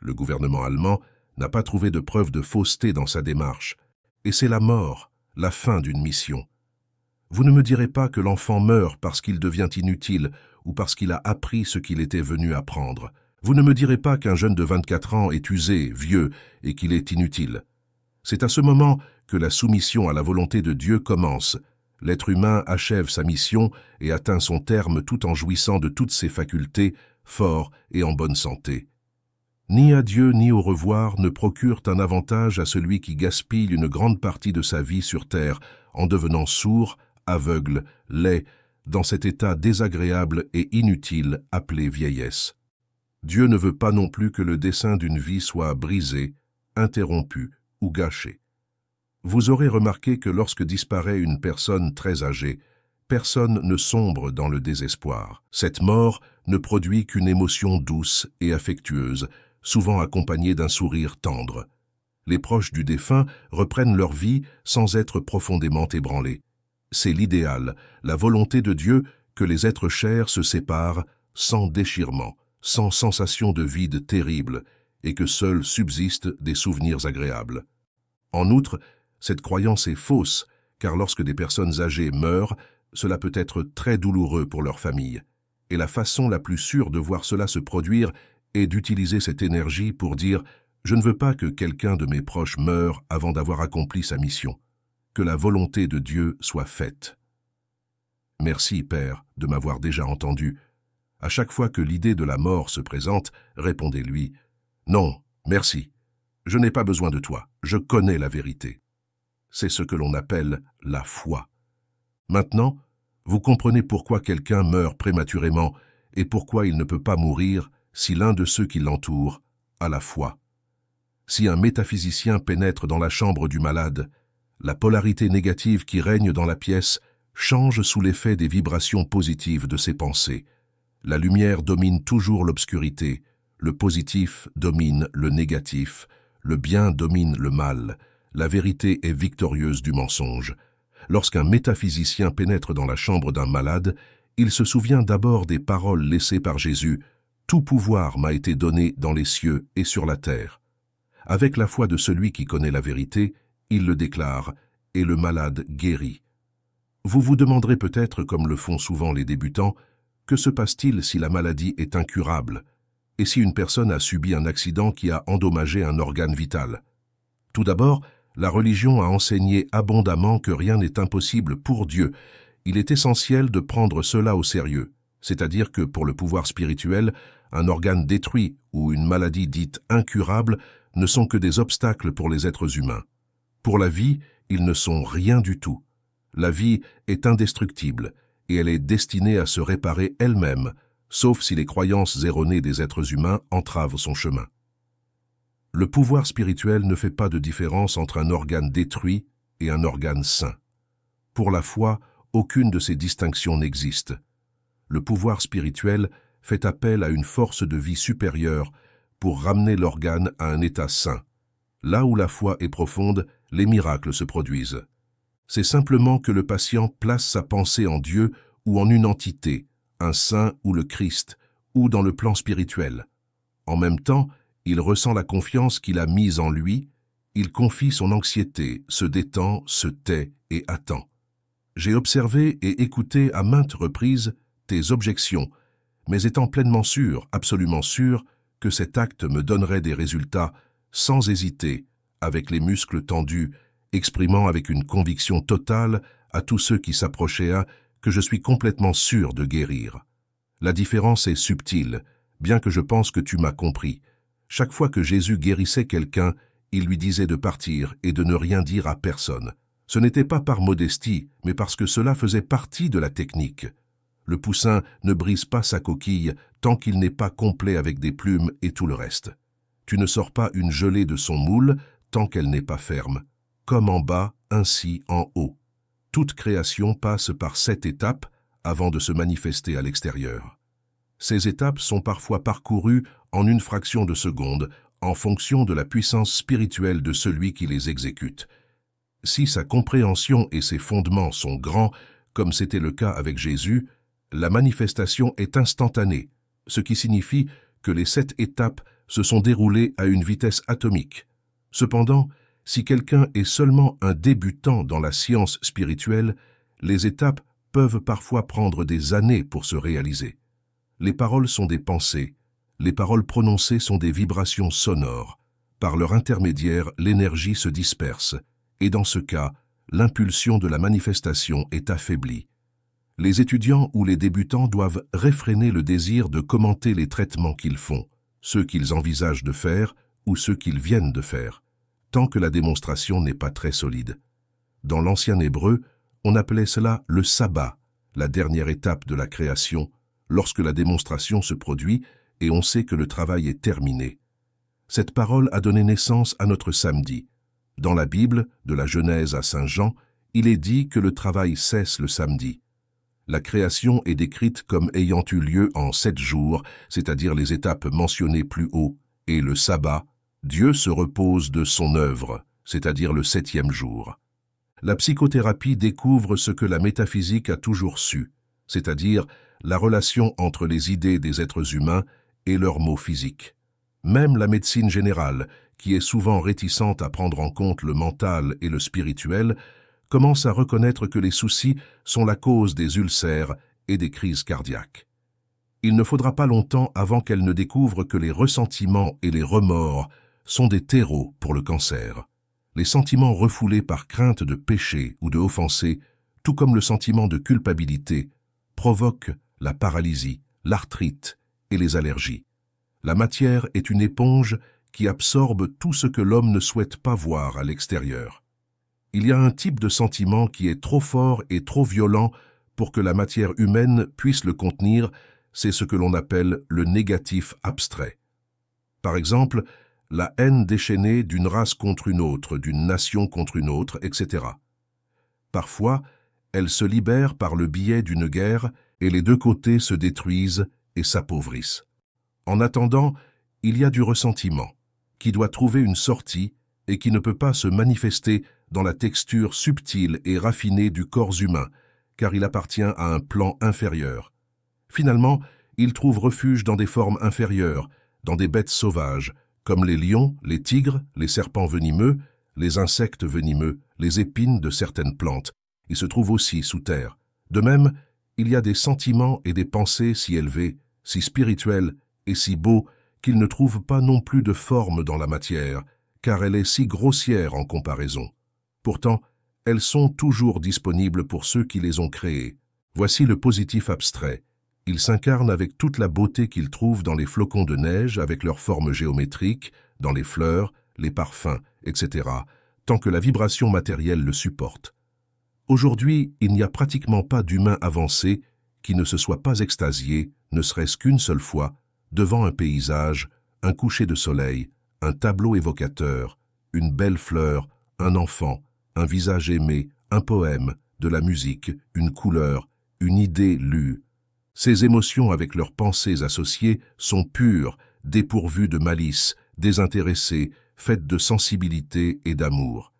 Le gouvernement allemand n'a pas trouvé de preuve de fausseté dans sa démarche, et c'est la mort, la fin d'une mission. Vous ne me direz pas que l'enfant meurt parce qu'il devient inutile ou parce qu'il a appris ce qu'il était venu apprendre. Vous ne me direz pas qu'un jeune de 24 ans est usé, vieux, et qu'il est inutile. C'est à ce moment que la soumission à la volonté de Dieu commence. L'être humain achève sa mission et atteint son terme tout en jouissant de toutes ses facultés, fort et en bonne santé. Ni Dieu ni au revoir ne procurent un avantage à celui qui gaspille une grande partie de sa vie sur Terre en devenant sourd, aveugle, laid, dans cet état désagréable et inutile appelé vieillesse. Dieu ne veut pas non plus que le dessein d'une vie soit brisé, interrompu ou gâché. Vous aurez remarqué que lorsque disparaît une personne très âgée, personne ne sombre dans le désespoir. Cette mort ne produit qu'une émotion douce et affectueuse, souvent accompagné d'un sourire tendre. Les proches du défunt reprennent leur vie sans être profondément ébranlés. C'est l'idéal, la volonté de Dieu que les êtres chers se séparent sans déchirement, sans sensation de vide terrible, et que seuls subsistent des souvenirs agréables. En outre, cette croyance est fausse, car lorsque des personnes âgées meurent, cela peut être très douloureux pour leur famille. Et la façon la plus sûre de voir cela se produire d'utiliser cette énergie pour dire « Je ne veux pas que quelqu'un de mes proches meure avant d'avoir accompli sa mission. Que la volonté de Dieu soit faite. » Merci, Père, de m'avoir déjà entendu. À chaque fois que l'idée de la mort se présente, répondez-lui « Non, merci. Je n'ai pas besoin de toi. Je connais la vérité. » C'est ce que l'on appelle la foi. Maintenant, vous comprenez pourquoi quelqu'un meurt prématurément et pourquoi il ne peut pas mourir si l'un de ceux qui l'entourent a la foi. Si un métaphysicien pénètre dans la chambre du malade, la polarité négative qui règne dans la pièce change sous l'effet des vibrations positives de ses pensées. La lumière domine toujours l'obscurité, le positif domine le négatif, le bien domine le mal, la vérité est victorieuse du mensonge. Lorsqu'un métaphysicien pénètre dans la chambre d'un malade, il se souvient d'abord des paroles laissées par Jésus tout pouvoir m'a été donné dans les cieux et sur la terre. Avec la foi de celui qui connaît la vérité, il le déclare, et le malade guérit. Vous vous demanderez peut-être, comme le font souvent les débutants, que se passe-t-il si la maladie est incurable et si une personne a subi un accident qui a endommagé un organe vital. Tout d'abord, la religion a enseigné abondamment que rien n'est impossible pour Dieu. Il est essentiel de prendre cela au sérieux, c'est-à-dire que pour le pouvoir spirituel, un organe détruit ou une maladie dite incurable ne sont que des obstacles pour les êtres humains. Pour la vie, ils ne sont rien du tout. La vie est indestructible et elle est destinée à se réparer elle-même, sauf si les croyances erronées des êtres humains entravent son chemin. Le pouvoir spirituel ne fait pas de différence entre un organe détruit et un organe sain. Pour la foi, aucune de ces distinctions n'existe. Le pouvoir spirituel fait appel à une force de vie supérieure pour ramener l'organe à un état sain. Là où la foi est profonde, les miracles se produisent. C'est simplement que le patient place sa pensée en Dieu ou en une entité, un saint ou le Christ, ou dans le plan spirituel. En même temps, il ressent la confiance qu'il a mise en lui, il confie son anxiété, se détend, se tait et attend. J'ai observé et écouté à maintes reprises tes objections mais étant pleinement sûr, absolument sûr, que cet acte me donnerait des résultats sans hésiter, avec les muscles tendus, exprimant avec une conviction totale à tous ceux qui s'approchaient à que je suis complètement sûr de guérir. La différence est subtile, bien que je pense que tu m'as compris. Chaque fois que Jésus guérissait quelqu'un, il lui disait de partir et de ne rien dire à personne. Ce n'était pas par modestie, mais parce que cela faisait partie de la technique. Le poussin ne brise pas sa coquille tant qu'il n'est pas complet avec des plumes et tout le reste. Tu ne sors pas une gelée de son moule tant qu'elle n'est pas ferme. Comme en bas, ainsi en haut. Toute création passe par sept étapes avant de se manifester à l'extérieur. Ces étapes sont parfois parcourues en une fraction de seconde en fonction de la puissance spirituelle de celui qui les exécute. Si sa compréhension et ses fondements sont grands, comme c'était le cas avec Jésus, la manifestation est instantanée, ce qui signifie que les sept étapes se sont déroulées à une vitesse atomique. Cependant, si quelqu'un est seulement un débutant dans la science spirituelle, les étapes peuvent parfois prendre des années pour se réaliser. Les paroles sont des pensées, les paroles prononcées sont des vibrations sonores. Par leur intermédiaire, l'énergie se disperse, et dans ce cas, l'impulsion de la manifestation est affaiblie les étudiants ou les débutants doivent réfréner le désir de commenter les traitements qu'ils font, ceux qu'ils envisagent de faire ou ceux qu'ils viennent de faire, tant que la démonstration n'est pas très solide. Dans l'ancien hébreu, on appelait cela le sabbat, la dernière étape de la création, lorsque la démonstration se produit et on sait que le travail est terminé. Cette parole a donné naissance à notre samedi. Dans la Bible, de la Genèse à Saint Jean, il est dit que le travail cesse le samedi la création est décrite comme ayant eu lieu en sept jours, c'est-à-dire les étapes mentionnées plus haut, et le sabbat, Dieu se repose de son œuvre, c'est-à-dire le septième jour. La psychothérapie découvre ce que la métaphysique a toujours su, c'est-à-dire la relation entre les idées des êtres humains et leurs mots physiques. Même la médecine générale, qui est souvent réticente à prendre en compte le mental et le spirituel, commence à reconnaître que les soucis sont la cause des ulcères et des crises cardiaques. Il ne faudra pas longtemps avant qu'elle ne découvre que les ressentiments et les remords sont des terreaux pour le cancer. Les sentiments refoulés par crainte de pécher ou de offenser, tout comme le sentiment de culpabilité, provoquent la paralysie, l'arthrite et les allergies. La matière est une éponge qui absorbe tout ce que l'homme ne souhaite pas voir à l'extérieur il y a un type de sentiment qui est trop fort et trop violent pour que la matière humaine puisse le contenir, c'est ce que l'on appelle le négatif abstrait. Par exemple, la haine déchaînée d'une race contre une autre, d'une nation contre une autre, etc. Parfois, elle se libère par le biais d'une guerre et les deux côtés se détruisent et s'appauvrissent. En attendant, il y a du ressentiment, qui doit trouver une sortie et qui ne peut pas se manifester dans la texture subtile et raffinée du corps humain, car il appartient à un plan inférieur. Finalement, il trouve refuge dans des formes inférieures, dans des bêtes sauvages, comme les lions, les tigres, les serpents venimeux, les insectes venimeux, les épines de certaines plantes. Il se trouve aussi sous terre. De même, il y a des sentiments et des pensées si élevés, si spirituels et si beaux qu'il ne trouve pas non plus de forme dans la matière, car elle est si grossière en comparaison. Pourtant, elles sont toujours disponibles pour ceux qui les ont créées. Voici le positif abstrait. Ils s'incarnent avec toute la beauté qu'ils trouvent dans les flocons de neige, avec leurs formes géométriques, dans les fleurs, les parfums, etc., tant que la vibration matérielle le supporte. Aujourd'hui, il n'y a pratiquement pas d'humain avancé qui ne se soit pas extasié, ne serait-ce qu'une seule fois, devant un paysage, un coucher de soleil, un tableau évocateur, une belle fleur, un enfant, un visage aimé, un poème, de la musique, une couleur, une idée lue. Ces émotions avec leurs pensées associées sont pures, dépourvues de malice, désintéressées, faites de sensibilité et d'amour.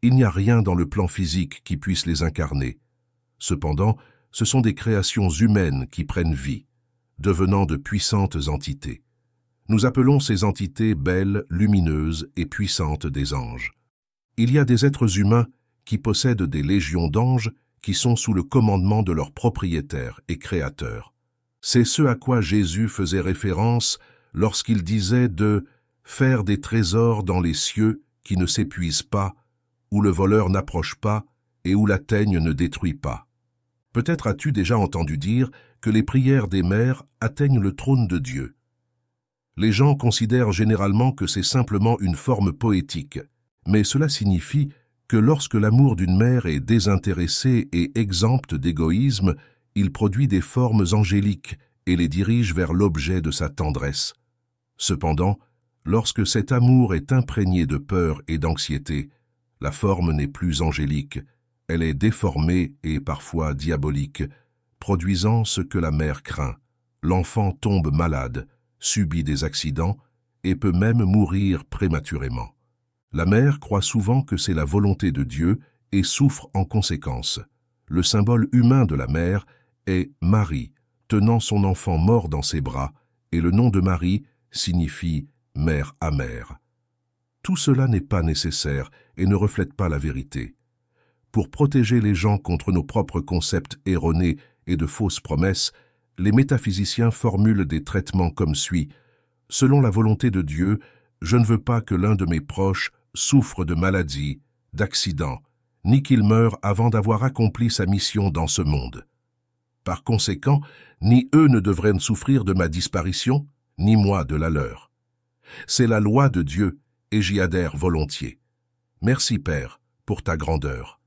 Il n'y a rien dans le plan physique qui puisse les incarner. Cependant, ce sont des créations humaines qui prennent vie, devenant de puissantes entités. Nous appelons ces entités belles, lumineuses et puissantes des anges. Il y a des êtres humains qui possèdent des légions d'anges qui sont sous le commandement de leur propriétaire et créateur. C'est ce à quoi Jésus faisait référence lorsqu'il disait de « faire des trésors dans les cieux qui ne s'épuisent pas, où le voleur n'approche pas et où la teigne ne détruit pas ». Peut-être as-tu déjà entendu dire que les prières des mères atteignent le trône de Dieu. Les gens considèrent généralement que c'est simplement une forme poétique, mais cela signifie que lorsque l'amour d'une mère est désintéressé et exempte d'égoïsme, il produit des formes angéliques et les dirige vers l'objet de sa tendresse. Cependant, lorsque cet amour est imprégné de peur et d'anxiété, la forme n'est plus angélique, elle est déformée et parfois diabolique, produisant ce que la mère craint. L'enfant tombe malade, subit des accidents et peut même mourir prématurément. La mère croit souvent que c'est la volonté de Dieu et souffre en conséquence. Le symbole humain de la mère est Marie, tenant son enfant mort dans ses bras, et le nom de Marie signifie mère amère. Tout cela n'est pas nécessaire et ne reflète pas la vérité. Pour protéger les gens contre nos propres concepts erronés et de fausses promesses, les métaphysiciens formulent des traitements comme suit. Selon la volonté de Dieu, je ne veux pas que l'un de mes proches souffre de maladies, d'accidents, ni qu'il meure avant d'avoir accompli sa mission dans ce monde. Par conséquent, ni eux ne devraient souffrir de ma disparition, ni moi de la leur. C'est la loi de Dieu, et j'y adhère volontiers. Merci Père, pour ta grandeur.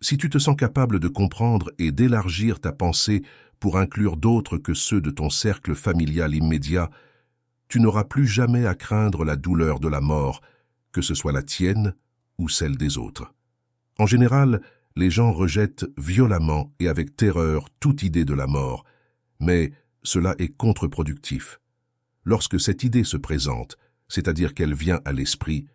Si tu te sens capable de comprendre et d'élargir ta pensée pour inclure d'autres que ceux de ton cercle familial immédiat, tu n'auras plus jamais à craindre la douleur de la mort, que ce soit la tienne ou celle des autres. En général, les gens rejettent violemment et avec terreur toute idée de la mort, mais cela est contre-productif. Lorsque cette idée se présente, c'est-à-dire qu'elle vient à l'esprit,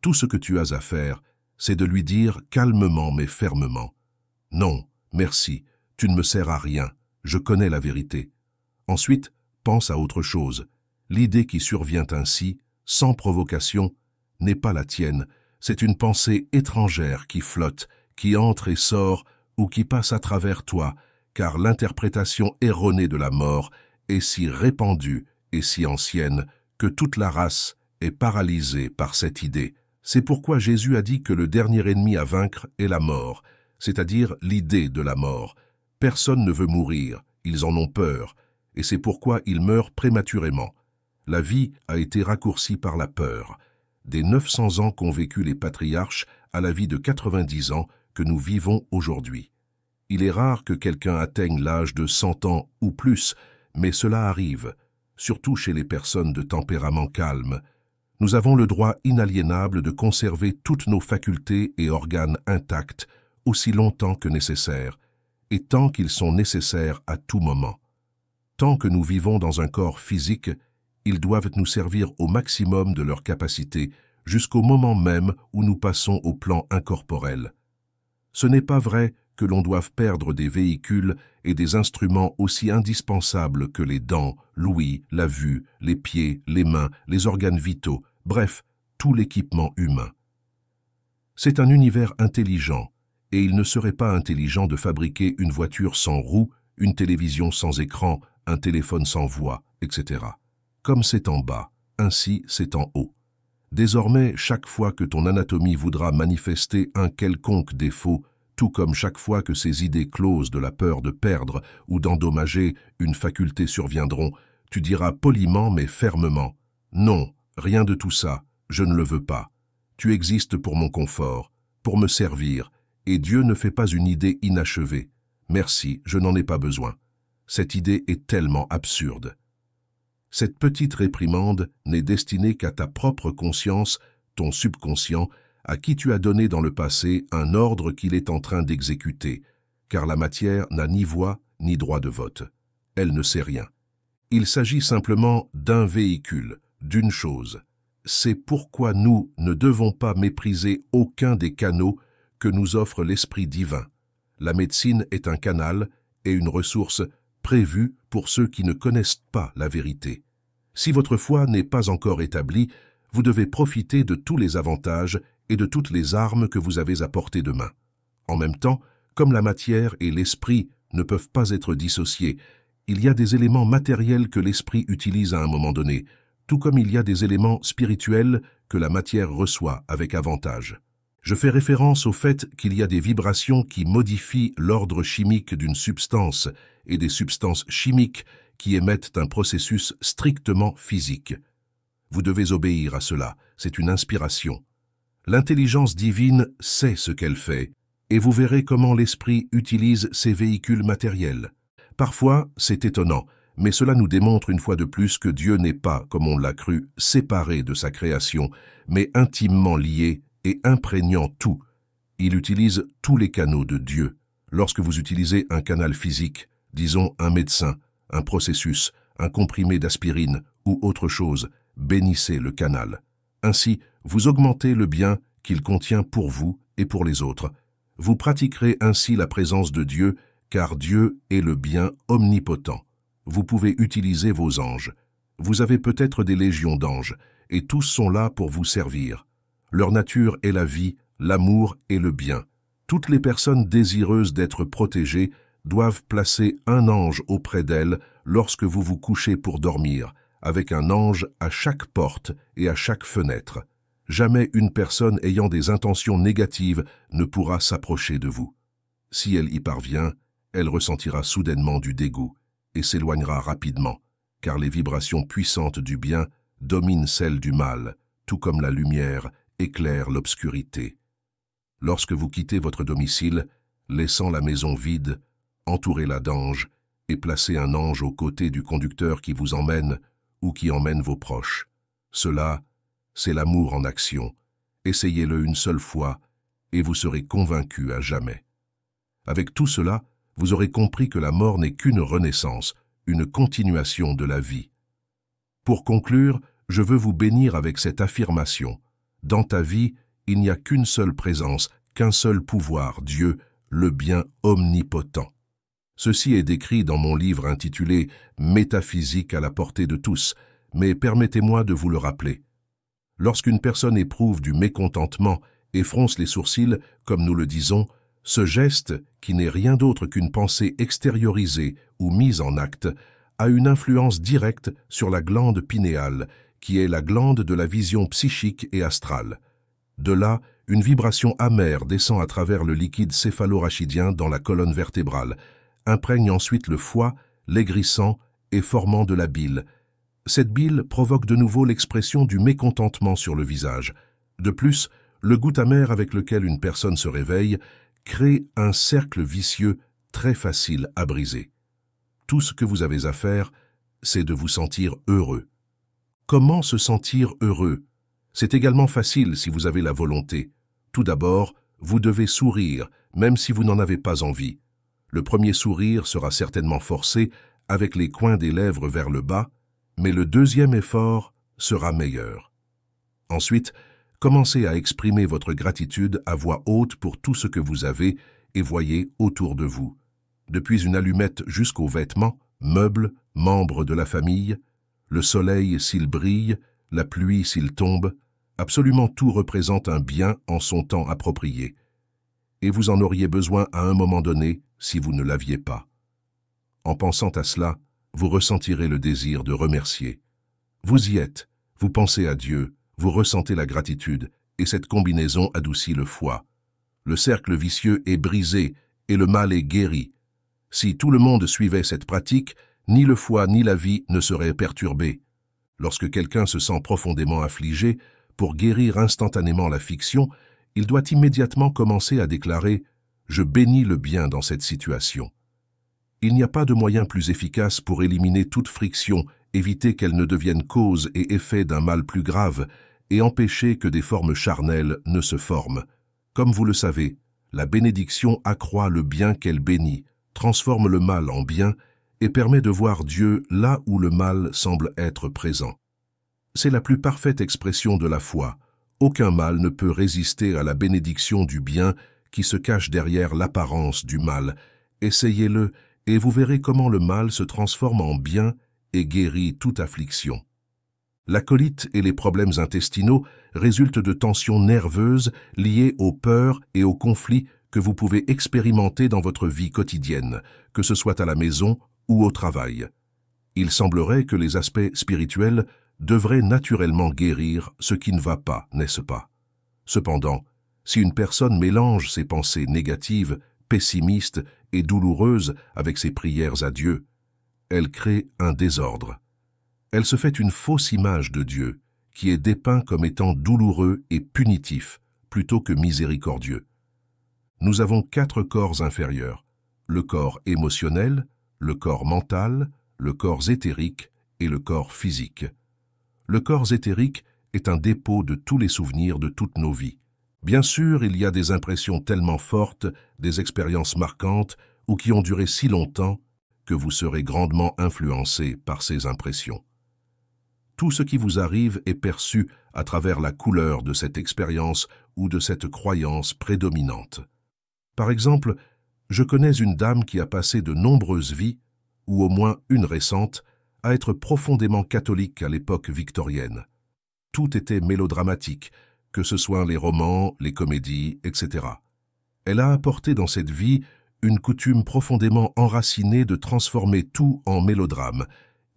tout ce que tu as à faire, c'est de lui dire calmement mais fermement « Non, merci, tu ne me sers à rien, je connais la vérité ». Ensuite, pense à autre chose. L'idée qui survient ainsi, sans provocation, n'est pas la tienne, c'est une pensée étrangère qui flotte, qui entre et sort, ou qui passe à travers toi, car l'interprétation erronée de la mort est si répandue et si ancienne que toute la race est paralysée par cette idée. C'est pourquoi Jésus a dit que le dernier ennemi à vaincre est la mort, c'est-à-dire l'idée de la mort. Personne ne veut mourir, ils en ont peur, et c'est pourquoi ils meurent prématurément. La vie a été raccourcie par la peur des 900 ans qu'ont vécu les patriarches à la vie de 90 ans que nous vivons aujourd'hui. Il est rare que quelqu'un atteigne l'âge de 100 ans ou plus, mais cela arrive, surtout chez les personnes de tempérament calme. Nous avons le droit inaliénable de conserver toutes nos facultés et organes intacts aussi longtemps que nécessaire, et tant qu'ils sont nécessaires à tout moment. Tant que nous vivons dans un corps physique, ils doivent nous servir au maximum de leur capacité jusqu'au moment même où nous passons au plan incorporel. Ce n'est pas vrai que l'on doive perdre des véhicules et des instruments aussi indispensables que les dents, l'ouïe, la vue, les pieds, les mains, les organes vitaux, bref, tout l'équipement humain. C'est un univers intelligent, et il ne serait pas intelligent de fabriquer une voiture sans roue, une télévision sans écran, un téléphone sans voix, etc. Comme c'est en bas, ainsi c'est en haut. Désormais, chaque fois que ton anatomie voudra manifester un quelconque défaut, tout comme chaque fois que ces idées closes de la peur de perdre ou d'endommager une faculté surviendront, tu diras poliment mais fermement « Non, rien de tout ça, je ne le veux pas. Tu existes pour mon confort, pour me servir, et Dieu ne fait pas une idée inachevée. Merci, je n'en ai pas besoin. Cette idée est tellement absurde cette petite réprimande n'est destinée qu'à ta propre conscience, ton subconscient, à qui tu as donné dans le passé un ordre qu'il est en train d'exécuter, car la matière n'a ni voix ni droit de vote. Elle ne sait rien. Il s'agit simplement d'un véhicule, d'une chose. C'est pourquoi nous ne devons pas mépriser aucun des canaux que nous offre l'Esprit divin. La médecine est un canal et une ressource prévu pour ceux qui ne connaissent pas la vérité. Si votre foi n'est pas encore établie, vous devez profiter de tous les avantages et de toutes les armes que vous avez à portée de main. En même temps, comme la matière et l'esprit ne peuvent pas être dissociés, il y a des éléments matériels que l'esprit utilise à un moment donné, tout comme il y a des éléments spirituels que la matière reçoit avec avantage. Je fais référence au fait qu'il y a des vibrations qui modifient l'ordre chimique d'une substance et des substances chimiques qui émettent un processus strictement physique. Vous devez obéir à cela, c'est une inspiration. L'intelligence divine sait ce qu'elle fait, et vous verrez comment l'esprit utilise ses véhicules matériels. Parfois, c'est étonnant, mais cela nous démontre une fois de plus que Dieu n'est pas, comme on l'a cru, séparé de sa création, mais intimement lié et imprégnant tout. Il utilise tous les canaux de Dieu. Lorsque vous utilisez un canal physique, disons un médecin, un processus, un comprimé d'aspirine ou autre chose, bénissez le canal. Ainsi, vous augmentez le bien qu'il contient pour vous et pour les autres. Vous pratiquerez ainsi la présence de Dieu, car Dieu est le bien omnipotent. Vous pouvez utiliser vos anges. Vous avez peut-être des légions d'anges, et tous sont là pour vous servir. Leur nature est la vie, l'amour et le bien. Toutes les personnes désireuses d'être protégées doivent placer un ange auprès d'elle lorsque vous vous couchez pour dormir, avec un ange à chaque porte et à chaque fenêtre. Jamais une personne ayant des intentions négatives ne pourra s'approcher de vous. Si elle y parvient, elle ressentira soudainement du dégoût et s'éloignera rapidement, car les vibrations puissantes du bien dominent celles du mal, tout comme la lumière éclaire l'obscurité. Lorsque vous quittez votre domicile, laissant la maison vide, entourez-la d'ange et placez un ange aux côtés du conducteur qui vous emmène ou qui emmène vos proches. Cela, c'est l'amour en action. Essayez-le une seule fois et vous serez convaincu à jamais. Avec tout cela, vous aurez compris que la mort n'est qu'une renaissance, une continuation de la vie. Pour conclure, je veux vous bénir avec cette affirmation. Dans ta vie, il n'y a qu'une seule présence, qu'un seul pouvoir, Dieu, le bien omnipotent. Ceci est décrit dans mon livre intitulé Métaphysique à la portée de tous, mais permettez-moi de vous le rappeler. Lorsqu'une personne éprouve du mécontentement et fronce les sourcils, comme nous le disons, ce geste, qui n'est rien d'autre qu'une pensée extériorisée ou mise en acte, a une influence directe sur la glande pinéale, qui est la glande de la vision psychique et astrale. De là, une vibration amère descend à travers le liquide céphalorachidien dans la colonne vertébrale, imprègne ensuite le foie, l'aigrissant et formant de la bile. Cette bile provoque de nouveau l'expression du mécontentement sur le visage. De plus, le goût amer avec lequel une personne se réveille crée un cercle vicieux très facile à briser. Tout ce que vous avez à faire, c'est de vous sentir heureux. Comment se sentir heureux C'est également facile si vous avez la volonté. Tout d'abord, vous devez sourire, même si vous n'en avez pas envie. Le premier sourire sera certainement forcé avec les coins des lèvres vers le bas, mais le deuxième effort sera meilleur. Ensuite, commencez à exprimer votre gratitude à voix haute pour tout ce que vous avez et voyez autour de vous. Depuis une allumette jusqu'aux vêtements, meubles, membres de la famille, le soleil s'il brille, la pluie s'il tombe, absolument tout représente un bien en son temps approprié. Et vous en auriez besoin à un moment donné si vous ne l'aviez pas. En pensant à cela, vous ressentirez le désir de remercier. Vous y êtes, vous pensez à Dieu, vous ressentez la gratitude, et cette combinaison adoucit le foie. Le cercle vicieux est brisé et le mal est guéri. Si tout le monde suivait cette pratique, ni le foie ni la vie ne seraient perturbés. Lorsque quelqu'un se sent profondément affligé, pour guérir instantanément la fiction, il doit immédiatement commencer à déclarer je bénis le bien dans cette situation. Il n'y a pas de moyen plus efficace pour éliminer toute friction, éviter qu'elle ne devienne cause et effet d'un mal plus grave, et empêcher que des formes charnelles ne se forment. Comme vous le savez, la bénédiction accroît le bien qu'elle bénit, transforme le mal en bien et permet de voir Dieu là où le mal semble être présent. C'est la plus parfaite expression de la foi. Aucun mal ne peut résister à la bénédiction du bien qui se cache derrière l'apparence du mal. Essayez-le et vous verrez comment le mal se transforme en bien et guérit toute affliction. colite et les problèmes intestinaux résultent de tensions nerveuses liées aux peurs et aux conflits que vous pouvez expérimenter dans votre vie quotidienne, que ce soit à la maison ou au travail. Il semblerait que les aspects spirituels devraient naturellement guérir ce qui ne va pas, n'est-ce pas Cependant, si une personne mélange ses pensées négatives, pessimistes et douloureuses avec ses prières à Dieu, elle crée un désordre. Elle se fait une fausse image de Dieu, qui est dépeint comme étant douloureux et punitif, plutôt que miséricordieux. Nous avons quatre corps inférieurs, le corps émotionnel, le corps mental, le corps éthérique et le corps physique. Le corps éthérique est un dépôt de tous les souvenirs de toutes nos vies. Bien sûr, il y a des impressions tellement fortes, des expériences marquantes ou qui ont duré si longtemps que vous serez grandement influencé par ces impressions. Tout ce qui vous arrive est perçu à travers la couleur de cette expérience ou de cette croyance prédominante. Par exemple, je connais une dame qui a passé de nombreuses vies, ou au moins une récente, à être profondément catholique à l'époque victorienne. Tout était mélodramatique, que ce soit les romans, les comédies, etc. Elle a apporté dans cette vie une coutume profondément enracinée de transformer tout en mélodrame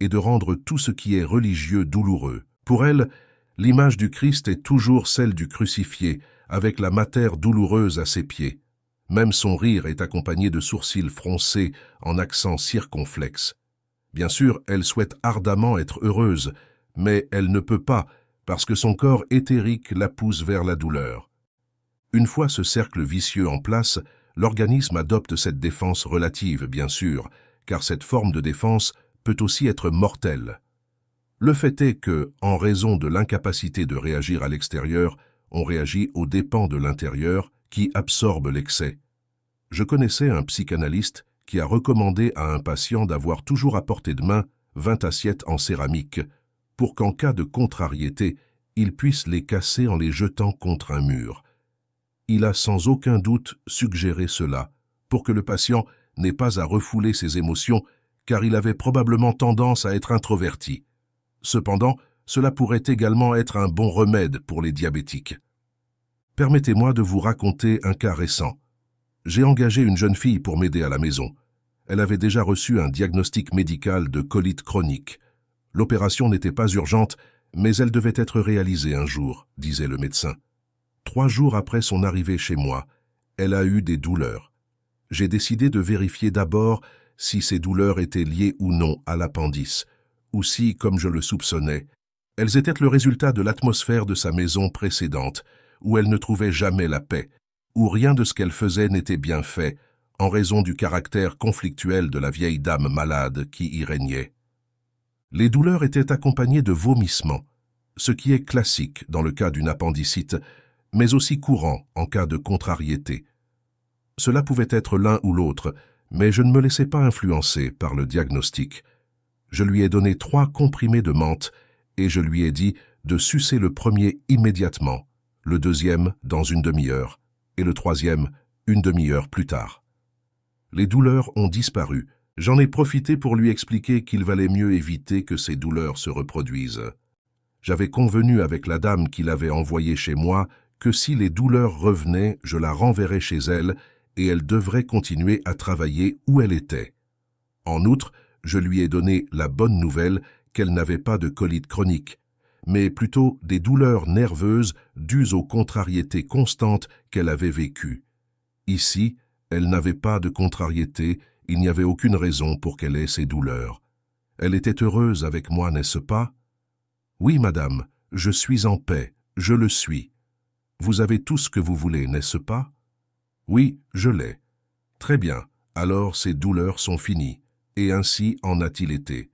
et de rendre tout ce qui est religieux douloureux. Pour elle, l'image du Christ est toujours celle du crucifié, avec la matière douloureuse à ses pieds. Même son rire est accompagné de sourcils froncés en accent circonflexe. Bien sûr, elle souhaite ardemment être heureuse, mais elle ne peut pas, parce que son corps éthérique la pousse vers la douleur. Une fois ce cercle vicieux en place, l'organisme adopte cette défense relative, bien sûr, car cette forme de défense peut aussi être mortelle. Le fait est que, en raison de l'incapacité de réagir à l'extérieur, on réagit aux dépens de l'intérieur qui absorbe l'excès. Je connaissais un psychanalyste qui a recommandé à un patient d'avoir toujours à portée de main 20 assiettes en céramique pour qu'en cas de contrariété, il puisse les casser en les jetant contre un mur. Il a sans aucun doute suggéré cela, pour que le patient n'ait pas à refouler ses émotions, car il avait probablement tendance à être introverti. Cependant, cela pourrait également être un bon remède pour les diabétiques. Permettez-moi de vous raconter un cas récent. J'ai engagé une jeune fille pour m'aider à la maison. Elle avait déjà reçu un diagnostic médical de colite chronique. L'opération n'était pas urgente, mais elle devait être réalisée un jour, disait le médecin. Trois jours après son arrivée chez moi, elle a eu des douleurs. J'ai décidé de vérifier d'abord si ces douleurs étaient liées ou non à l'appendice, ou si, comme je le soupçonnais, elles étaient le résultat de l'atmosphère de sa maison précédente, où elle ne trouvait jamais la paix, où rien de ce qu'elle faisait n'était bien fait, en raison du caractère conflictuel de la vieille dame malade qui y régnait les douleurs étaient accompagnées de vomissements, ce qui est classique dans le cas d'une appendicite, mais aussi courant en cas de contrariété. Cela pouvait être l'un ou l'autre, mais je ne me laissais pas influencer par le diagnostic. Je lui ai donné trois comprimés de menthe et je lui ai dit de sucer le premier immédiatement, le deuxième dans une demi-heure et le troisième une demi-heure plus tard. Les douleurs ont disparu J'en ai profité pour lui expliquer qu'il valait mieux éviter que ces douleurs se reproduisent. J'avais convenu avec la dame qui l'avait envoyée chez moi que si les douleurs revenaient, je la renverrais chez elle et elle devrait continuer à travailler où elle était. En outre, je lui ai donné la bonne nouvelle qu'elle n'avait pas de colite chronique, mais plutôt des douleurs nerveuses dues aux contrariétés constantes qu'elle avait vécues. Ici, elle n'avait pas de contrariétés, il n'y avait aucune raison pour qu'elle ait ces douleurs. Elle était heureuse avec moi, n'est-ce pas Oui, madame, je suis en paix, je le suis. Vous avez tout ce que vous voulez, n'est-ce pas Oui, je l'ai. Très bien, alors ces douleurs sont finies, et ainsi en a-t-il été.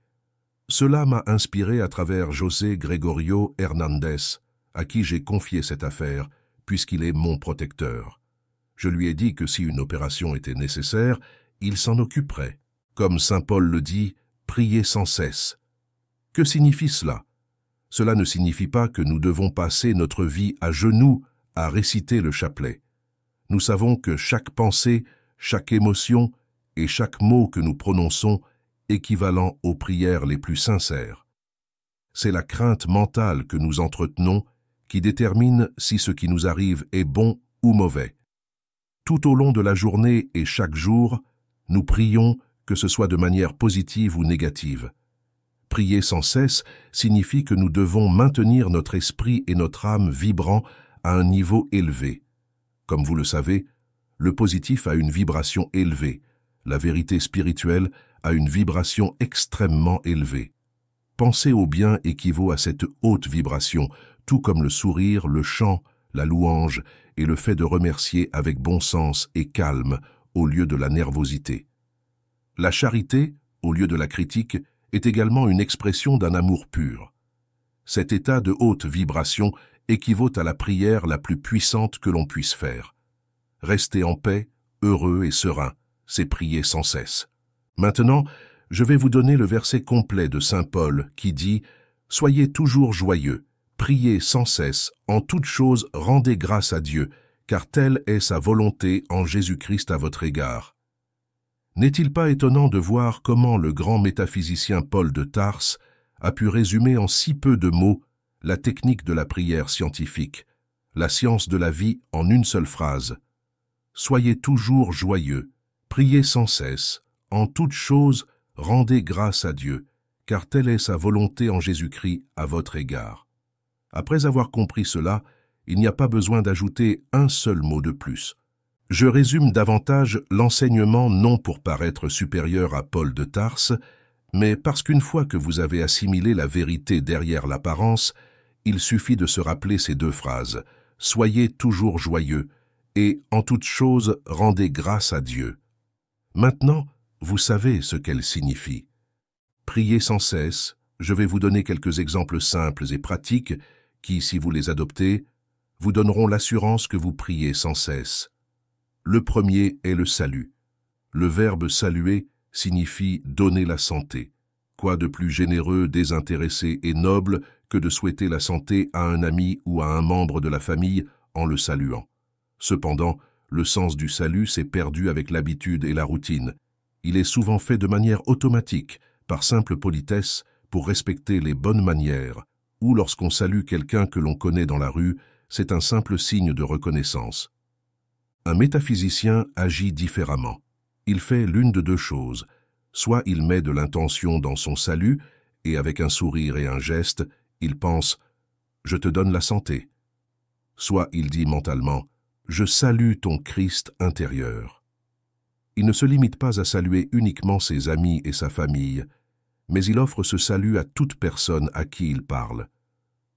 Cela m'a inspiré à travers José Gregorio Hernández, »« à qui j'ai confié cette affaire, puisqu'il est mon protecteur. Je lui ai dit que si une opération était nécessaire, il s'en occuperait. Comme Saint Paul le dit, prier sans cesse. Que signifie cela Cela ne signifie pas que nous devons passer notre vie à genoux à réciter le chapelet. Nous savons que chaque pensée, chaque émotion et chaque mot que nous prononçons équivalent aux prières les plus sincères. C'est la crainte mentale que nous entretenons qui détermine si ce qui nous arrive est bon ou mauvais. Tout au long de la journée et chaque jour, nous prions, que ce soit de manière positive ou négative. Prier sans cesse signifie que nous devons maintenir notre esprit et notre âme vibrants à un niveau élevé. Comme vous le savez, le positif a une vibration élevée, la vérité spirituelle a une vibration extrêmement élevée. Penser au bien équivaut à cette haute vibration, tout comme le sourire, le chant, la louange et le fait de remercier avec bon sens et calme au lieu de la nervosité. La charité, au lieu de la critique, est également une expression d'un amour pur. Cet état de haute vibration équivaut à la prière la plus puissante que l'on puisse faire. Rester en paix, heureux et serein, c'est prier sans cesse. Maintenant, je vais vous donner le verset complet de Saint Paul qui dit « Soyez toujours joyeux, priez sans cesse, en toute chose rendez grâce à Dieu, car telle est sa volonté en Jésus-Christ à votre égard. N'est-il pas étonnant de voir comment le grand métaphysicien Paul de Tarse a pu résumer en si peu de mots la technique de la prière scientifique, la science de la vie en une seule phrase. Soyez toujours joyeux, priez sans cesse, en toute chose, rendez grâce à Dieu, car telle est sa volonté en Jésus-Christ à votre égard. Après avoir compris cela, il n'y a pas besoin d'ajouter un seul mot de plus. Je résume davantage l'enseignement non pour paraître supérieur à Paul de Tarse, mais parce qu'une fois que vous avez assimilé la vérité derrière l'apparence, il suffit de se rappeler ces deux phrases « Soyez toujours joyeux » et « En toute chose, rendez grâce à Dieu ». Maintenant, vous savez ce qu'elles signifient. Priez sans cesse, je vais vous donner quelques exemples simples et pratiques qui, si vous les adoptez, vous donneront l'assurance que vous priez sans cesse. Le premier est le salut. Le verbe « saluer » signifie « donner la santé ». Quoi de plus généreux, désintéressé et noble que de souhaiter la santé à un ami ou à un membre de la famille en le saluant Cependant, le sens du salut s'est perdu avec l'habitude et la routine. Il est souvent fait de manière automatique, par simple politesse, pour respecter les bonnes manières, ou lorsqu'on salue quelqu'un que l'on connaît dans la rue, c'est un simple signe de reconnaissance. Un métaphysicien agit différemment. Il fait l'une de deux choses. Soit il met de l'intention dans son salut, et avec un sourire et un geste, il pense « Je te donne la santé ». Soit il dit mentalement « Je salue ton Christ intérieur ». Il ne se limite pas à saluer uniquement ses amis et sa famille, mais il offre ce salut à toute personne à qui il parle,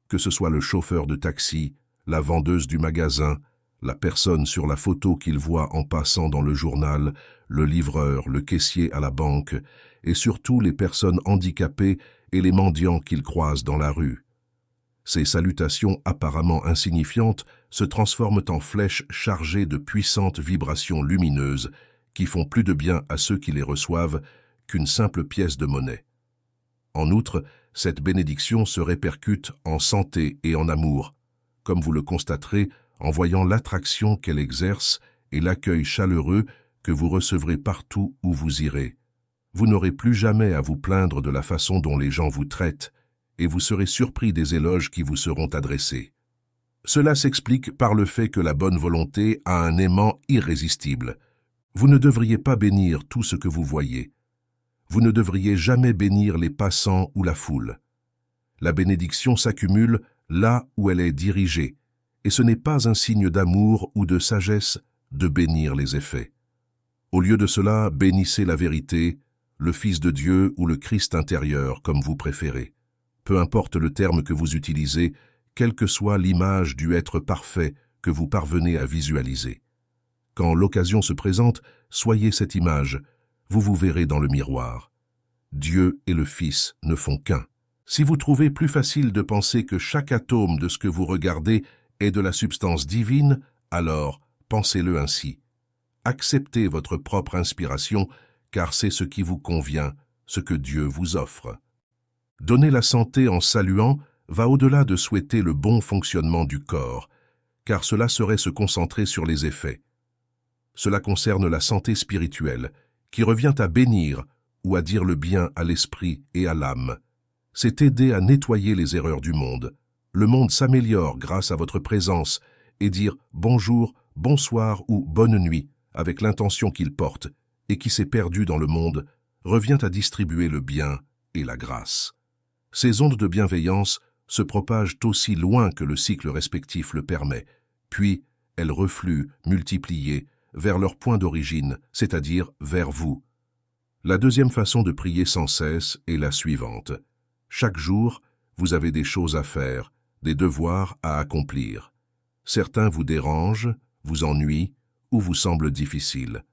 que ce soit le chauffeur de taxi, la vendeuse du magasin, la personne sur la photo qu'il voit en passant dans le journal, le livreur, le caissier à la banque, et surtout les personnes handicapées et les mendiants qu'il croise dans la rue. Ces salutations apparemment insignifiantes se transforment en flèches chargées de puissantes vibrations lumineuses qui font plus de bien à ceux qui les reçoivent qu'une simple pièce de monnaie. En outre, cette bénédiction se répercute en santé et en amour, comme vous le constaterez en voyant l'attraction qu'elle exerce et l'accueil chaleureux que vous recevrez partout où vous irez. Vous n'aurez plus jamais à vous plaindre de la façon dont les gens vous traitent, et vous serez surpris des éloges qui vous seront adressés. Cela s'explique par le fait que la bonne volonté a un aimant irrésistible. Vous ne devriez pas bénir tout ce que vous voyez. Vous ne devriez jamais bénir les passants ou la foule. La bénédiction s'accumule là où elle est dirigée, et ce n'est pas un signe d'amour ou de sagesse de bénir les effets. Au lieu de cela, bénissez la vérité, le Fils de Dieu ou le Christ intérieur, comme vous préférez. Peu importe le terme que vous utilisez, quelle que soit l'image du être parfait que vous parvenez à visualiser. Quand l'occasion se présente, soyez cette image, vous vous verrez dans le miroir. Dieu et le Fils ne font qu'un. Si vous trouvez plus facile de penser que chaque atome de ce que vous regardez est de la substance divine, alors pensez-le ainsi. Acceptez votre propre inspiration, car c'est ce qui vous convient, ce que Dieu vous offre. Donner la santé en saluant va au-delà de souhaiter le bon fonctionnement du corps, car cela serait se concentrer sur les effets. Cela concerne la santé spirituelle, qui revient à bénir ou à dire le bien à l'esprit et à l'âme, c'est aider à nettoyer les erreurs du monde. Le monde s'améliore grâce à votre présence et dire bonjour, bonsoir ou bonne nuit avec l'intention qu'il porte et qui s'est perdu dans le monde revient à distribuer le bien et la grâce. Ces ondes de bienveillance se propagent aussi loin que le cycle respectif le permet, puis elles refluent, multipliées, vers leur point d'origine, c'est-à-dire vers vous. La deuxième façon de prier sans cesse est la suivante. Chaque jour, vous avez des choses à faire, des devoirs à accomplir. Certains vous dérangent, vous ennuient ou vous semblent difficiles.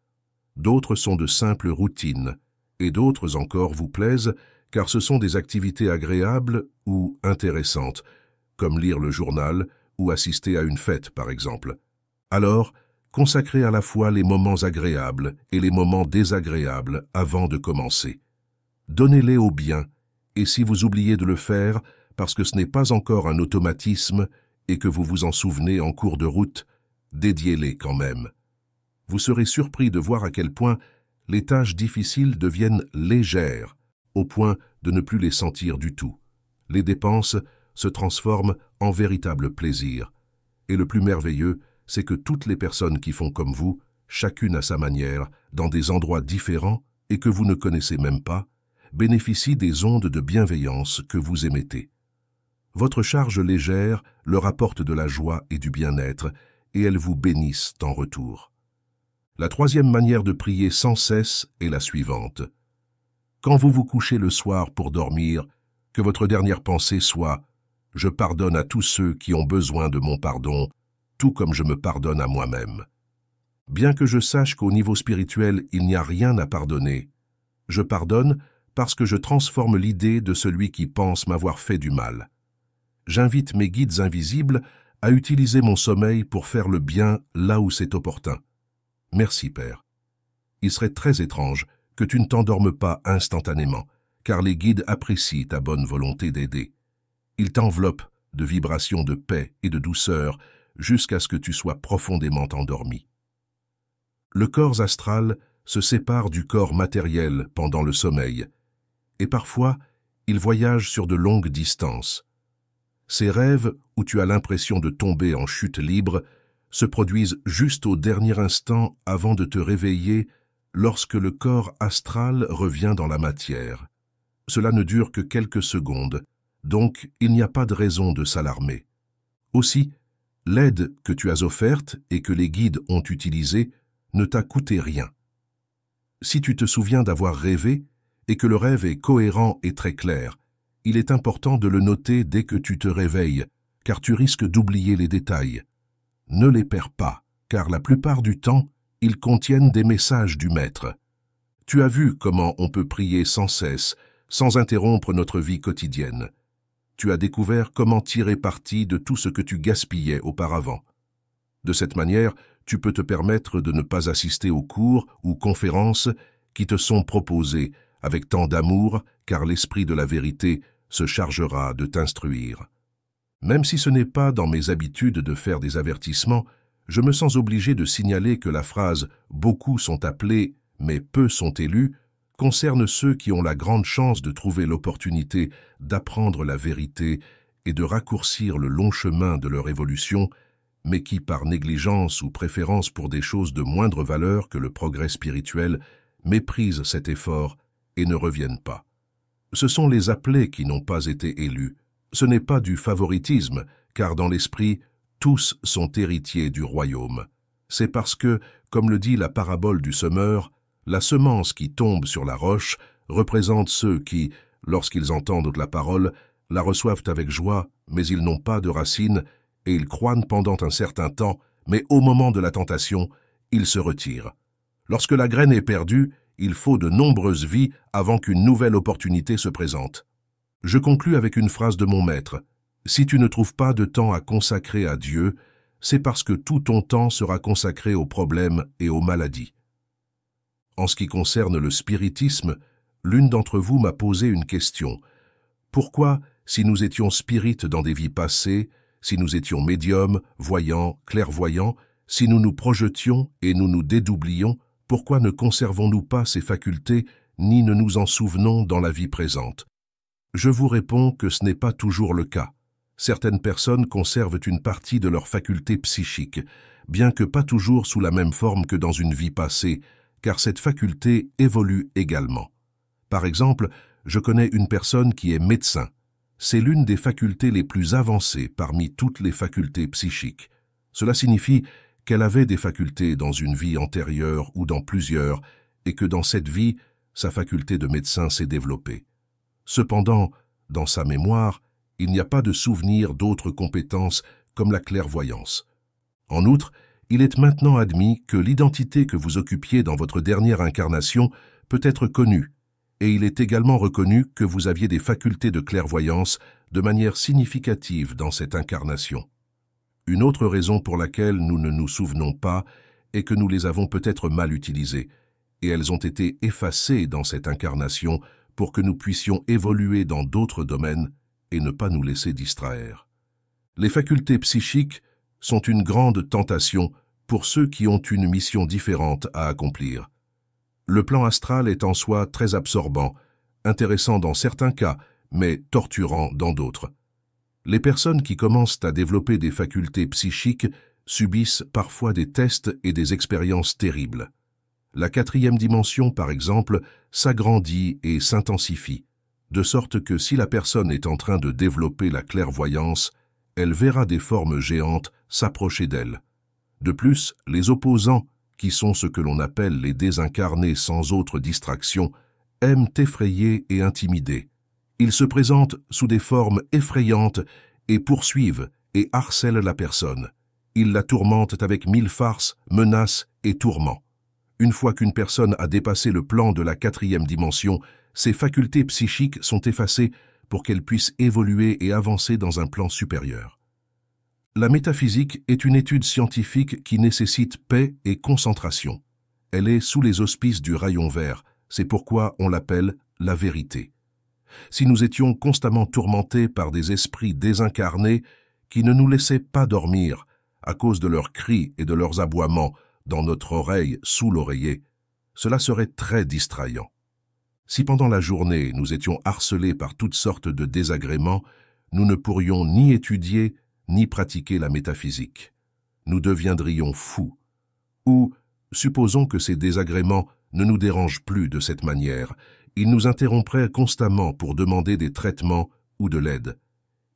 D'autres sont de simples routines, et d'autres encore vous plaisent car ce sont des activités agréables ou intéressantes, comme lire le journal ou assister à une fête, par exemple. Alors, consacrez à la fois les moments agréables et les moments désagréables avant de commencer. Donnez-les au bien, et si vous oubliez de le faire parce que ce n'est pas encore un automatisme et que vous vous en souvenez en cours de route, dédiez-les quand même. Vous serez surpris de voir à quel point les tâches difficiles deviennent légères, au point de ne plus les sentir du tout. Les dépenses se transforment en véritable plaisir. Et le plus merveilleux, c'est que toutes les personnes qui font comme vous, chacune à sa manière, dans des endroits différents et que vous ne connaissez même pas, bénéficient des ondes de bienveillance que vous émettez. Votre charge légère leur apporte de la joie et du bien-être, et elles vous bénissent en retour. La troisième manière de prier sans cesse est la suivante. Quand vous vous couchez le soir pour dormir, que votre dernière pensée soit « Je pardonne à tous ceux qui ont besoin de mon pardon, tout comme je me pardonne à moi-même ». Bien que je sache qu'au niveau spirituel, il n'y a rien à pardonner, je pardonne parce que je transforme l'idée de celui qui pense m'avoir fait du mal. J'invite mes guides invisibles à utiliser mon sommeil pour faire le bien là où c'est opportun. Merci, Père. Il serait très étrange que tu ne t'endormes pas instantanément, car les guides apprécient ta bonne volonté d'aider. Ils t'enveloppent de vibrations de paix et de douceur jusqu'à ce que tu sois profondément endormi. Le corps astral se sépare du corps matériel pendant le sommeil, et parfois, ils voyagent sur de longues distances. Ces rêves, où tu as l'impression de tomber en chute libre, se produisent juste au dernier instant avant de te réveiller lorsque le corps astral revient dans la matière. Cela ne dure que quelques secondes, donc il n'y a pas de raison de s'alarmer. Aussi, l'aide que tu as offerte et que les guides ont utilisée ne t'a coûté rien. Si tu te souviens d'avoir rêvé, et que le rêve est cohérent et très clair, il est important de le noter dès que tu te réveilles, car tu risques d'oublier les détails. Ne les perds pas, car la plupart du temps, ils contiennent des messages du Maître. Tu as vu comment on peut prier sans cesse, sans interrompre notre vie quotidienne. Tu as découvert comment tirer parti de tout ce que tu gaspillais auparavant. De cette manière, tu peux te permettre de ne pas assister aux cours ou conférences qui te sont proposés avec tant d'amour, car l'Esprit de la vérité se chargera de t'instruire. Même si ce n'est pas dans mes habitudes de faire des avertissements, je me sens obligé de signaler que la phrase « beaucoup sont appelés, mais peu sont élus » concerne ceux qui ont la grande chance de trouver l'opportunité d'apprendre la vérité et de raccourcir le long chemin de leur évolution, mais qui, par négligence ou préférence pour des choses de moindre valeur que le progrès spirituel, méprisent cet effort ne reviennent pas. Ce sont les appelés qui n'ont pas été élus. Ce n'est pas du favoritisme, car dans l'esprit, tous sont héritiers du royaume. C'est parce que, comme le dit la parabole du semeur, la semence qui tombe sur la roche représente ceux qui, lorsqu'ils entendent la parole, la reçoivent avec joie, mais ils n'ont pas de racines, et ils croient pendant un certain temps, mais au moment de la tentation, ils se retirent. Lorsque la graine est perdue, il faut de nombreuses vies avant qu'une nouvelle opportunité se présente. Je conclus avec une phrase de mon maître. Si tu ne trouves pas de temps à consacrer à Dieu, c'est parce que tout ton temps sera consacré aux problèmes et aux maladies. En ce qui concerne le spiritisme, l'une d'entre vous m'a posé une question. Pourquoi, si nous étions spirites dans des vies passées, si nous étions médiums, voyants, clairvoyants, si nous nous projetions et nous nous dédoublions, pourquoi ne conservons-nous pas ces facultés ni ne nous en souvenons dans la vie présente Je vous réponds que ce n'est pas toujours le cas. Certaines personnes conservent une partie de leurs facultés psychiques, bien que pas toujours sous la même forme que dans une vie passée, car cette faculté évolue également. Par exemple, je connais une personne qui est médecin. C'est l'une des facultés les plus avancées parmi toutes les facultés psychiques. Cela signifie qu'elle avait des facultés dans une vie antérieure ou dans plusieurs, et que dans cette vie, sa faculté de médecin s'est développée. Cependant, dans sa mémoire, il n'y a pas de souvenir d'autres compétences comme la clairvoyance. En outre, il est maintenant admis que l'identité que vous occupiez dans votre dernière incarnation peut être connue, et il est également reconnu que vous aviez des facultés de clairvoyance de manière significative dans cette incarnation. Une autre raison pour laquelle nous ne nous souvenons pas est que nous les avons peut-être mal utilisées, et elles ont été effacées dans cette incarnation pour que nous puissions évoluer dans d'autres domaines et ne pas nous laisser distraire. Les facultés psychiques sont une grande tentation pour ceux qui ont une mission différente à accomplir. Le plan astral est en soi très absorbant, intéressant dans certains cas, mais torturant dans d'autres les personnes qui commencent à développer des facultés psychiques subissent parfois des tests et des expériences terribles. La quatrième dimension, par exemple, s'agrandit et s'intensifie, de sorte que si la personne est en train de développer la clairvoyance, elle verra des formes géantes s'approcher d'elle. De plus, les opposants, qui sont ce que l'on appelle les désincarnés sans autre distraction, aiment effrayer et intimider. Ils se présentent sous des formes effrayantes et poursuivent et harcèlent la personne. Ils la tourmentent avec mille farces, menaces et tourments. Une fois qu'une personne a dépassé le plan de la quatrième dimension, ses facultés psychiques sont effacées pour qu'elle puisse évoluer et avancer dans un plan supérieur. La métaphysique est une étude scientifique qui nécessite paix et concentration. Elle est sous les auspices du rayon vert, c'est pourquoi on l'appelle la vérité si nous étions constamment tourmentés par des esprits désincarnés qui ne nous laissaient pas dormir à cause de leurs cris et de leurs aboiements dans notre oreille sous l'oreiller, cela serait très distrayant. Si pendant la journée nous étions harcelés par toutes sortes de désagréments, nous ne pourrions ni étudier ni pratiquer la métaphysique. Nous deviendrions fous. Ou, supposons que ces désagréments ne nous dérangent plus de cette manière, il nous interromprait constamment pour demander des traitements ou de l'aide.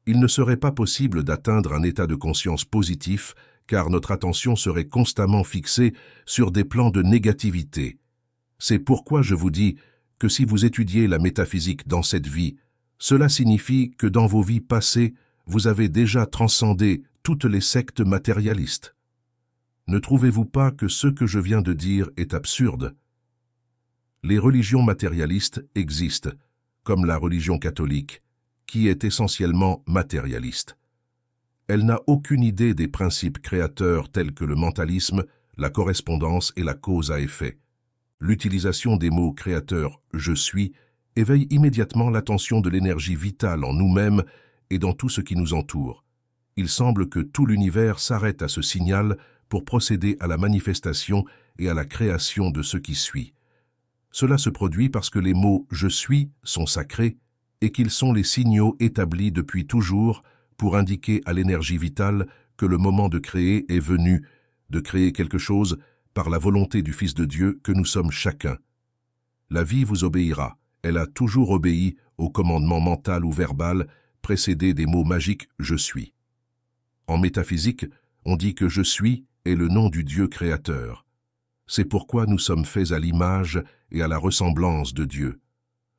Il ne serait pas possible d'atteindre un état de conscience positif car notre attention serait constamment fixée sur des plans de négativité. C'est pourquoi je vous dis que si vous étudiez la métaphysique dans cette vie, cela signifie que dans vos vies passées, vous avez déjà transcendé toutes les sectes matérialistes. Ne trouvez-vous pas que ce que je viens de dire est absurde les religions matérialistes existent, comme la religion catholique, qui est essentiellement matérialiste. Elle n'a aucune idée des principes créateurs tels que le mentalisme, la correspondance et la cause à effet. L'utilisation des mots créateur « je suis » éveille immédiatement l'attention de l'énergie vitale en nous-mêmes et dans tout ce qui nous entoure. Il semble que tout l'univers s'arrête à ce signal pour procéder à la manifestation et à la création de ce qui suit. Cela se produit parce que les mots « je suis » sont sacrés et qu'ils sont les signaux établis depuis toujours pour indiquer à l'énergie vitale que le moment de créer est venu, de créer quelque chose par la volonté du Fils de Dieu que nous sommes chacun. La vie vous obéira, elle a toujours obéi au commandement mental ou verbal précédé des mots magiques « je suis ». En métaphysique, on dit que « je suis » est le nom du Dieu créateur. C'est pourquoi nous sommes faits à l'image et à la ressemblance de Dieu.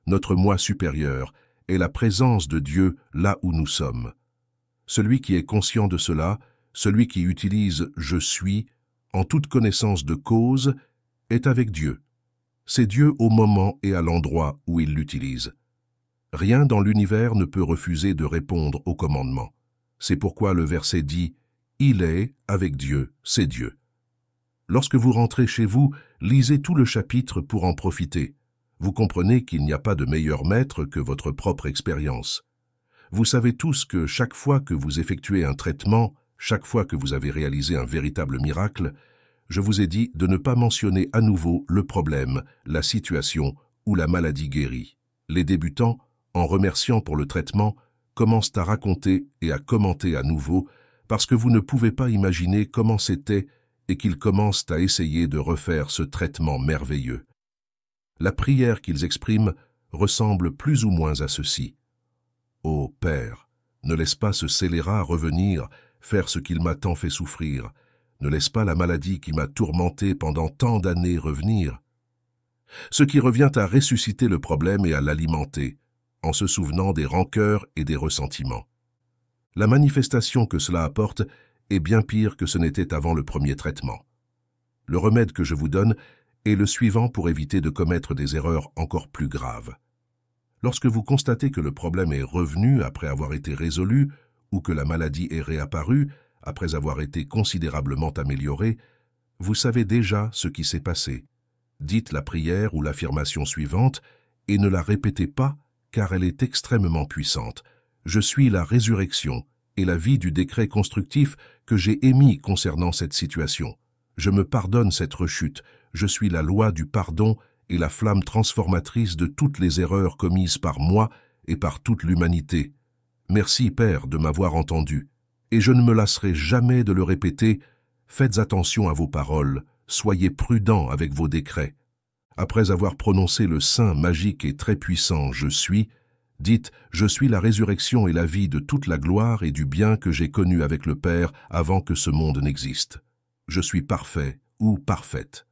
Notre moi supérieur est la présence de Dieu là où nous sommes. Celui qui est conscient de cela, celui qui utilise « je suis » en toute connaissance de cause, est avec Dieu. C'est Dieu au moment et à l'endroit où il l'utilise. Rien dans l'univers ne peut refuser de répondre au commandement. C'est pourquoi le verset dit « Il est avec Dieu, c'est Dieu ». Lorsque vous rentrez chez vous, lisez tout le chapitre pour en profiter. Vous comprenez qu'il n'y a pas de meilleur maître que votre propre expérience. Vous savez tous que chaque fois que vous effectuez un traitement, chaque fois que vous avez réalisé un véritable miracle, je vous ai dit de ne pas mentionner à nouveau le problème, la situation ou la maladie guérie. Les débutants, en remerciant pour le traitement, commencent à raconter et à commenter à nouveau parce que vous ne pouvez pas imaginer comment c'était et qu'ils commencent à essayer de refaire ce traitement merveilleux. La prière qu'ils expriment ressemble plus ou moins à ceci. Ô Père, ne laisse pas ce scélérat revenir, faire ce qu'il m'a tant fait souffrir, ne laisse pas la maladie qui m'a tourmenté pendant tant d'années revenir. Ce qui revient à ressusciter le problème et à l'alimenter, en se souvenant des rancœurs et des ressentiments. La manifestation que cela apporte est bien pire que ce n'était avant le premier traitement. Le remède que je vous donne est le suivant pour éviter de commettre des erreurs encore plus graves. Lorsque vous constatez que le problème est revenu après avoir été résolu ou que la maladie est réapparue après avoir été considérablement améliorée, vous savez déjà ce qui s'est passé. Dites la prière ou l'affirmation suivante et ne la répétez pas car elle est extrêmement puissante. Je suis la résurrection et la vie du décret constructif que j'ai émis concernant cette situation. Je me pardonne cette rechute, je suis la loi du pardon et la flamme transformatrice de toutes les erreurs commises par moi et par toute l'humanité. Merci, Père, de m'avoir entendu, et je ne me lasserai jamais de le répéter, faites attention à vos paroles, soyez prudents avec vos décrets. Après avoir prononcé le saint magique et très puissant « Je suis », Dites, je suis la résurrection et la vie de toute la gloire et du bien que j'ai connu avec le Père avant que ce monde n'existe. Je suis parfait ou parfaite.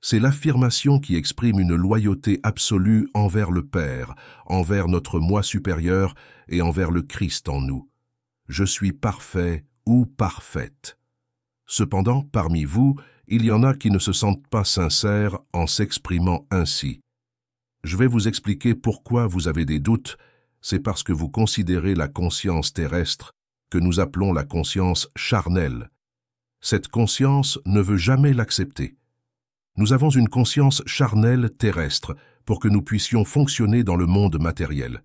C'est l'affirmation qui exprime une loyauté absolue envers le Père, envers notre moi supérieur et envers le Christ en nous. Je suis parfait ou parfaite. Cependant, parmi vous, il y en a qui ne se sentent pas sincères en s'exprimant ainsi. Je vais vous expliquer pourquoi vous avez des doutes. C'est parce que vous considérez la conscience terrestre, que nous appelons la conscience charnelle. Cette conscience ne veut jamais l'accepter. Nous avons une conscience charnelle terrestre pour que nous puissions fonctionner dans le monde matériel.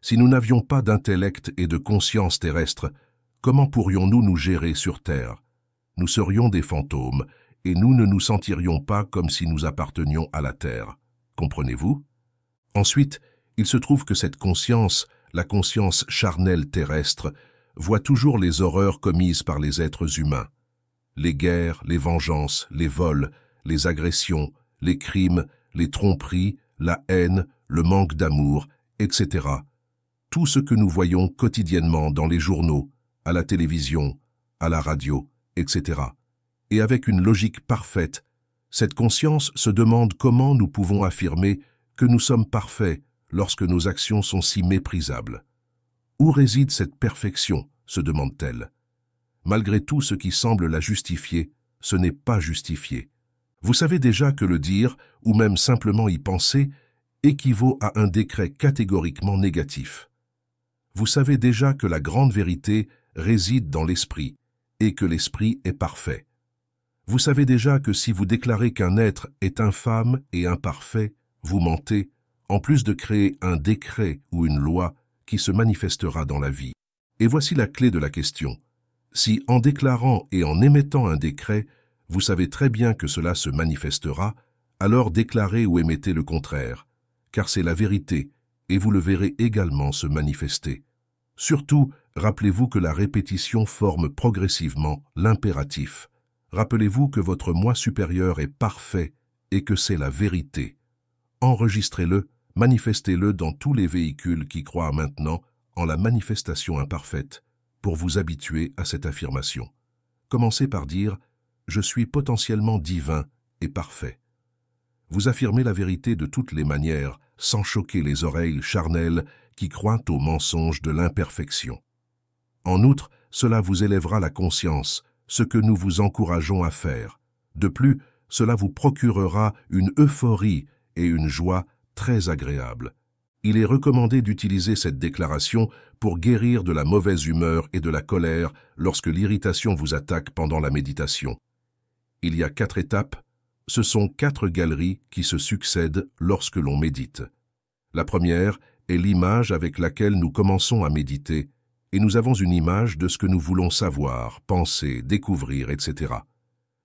Si nous n'avions pas d'intellect et de conscience terrestre, comment pourrions-nous nous gérer sur Terre Nous serions des fantômes, et nous ne nous sentirions pas comme si nous appartenions à la Terre. Comprenez-vous Ensuite, il se trouve que cette conscience, la conscience charnelle terrestre, voit toujours les horreurs commises par les êtres humains. Les guerres, les vengeances, les vols, les agressions, les crimes, les tromperies, la haine, le manque d'amour, etc. Tout ce que nous voyons quotidiennement dans les journaux, à la télévision, à la radio, etc. Et avec une logique parfaite, cette conscience se demande comment nous pouvons affirmer que nous sommes parfaits lorsque nos actions sont si méprisables. Où réside cette perfection se demande-t-elle. Malgré tout ce qui semble la justifier, ce n'est pas justifié. Vous savez déjà que le dire, ou même simplement y penser, équivaut à un décret catégoriquement négatif. Vous savez déjà que la grande vérité réside dans l'esprit, et que l'esprit est parfait. Vous savez déjà que si vous déclarez qu'un être est infâme et imparfait, vous mentez, en plus de créer un décret ou une loi qui se manifestera dans la vie. Et voici la clé de la question. Si en déclarant et en émettant un décret, vous savez très bien que cela se manifestera, alors déclarez ou émettez le contraire, car c'est la vérité, et vous le verrez également se manifester. Surtout, rappelez-vous que la répétition forme progressivement l'impératif. Rappelez-vous que votre moi supérieur est parfait et que c'est la vérité. Enregistrez-le, manifestez-le dans tous les véhicules qui croient maintenant en la manifestation imparfaite pour vous habituer à cette affirmation. Commencez par dire « Je suis potentiellement divin et parfait ». Vous affirmez la vérité de toutes les manières, sans choquer les oreilles charnelles qui croient au mensonge de l'imperfection. En outre, cela vous élèvera la conscience ce que nous vous encourageons à faire. De plus, cela vous procurera une euphorie et une joie très agréables. Il est recommandé d'utiliser cette déclaration pour guérir de la mauvaise humeur et de la colère lorsque l'irritation vous attaque pendant la méditation. Il y a quatre étapes. Ce sont quatre galeries qui se succèdent lorsque l'on médite. La première est l'image avec laquelle nous commençons à méditer, et nous avons une image de ce que nous voulons savoir, penser, découvrir, etc.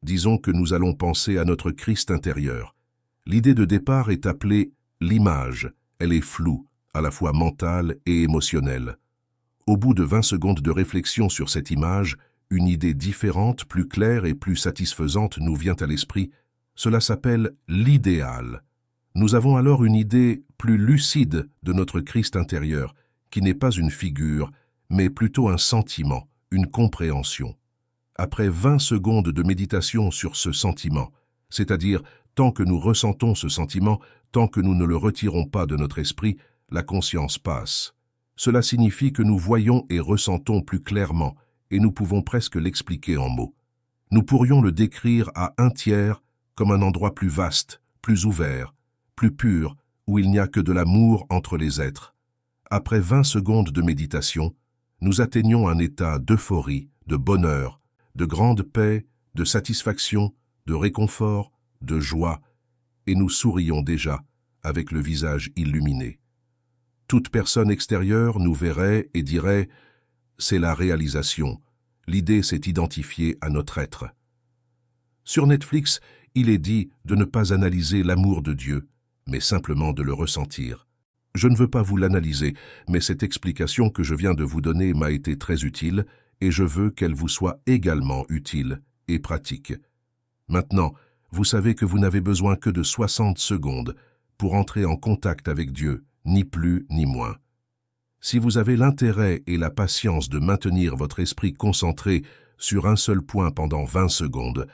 Disons que nous allons penser à notre Christ intérieur. L'idée de départ est appelée l'image. Elle est floue, à la fois mentale et émotionnelle. Au bout de 20 secondes de réflexion sur cette image, une idée différente, plus claire et plus satisfaisante nous vient à l'esprit. Cela s'appelle l'idéal. Nous avons alors une idée plus lucide de notre Christ intérieur, qui n'est pas une figure, mais plutôt un sentiment, une compréhension. Après vingt secondes de méditation sur ce sentiment, c'est-à-dire tant que nous ressentons ce sentiment, tant que nous ne le retirons pas de notre esprit, la conscience passe. Cela signifie que nous voyons et ressentons plus clairement, et nous pouvons presque l'expliquer en mots. Nous pourrions le décrire à un tiers comme un endroit plus vaste, plus ouvert, plus pur, où il n'y a que de l'amour entre les êtres. Après vingt secondes de méditation, nous atteignons un état d'euphorie, de bonheur, de grande paix, de satisfaction, de réconfort, de joie, et nous sourions déjà, avec le visage illuminé. Toute personne extérieure nous verrait et dirait « c'est la réalisation, l'idée s'est identifiée à notre être ». Sur Netflix, il est dit de ne pas analyser l'amour de Dieu, mais simplement de le ressentir. Je ne veux pas vous l'analyser, mais cette explication que je viens de vous donner m'a été très utile et je veux qu'elle vous soit également utile et pratique. Maintenant, vous savez que vous n'avez besoin que de 60 secondes pour entrer en contact avec Dieu, ni plus ni moins. Si vous avez l'intérêt et la patience de maintenir votre esprit concentré sur un seul point pendant 20 secondes,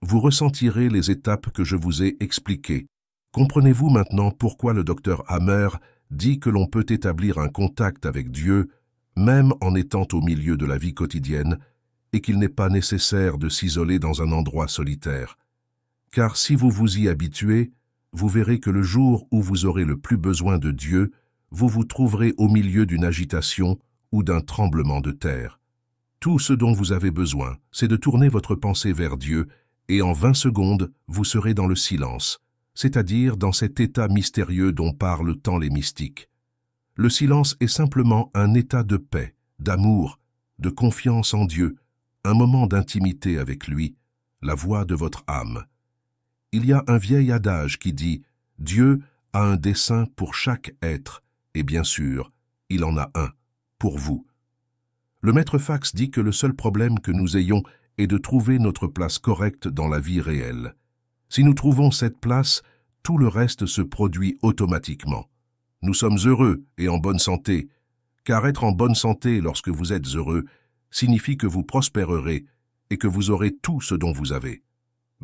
vous ressentirez les étapes que je vous ai expliquées. Comprenez-vous maintenant pourquoi le docteur Hammer dit que l'on peut établir un contact avec Dieu même en étant au milieu de la vie quotidienne et qu'il n'est pas nécessaire de s'isoler dans un endroit solitaire. Car si vous vous y habituez, vous verrez que le jour où vous aurez le plus besoin de Dieu, vous vous trouverez au milieu d'une agitation ou d'un tremblement de terre. Tout ce dont vous avez besoin, c'est de tourner votre pensée vers Dieu, et en vingt secondes, vous serez dans le silence, c'est-à-dire dans cet état mystérieux dont parlent tant les mystiques. Le silence est simplement un état de paix, d'amour, de confiance en Dieu, un moment d'intimité avec lui, la voix de votre âme. Il y a un vieil adage qui dit « Dieu a un dessein pour chaque être, et bien sûr, il en a un, pour vous. » Le maître Fax dit que le seul problème que nous ayons est de trouver notre place correcte dans la vie réelle. Si nous trouvons cette place, tout le reste se produit automatiquement. Nous sommes heureux et en bonne santé, car être en bonne santé lorsque vous êtes heureux signifie que vous prospérerez et que vous aurez tout ce dont vous avez.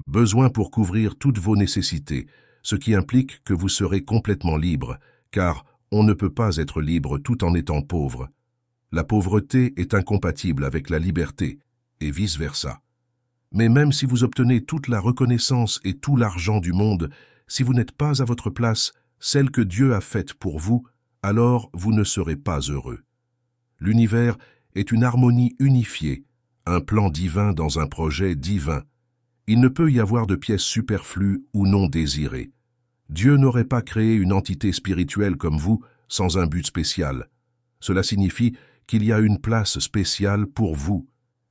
Besoin pour couvrir toutes vos nécessités, ce qui implique que vous serez complètement libre, car on ne peut pas être libre tout en étant pauvre. La pauvreté est incompatible avec la liberté, et vice-versa. Mais même si vous obtenez toute la reconnaissance et tout l'argent du monde, si vous n'êtes pas à votre place, celle que Dieu a faite pour vous, alors vous ne serez pas heureux. L'univers est une harmonie unifiée, un plan divin dans un projet divin. Il ne peut y avoir de pièces superflues ou non désirées. Dieu n'aurait pas créé une entité spirituelle comme vous sans un but spécial. Cela signifie qu'il y a une place spéciale pour vous,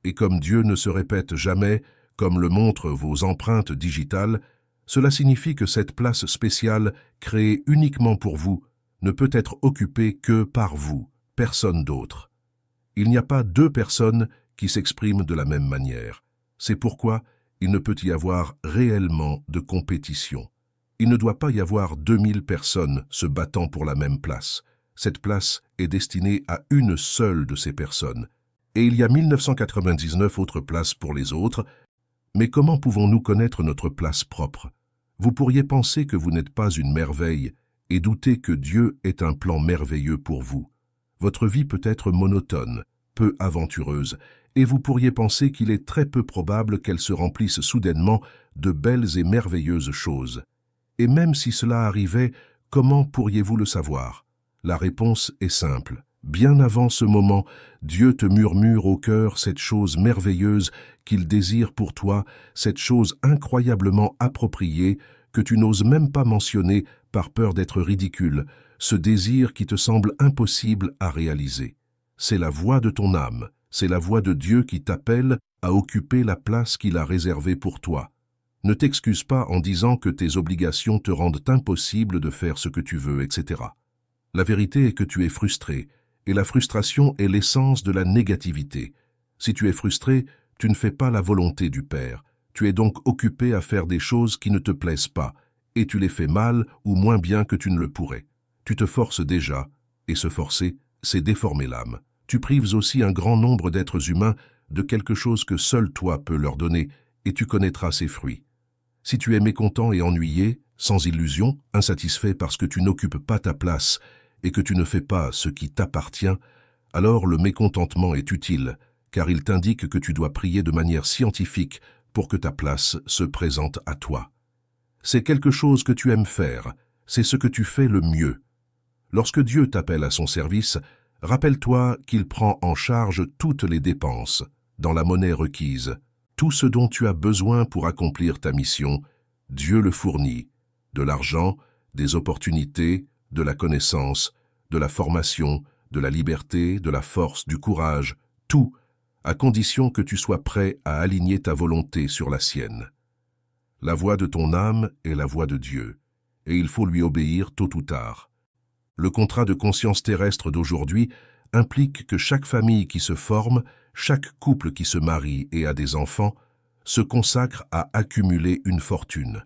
et comme Dieu ne se répète jamais, comme le montrent vos empreintes digitales, cela signifie que cette place spéciale, créée uniquement pour vous, ne peut être occupée que par vous, personne d'autre. Il n'y a pas deux personnes qui s'expriment de la même manière. C'est pourquoi il ne peut y avoir réellement de compétition. Il ne doit pas y avoir 2000 personnes se battant pour la même place. Cette place est destinée à une seule de ces personnes. Et il y a 1999 autres places pour les autres, mais comment pouvons-nous connaître notre place propre Vous pourriez penser que vous n'êtes pas une merveille et douter que Dieu est un plan merveilleux pour vous. Votre vie peut être monotone, peu aventureuse, et vous pourriez penser qu'il est très peu probable qu'elle se remplisse soudainement de belles et merveilleuses choses. Et même si cela arrivait, comment pourriez-vous le savoir La réponse est simple bien avant ce moment, Dieu te murmure au cœur cette chose merveilleuse qu'il désire pour toi, cette chose incroyablement appropriée que tu n'oses même pas mentionner par peur d'être ridicule, ce désir qui te semble impossible à réaliser. C'est la voix de ton âme, c'est la voix de Dieu qui t'appelle à occuper la place qu'il a réservée pour toi. Ne t'excuse pas en disant que tes obligations te rendent impossible de faire ce que tu veux, etc. La vérité est que tu es frustré, et la frustration est l'essence de la négativité. Si tu es frustré, tu ne fais pas la volonté du Père. Tu es donc occupé à faire des choses qui ne te plaisent pas, et tu les fais mal ou moins bien que tu ne le pourrais. Tu te forces déjà, et se forcer, c'est déformer l'âme. Tu prives aussi un grand nombre d'êtres humains de quelque chose que seul toi peux leur donner, et tu connaîtras ses fruits. Si tu es mécontent et ennuyé, sans illusion, insatisfait parce que tu n'occupes pas ta place et que tu ne fais pas ce qui t'appartient, alors le mécontentement est utile, car il t'indique que tu dois prier de manière scientifique pour que ta place se présente à toi. C'est quelque chose que tu aimes faire, c'est ce que tu fais le mieux. Lorsque Dieu t'appelle à son service, rappelle-toi qu'il prend en charge toutes les dépenses, dans la monnaie requise, tout ce dont tu as besoin pour accomplir ta mission, Dieu le fournit, de l'argent, des opportunités, de la connaissance, de la formation, de la liberté, de la force, du courage, tout, à condition que tu sois prêt à aligner ta volonté sur la sienne. La voix de ton âme est la voix de Dieu, et il faut lui obéir tôt ou tard. Le contrat de conscience terrestre d'aujourd'hui implique que chaque famille qui se forme, chaque couple qui se marie et a des enfants, se consacre à accumuler une fortune.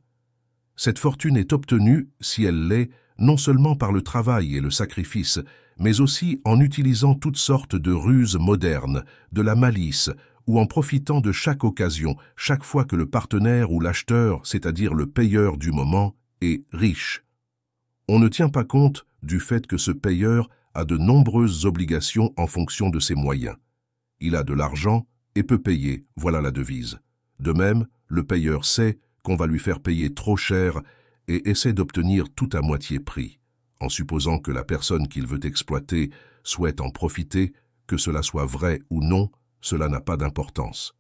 Cette fortune est obtenue, si elle l'est, non seulement par le travail et le sacrifice, mais aussi en utilisant toutes sortes de ruses modernes, de la malice, ou en profitant de chaque occasion, chaque fois que le partenaire ou l'acheteur, c'est-à-dire le payeur du moment, est riche. On ne tient pas compte du fait que ce payeur a de nombreuses obligations en fonction de ses moyens. Il a de l'argent et peut payer, voilà la devise. De même, le payeur sait qu'on va lui faire payer trop cher et essaie d'obtenir tout à moitié prix, en supposant que la personne qu'il veut exploiter souhaite en profiter, que cela soit vrai ou non, cela n'a pas d'importance.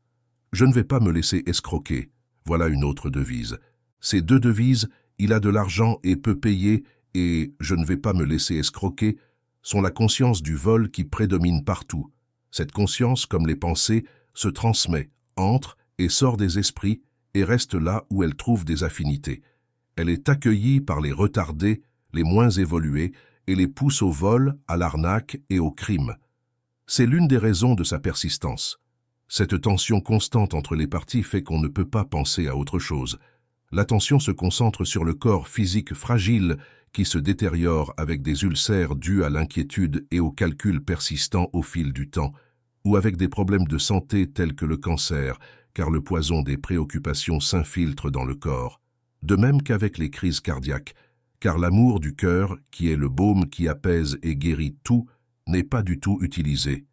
Je ne vais pas me laisser escroquer, voilà une autre devise. Ces deux devises, il a de l'argent et peut payer, et je ne vais pas me laisser escroquer, sont la conscience du vol qui prédomine partout. Cette conscience, comme les pensées, se transmet, entre et sort des esprits et reste là où elle trouve des affinités. Elle est accueillie par les retardés, les moins évolués, et les pousse au vol, à l'arnaque et au crime. C'est l'une des raisons de sa persistance. Cette tension constante entre les parties fait qu'on ne peut pas penser à autre chose. L'attention se concentre sur le corps physique fragile qui se détériore avec des ulcères dus à l'inquiétude et aux calculs persistants au fil du temps, ou avec des problèmes de santé tels que le cancer, car le poison des préoccupations s'infiltre dans le corps de même qu'avec les crises cardiaques, car l'amour du cœur, qui est le baume qui apaise et guérit tout, n'est pas du tout utilisé.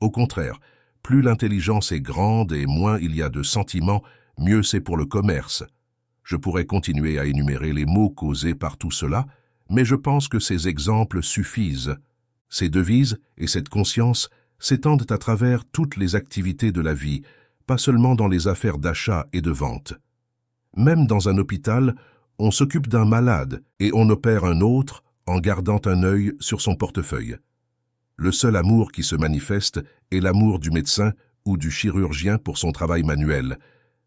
Au contraire, plus l'intelligence est grande et moins il y a de sentiments, mieux c'est pour le commerce. Je pourrais continuer à énumérer les maux causés par tout cela, mais je pense que ces exemples suffisent. Ces devises et cette conscience s'étendent à travers toutes les activités de la vie, pas seulement dans les affaires d'achat et de vente. Même dans un hôpital, on s'occupe d'un malade et on opère un autre en gardant un œil sur son portefeuille. Le seul amour qui se manifeste est l'amour du médecin ou du chirurgien pour son travail manuel,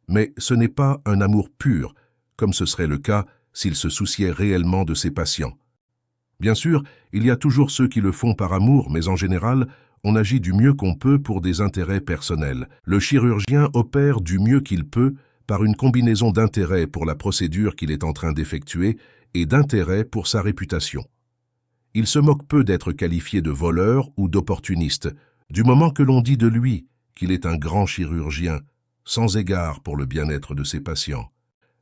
mais ce n'est pas un amour pur, comme ce serait le cas s'il se souciait réellement de ses patients. Bien sûr, il y a toujours ceux qui le font par amour, mais en général, on agit du mieux qu'on peut pour des intérêts personnels. Le chirurgien opère du mieux qu'il peut par une combinaison d'intérêt pour la procédure qu'il est en train d'effectuer et d'intérêt pour sa réputation. Il se moque peu d'être qualifié de voleur ou d'opportuniste, du moment que l'on dit de lui qu'il est un grand chirurgien, sans égard pour le bien-être de ses patients.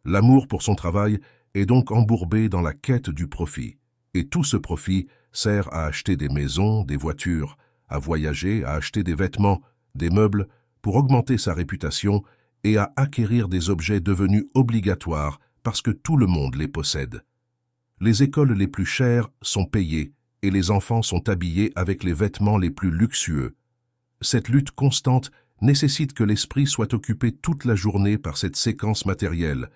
L'amour pour son travail est donc embourbé dans la quête du profit, et tout ce profit sert à acheter des maisons, des voitures, à voyager, à acheter des vêtements, des meubles, pour augmenter sa réputation et à acquérir des objets devenus obligatoires parce que tout le monde les possède. Les écoles les plus chères sont payées et les enfants sont habillés avec les vêtements les plus luxueux. Cette lutte constante nécessite que l'esprit soit occupé toute la journée par cette séquence matérielle.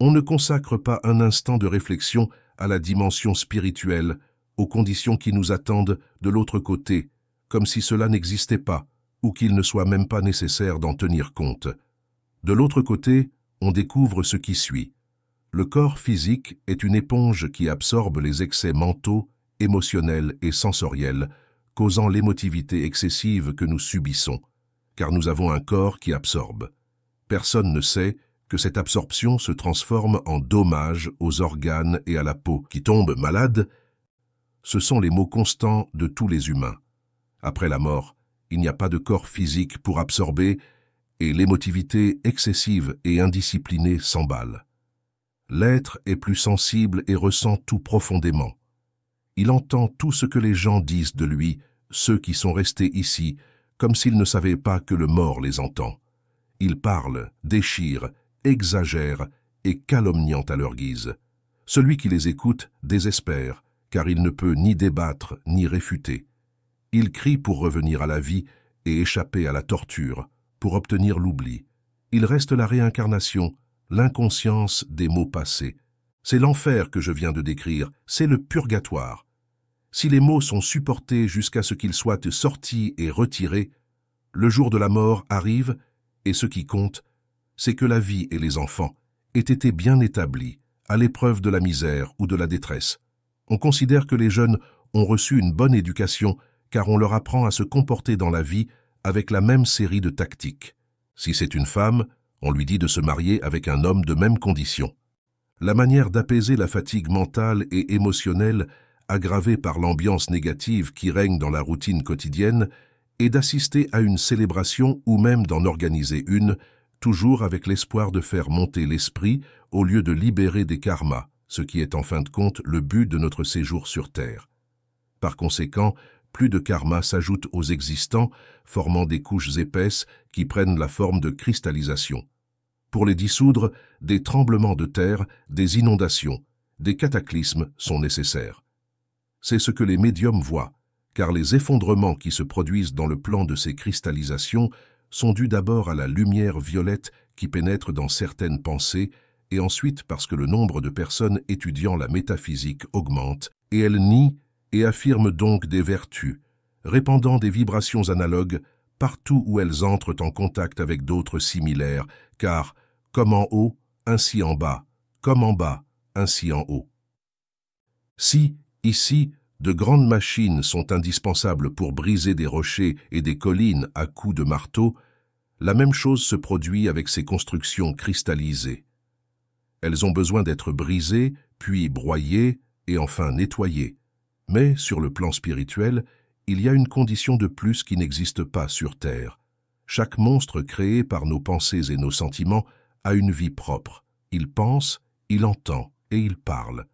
On ne consacre pas un instant de réflexion à la dimension spirituelle, aux conditions qui nous attendent de l'autre côté, comme si cela n'existait pas, ou qu'il ne soit même pas nécessaire d'en tenir compte. De l'autre côté, on découvre ce qui suit. Le corps physique est une éponge qui absorbe les excès mentaux, émotionnels et sensoriels, causant l'émotivité excessive que nous subissons, car nous avons un corps qui absorbe. Personne ne sait que cette absorption se transforme en dommage aux organes et à la peau, qui tombent malades. Ce sont les mots constants de tous les humains. Après la mort, il n'y a pas de corps physique pour absorber, et l'émotivité excessive et indisciplinée s'emballe. L'être est plus sensible et ressent tout profondément. Il entend tout ce que les gens disent de lui, ceux qui sont restés ici, comme s'ils ne savaient pas que le mort les entend. Il parle, déchire, exagère et calomniant à leur guise. Celui qui les écoute désespère, car il ne peut ni débattre ni réfuter. Il crie pour revenir à la vie et échapper à la torture pour obtenir l'oubli. Il reste la réincarnation, l'inconscience des mots passés. C'est l'enfer que je viens de décrire, c'est le purgatoire. Si les mots sont supportés jusqu'à ce qu'ils soient sortis et retirés, le jour de la mort arrive, et ce qui compte, c'est que la vie et les enfants aient été bien établis, à l'épreuve de la misère ou de la détresse. On considère que les jeunes ont reçu une bonne éducation car on leur apprend à se comporter dans la vie avec la même série de tactiques. Si c'est une femme, on lui dit de se marier avec un homme de même condition. La manière d'apaiser la fatigue mentale et émotionnelle aggravée par l'ambiance négative qui règne dans la routine quotidienne est d'assister à une célébration ou même d'en organiser une, toujours avec l'espoir de faire monter l'esprit au lieu de libérer des karmas, ce qui est en fin de compte le but de notre séjour sur Terre. Par conséquent, plus de karma s'ajoute aux existants, formant des couches épaisses qui prennent la forme de cristallisation. Pour les dissoudre, des tremblements de terre, des inondations, des cataclysmes sont nécessaires. C'est ce que les médiums voient, car les effondrements qui se produisent dans le plan de ces cristallisations sont dus d'abord à la lumière violette qui pénètre dans certaines pensées et ensuite parce que le nombre de personnes étudiant la métaphysique augmente et elles nie et affirment donc des vertus, répandant des vibrations analogues partout où elles entrent en contact avec d'autres similaires, car, comme en haut, ainsi en bas, comme en bas, ainsi en haut. Si, ici, de grandes machines sont indispensables pour briser des rochers et des collines à coups de marteau, la même chose se produit avec ces constructions cristallisées. Elles ont besoin d'être brisées, puis broyées et enfin nettoyées. Mais, sur le plan spirituel, il y a une condition de plus qui n'existe pas sur Terre. Chaque monstre créé par nos pensées et nos sentiments a une vie propre. Il pense, il entend et il parle.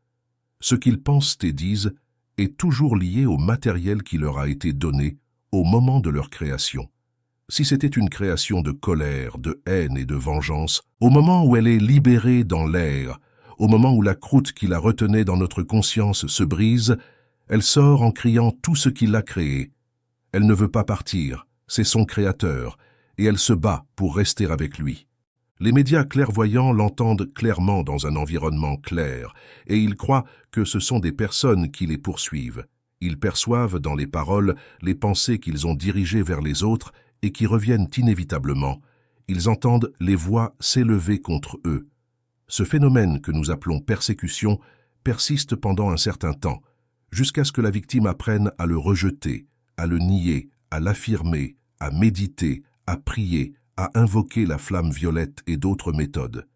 Ce qu'ils pensent et disent est toujours lié au matériel qui leur a été donné au moment de leur création. Si c'était une création de colère, de haine et de vengeance, au moment où elle est libérée dans l'air, au moment où la croûte qui la retenait dans notre conscience se brise elle sort en criant tout ce qui l'a créé. Elle ne veut pas partir, c'est son créateur, et elle se bat pour rester avec lui. Les médias clairvoyants l'entendent clairement dans un environnement clair, et ils croient que ce sont des personnes qui les poursuivent. Ils perçoivent dans les paroles les pensées qu'ils ont dirigées vers les autres et qui reviennent inévitablement. Ils entendent les voix s'élever contre eux. Ce phénomène que nous appelons persécution persiste pendant un certain temps, jusqu'à ce que la victime apprenne à le rejeter, à le nier, à l'affirmer, à méditer, à prier, à invoquer la flamme violette et d'autres méthodes.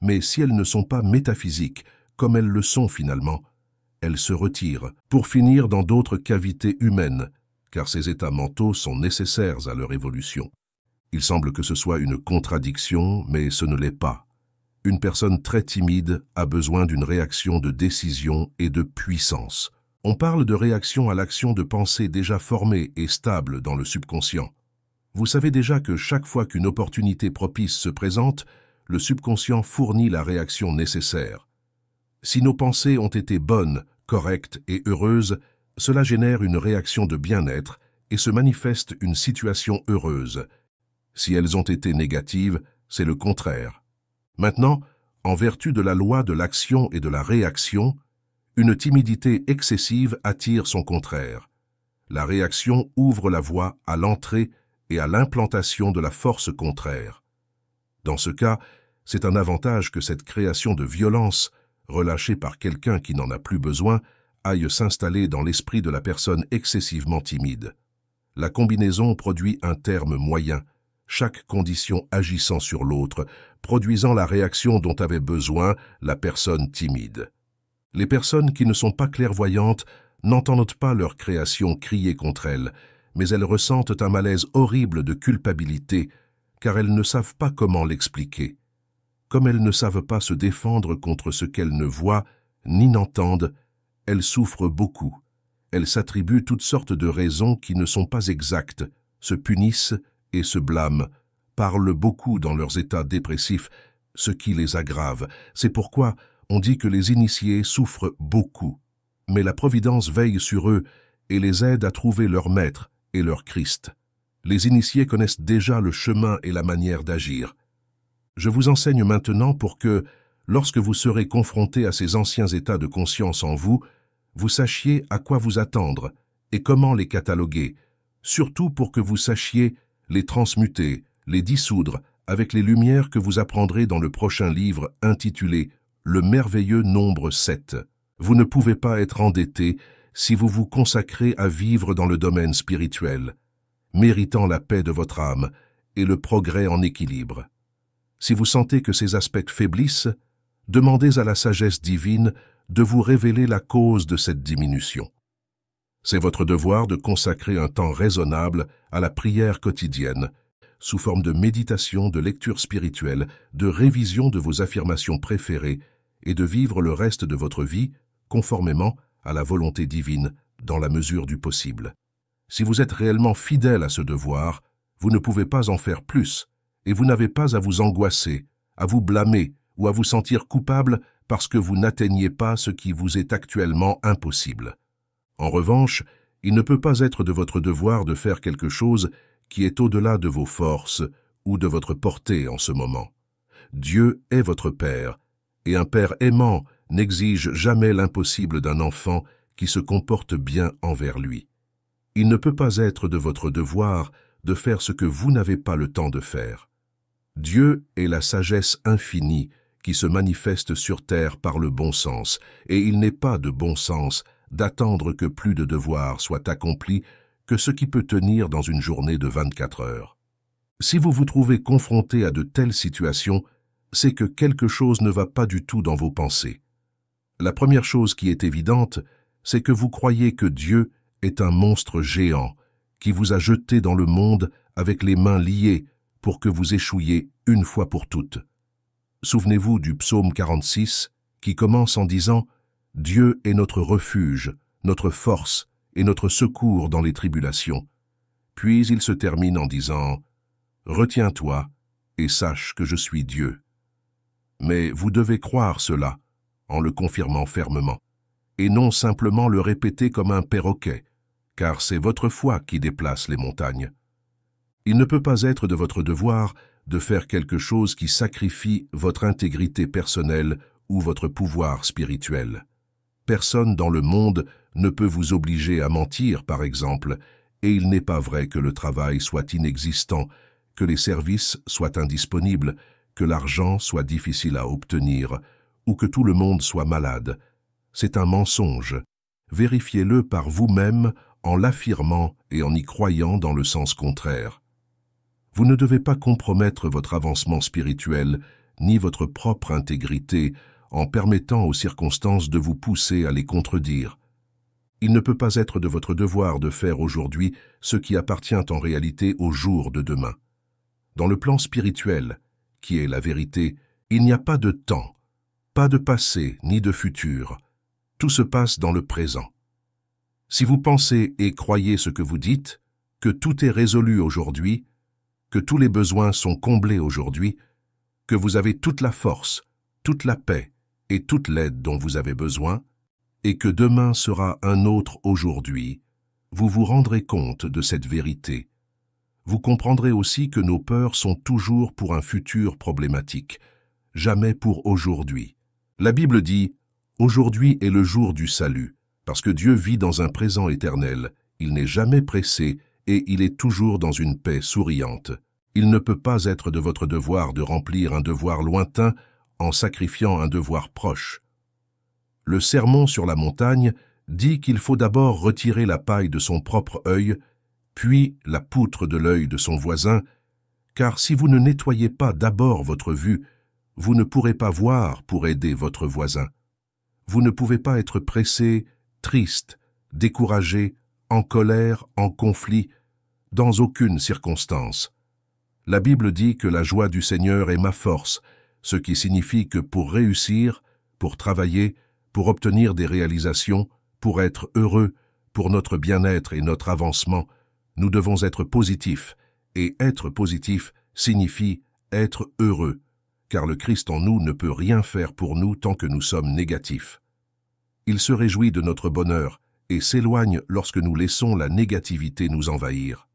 Mais si elles ne sont pas métaphysiques, comme elles le sont finalement, elles se retirent, pour finir dans d'autres cavités humaines, car ces états mentaux sont nécessaires à leur évolution. Il semble que ce soit une contradiction, mais ce ne l'est pas. Une personne très timide a besoin d'une réaction de décision et de puissance. On parle de réaction à l'action de pensées déjà formées et stables dans le subconscient. Vous savez déjà que chaque fois qu'une opportunité propice se présente, le subconscient fournit la réaction nécessaire. Si nos pensées ont été bonnes, correctes et heureuses, cela génère une réaction de bien-être et se manifeste une situation heureuse. Si elles ont été négatives, c'est le contraire. Maintenant, en vertu de la loi de l'action et de la réaction, une timidité excessive attire son contraire. La réaction ouvre la voie à l'entrée et à l'implantation de la force contraire. Dans ce cas, c'est un avantage que cette création de violence, relâchée par quelqu'un qui n'en a plus besoin, aille s'installer dans l'esprit de la personne excessivement timide. La combinaison produit un terme moyen, chaque condition agissant sur l'autre, produisant la réaction dont avait besoin la personne timide. Les personnes qui ne sont pas clairvoyantes n'entendent pas leur création crier contre elles, mais elles ressentent un malaise horrible de culpabilité, car elles ne savent pas comment l'expliquer. Comme elles ne savent pas se défendre contre ce qu'elles ne voient, ni n'entendent, elles souffrent beaucoup. Elles s'attribuent toutes sortes de raisons qui ne sont pas exactes, se punissent et se blâment, parlent beaucoup dans leurs états dépressifs, ce qui les aggrave. C'est pourquoi on dit que les initiés souffrent beaucoup, mais la Providence veille sur eux et les aide à trouver leur Maître et leur Christ. Les initiés connaissent déjà le chemin et la manière d'agir. Je vous enseigne maintenant pour que, lorsque vous serez confrontés à ces anciens états de conscience en vous, vous sachiez à quoi vous attendre et comment les cataloguer, surtout pour que vous sachiez les transmuter, les dissoudre avec les lumières que vous apprendrez dans le prochain livre intitulé le merveilleux nombre 7. Vous ne pouvez pas être endetté si vous vous consacrez à vivre dans le domaine spirituel, méritant la paix de votre âme et le progrès en équilibre. Si vous sentez que ces aspects faiblissent, demandez à la sagesse divine de vous révéler la cause de cette diminution. C'est votre devoir de consacrer un temps raisonnable à la prière quotidienne, sous forme de méditation, de lecture spirituelle, de révision de vos affirmations préférées et de vivre le reste de votre vie conformément à la volonté divine dans la mesure du possible. Si vous êtes réellement fidèle à ce devoir, vous ne pouvez pas en faire plus, et vous n'avez pas à vous angoisser, à vous blâmer ou à vous sentir coupable parce que vous n'atteignez pas ce qui vous est actuellement impossible. En revanche, il ne peut pas être de votre devoir de faire quelque chose qui est au-delà de vos forces ou de votre portée en ce moment. Dieu est votre Père, et un père aimant n'exige jamais l'impossible d'un enfant qui se comporte bien envers lui. Il ne peut pas être de votre devoir de faire ce que vous n'avez pas le temps de faire. Dieu est la sagesse infinie qui se manifeste sur terre par le bon sens, et il n'est pas de bon sens d'attendre que plus de devoirs soient accomplis que ce qui peut tenir dans une journée de 24 heures. Si vous vous trouvez confronté à de telles situations, c'est que quelque chose ne va pas du tout dans vos pensées. La première chose qui est évidente, c'est que vous croyez que Dieu est un monstre géant qui vous a jeté dans le monde avec les mains liées pour que vous échouiez une fois pour toutes. Souvenez-vous du psaume 46 qui commence en disant « Dieu est notre refuge, notre force et notre secours dans les tribulations ». Puis il se termine en disant « Retiens-toi et sache que je suis Dieu ». Mais vous devez croire cela, en le confirmant fermement, et non simplement le répéter comme un perroquet, car c'est votre foi qui déplace les montagnes. Il ne peut pas être de votre devoir de faire quelque chose qui sacrifie votre intégrité personnelle ou votre pouvoir spirituel. Personne dans le monde ne peut vous obliger à mentir, par exemple, et il n'est pas vrai que le travail soit inexistant, que les services soient indisponibles, que l'argent soit difficile à obtenir ou que tout le monde soit malade. C'est un mensonge. Vérifiez-le par vous-même en l'affirmant et en y croyant dans le sens contraire. Vous ne devez pas compromettre votre avancement spirituel ni votre propre intégrité en permettant aux circonstances de vous pousser à les contredire. Il ne peut pas être de votre devoir de faire aujourd'hui ce qui appartient en réalité au jour de demain. Dans le plan spirituel, qui est la vérité, il n'y a pas de temps, pas de passé ni de futur. Tout se passe dans le présent. Si vous pensez et croyez ce que vous dites, que tout est résolu aujourd'hui, que tous les besoins sont comblés aujourd'hui, que vous avez toute la force, toute la paix et toute l'aide dont vous avez besoin, et que demain sera un autre aujourd'hui, vous vous rendrez compte de cette vérité vous comprendrez aussi que nos peurs sont toujours pour un futur problématique, jamais pour aujourd'hui. La Bible dit « Aujourd'hui est le jour du salut, parce que Dieu vit dans un présent éternel, il n'est jamais pressé et il est toujours dans une paix souriante. Il ne peut pas être de votre devoir de remplir un devoir lointain en sacrifiant un devoir proche. Le sermon sur la montagne dit qu'il faut d'abord retirer la paille de son propre œil puis la poutre de l'œil de son voisin, car si vous ne nettoyez pas d'abord votre vue, vous ne pourrez pas voir pour aider votre voisin. Vous ne pouvez pas être pressé, triste, découragé, en colère, en conflit, dans aucune circonstance. La Bible dit que la joie du Seigneur est ma force, ce qui signifie que pour réussir, pour travailler, pour obtenir des réalisations, pour être heureux, pour notre bien-être et notre avancement, nous devons être positifs, et être positif signifie être heureux, car le Christ en nous ne peut rien faire pour nous tant que nous sommes négatifs. Il se réjouit de notre bonheur et s'éloigne lorsque nous laissons la négativité nous envahir.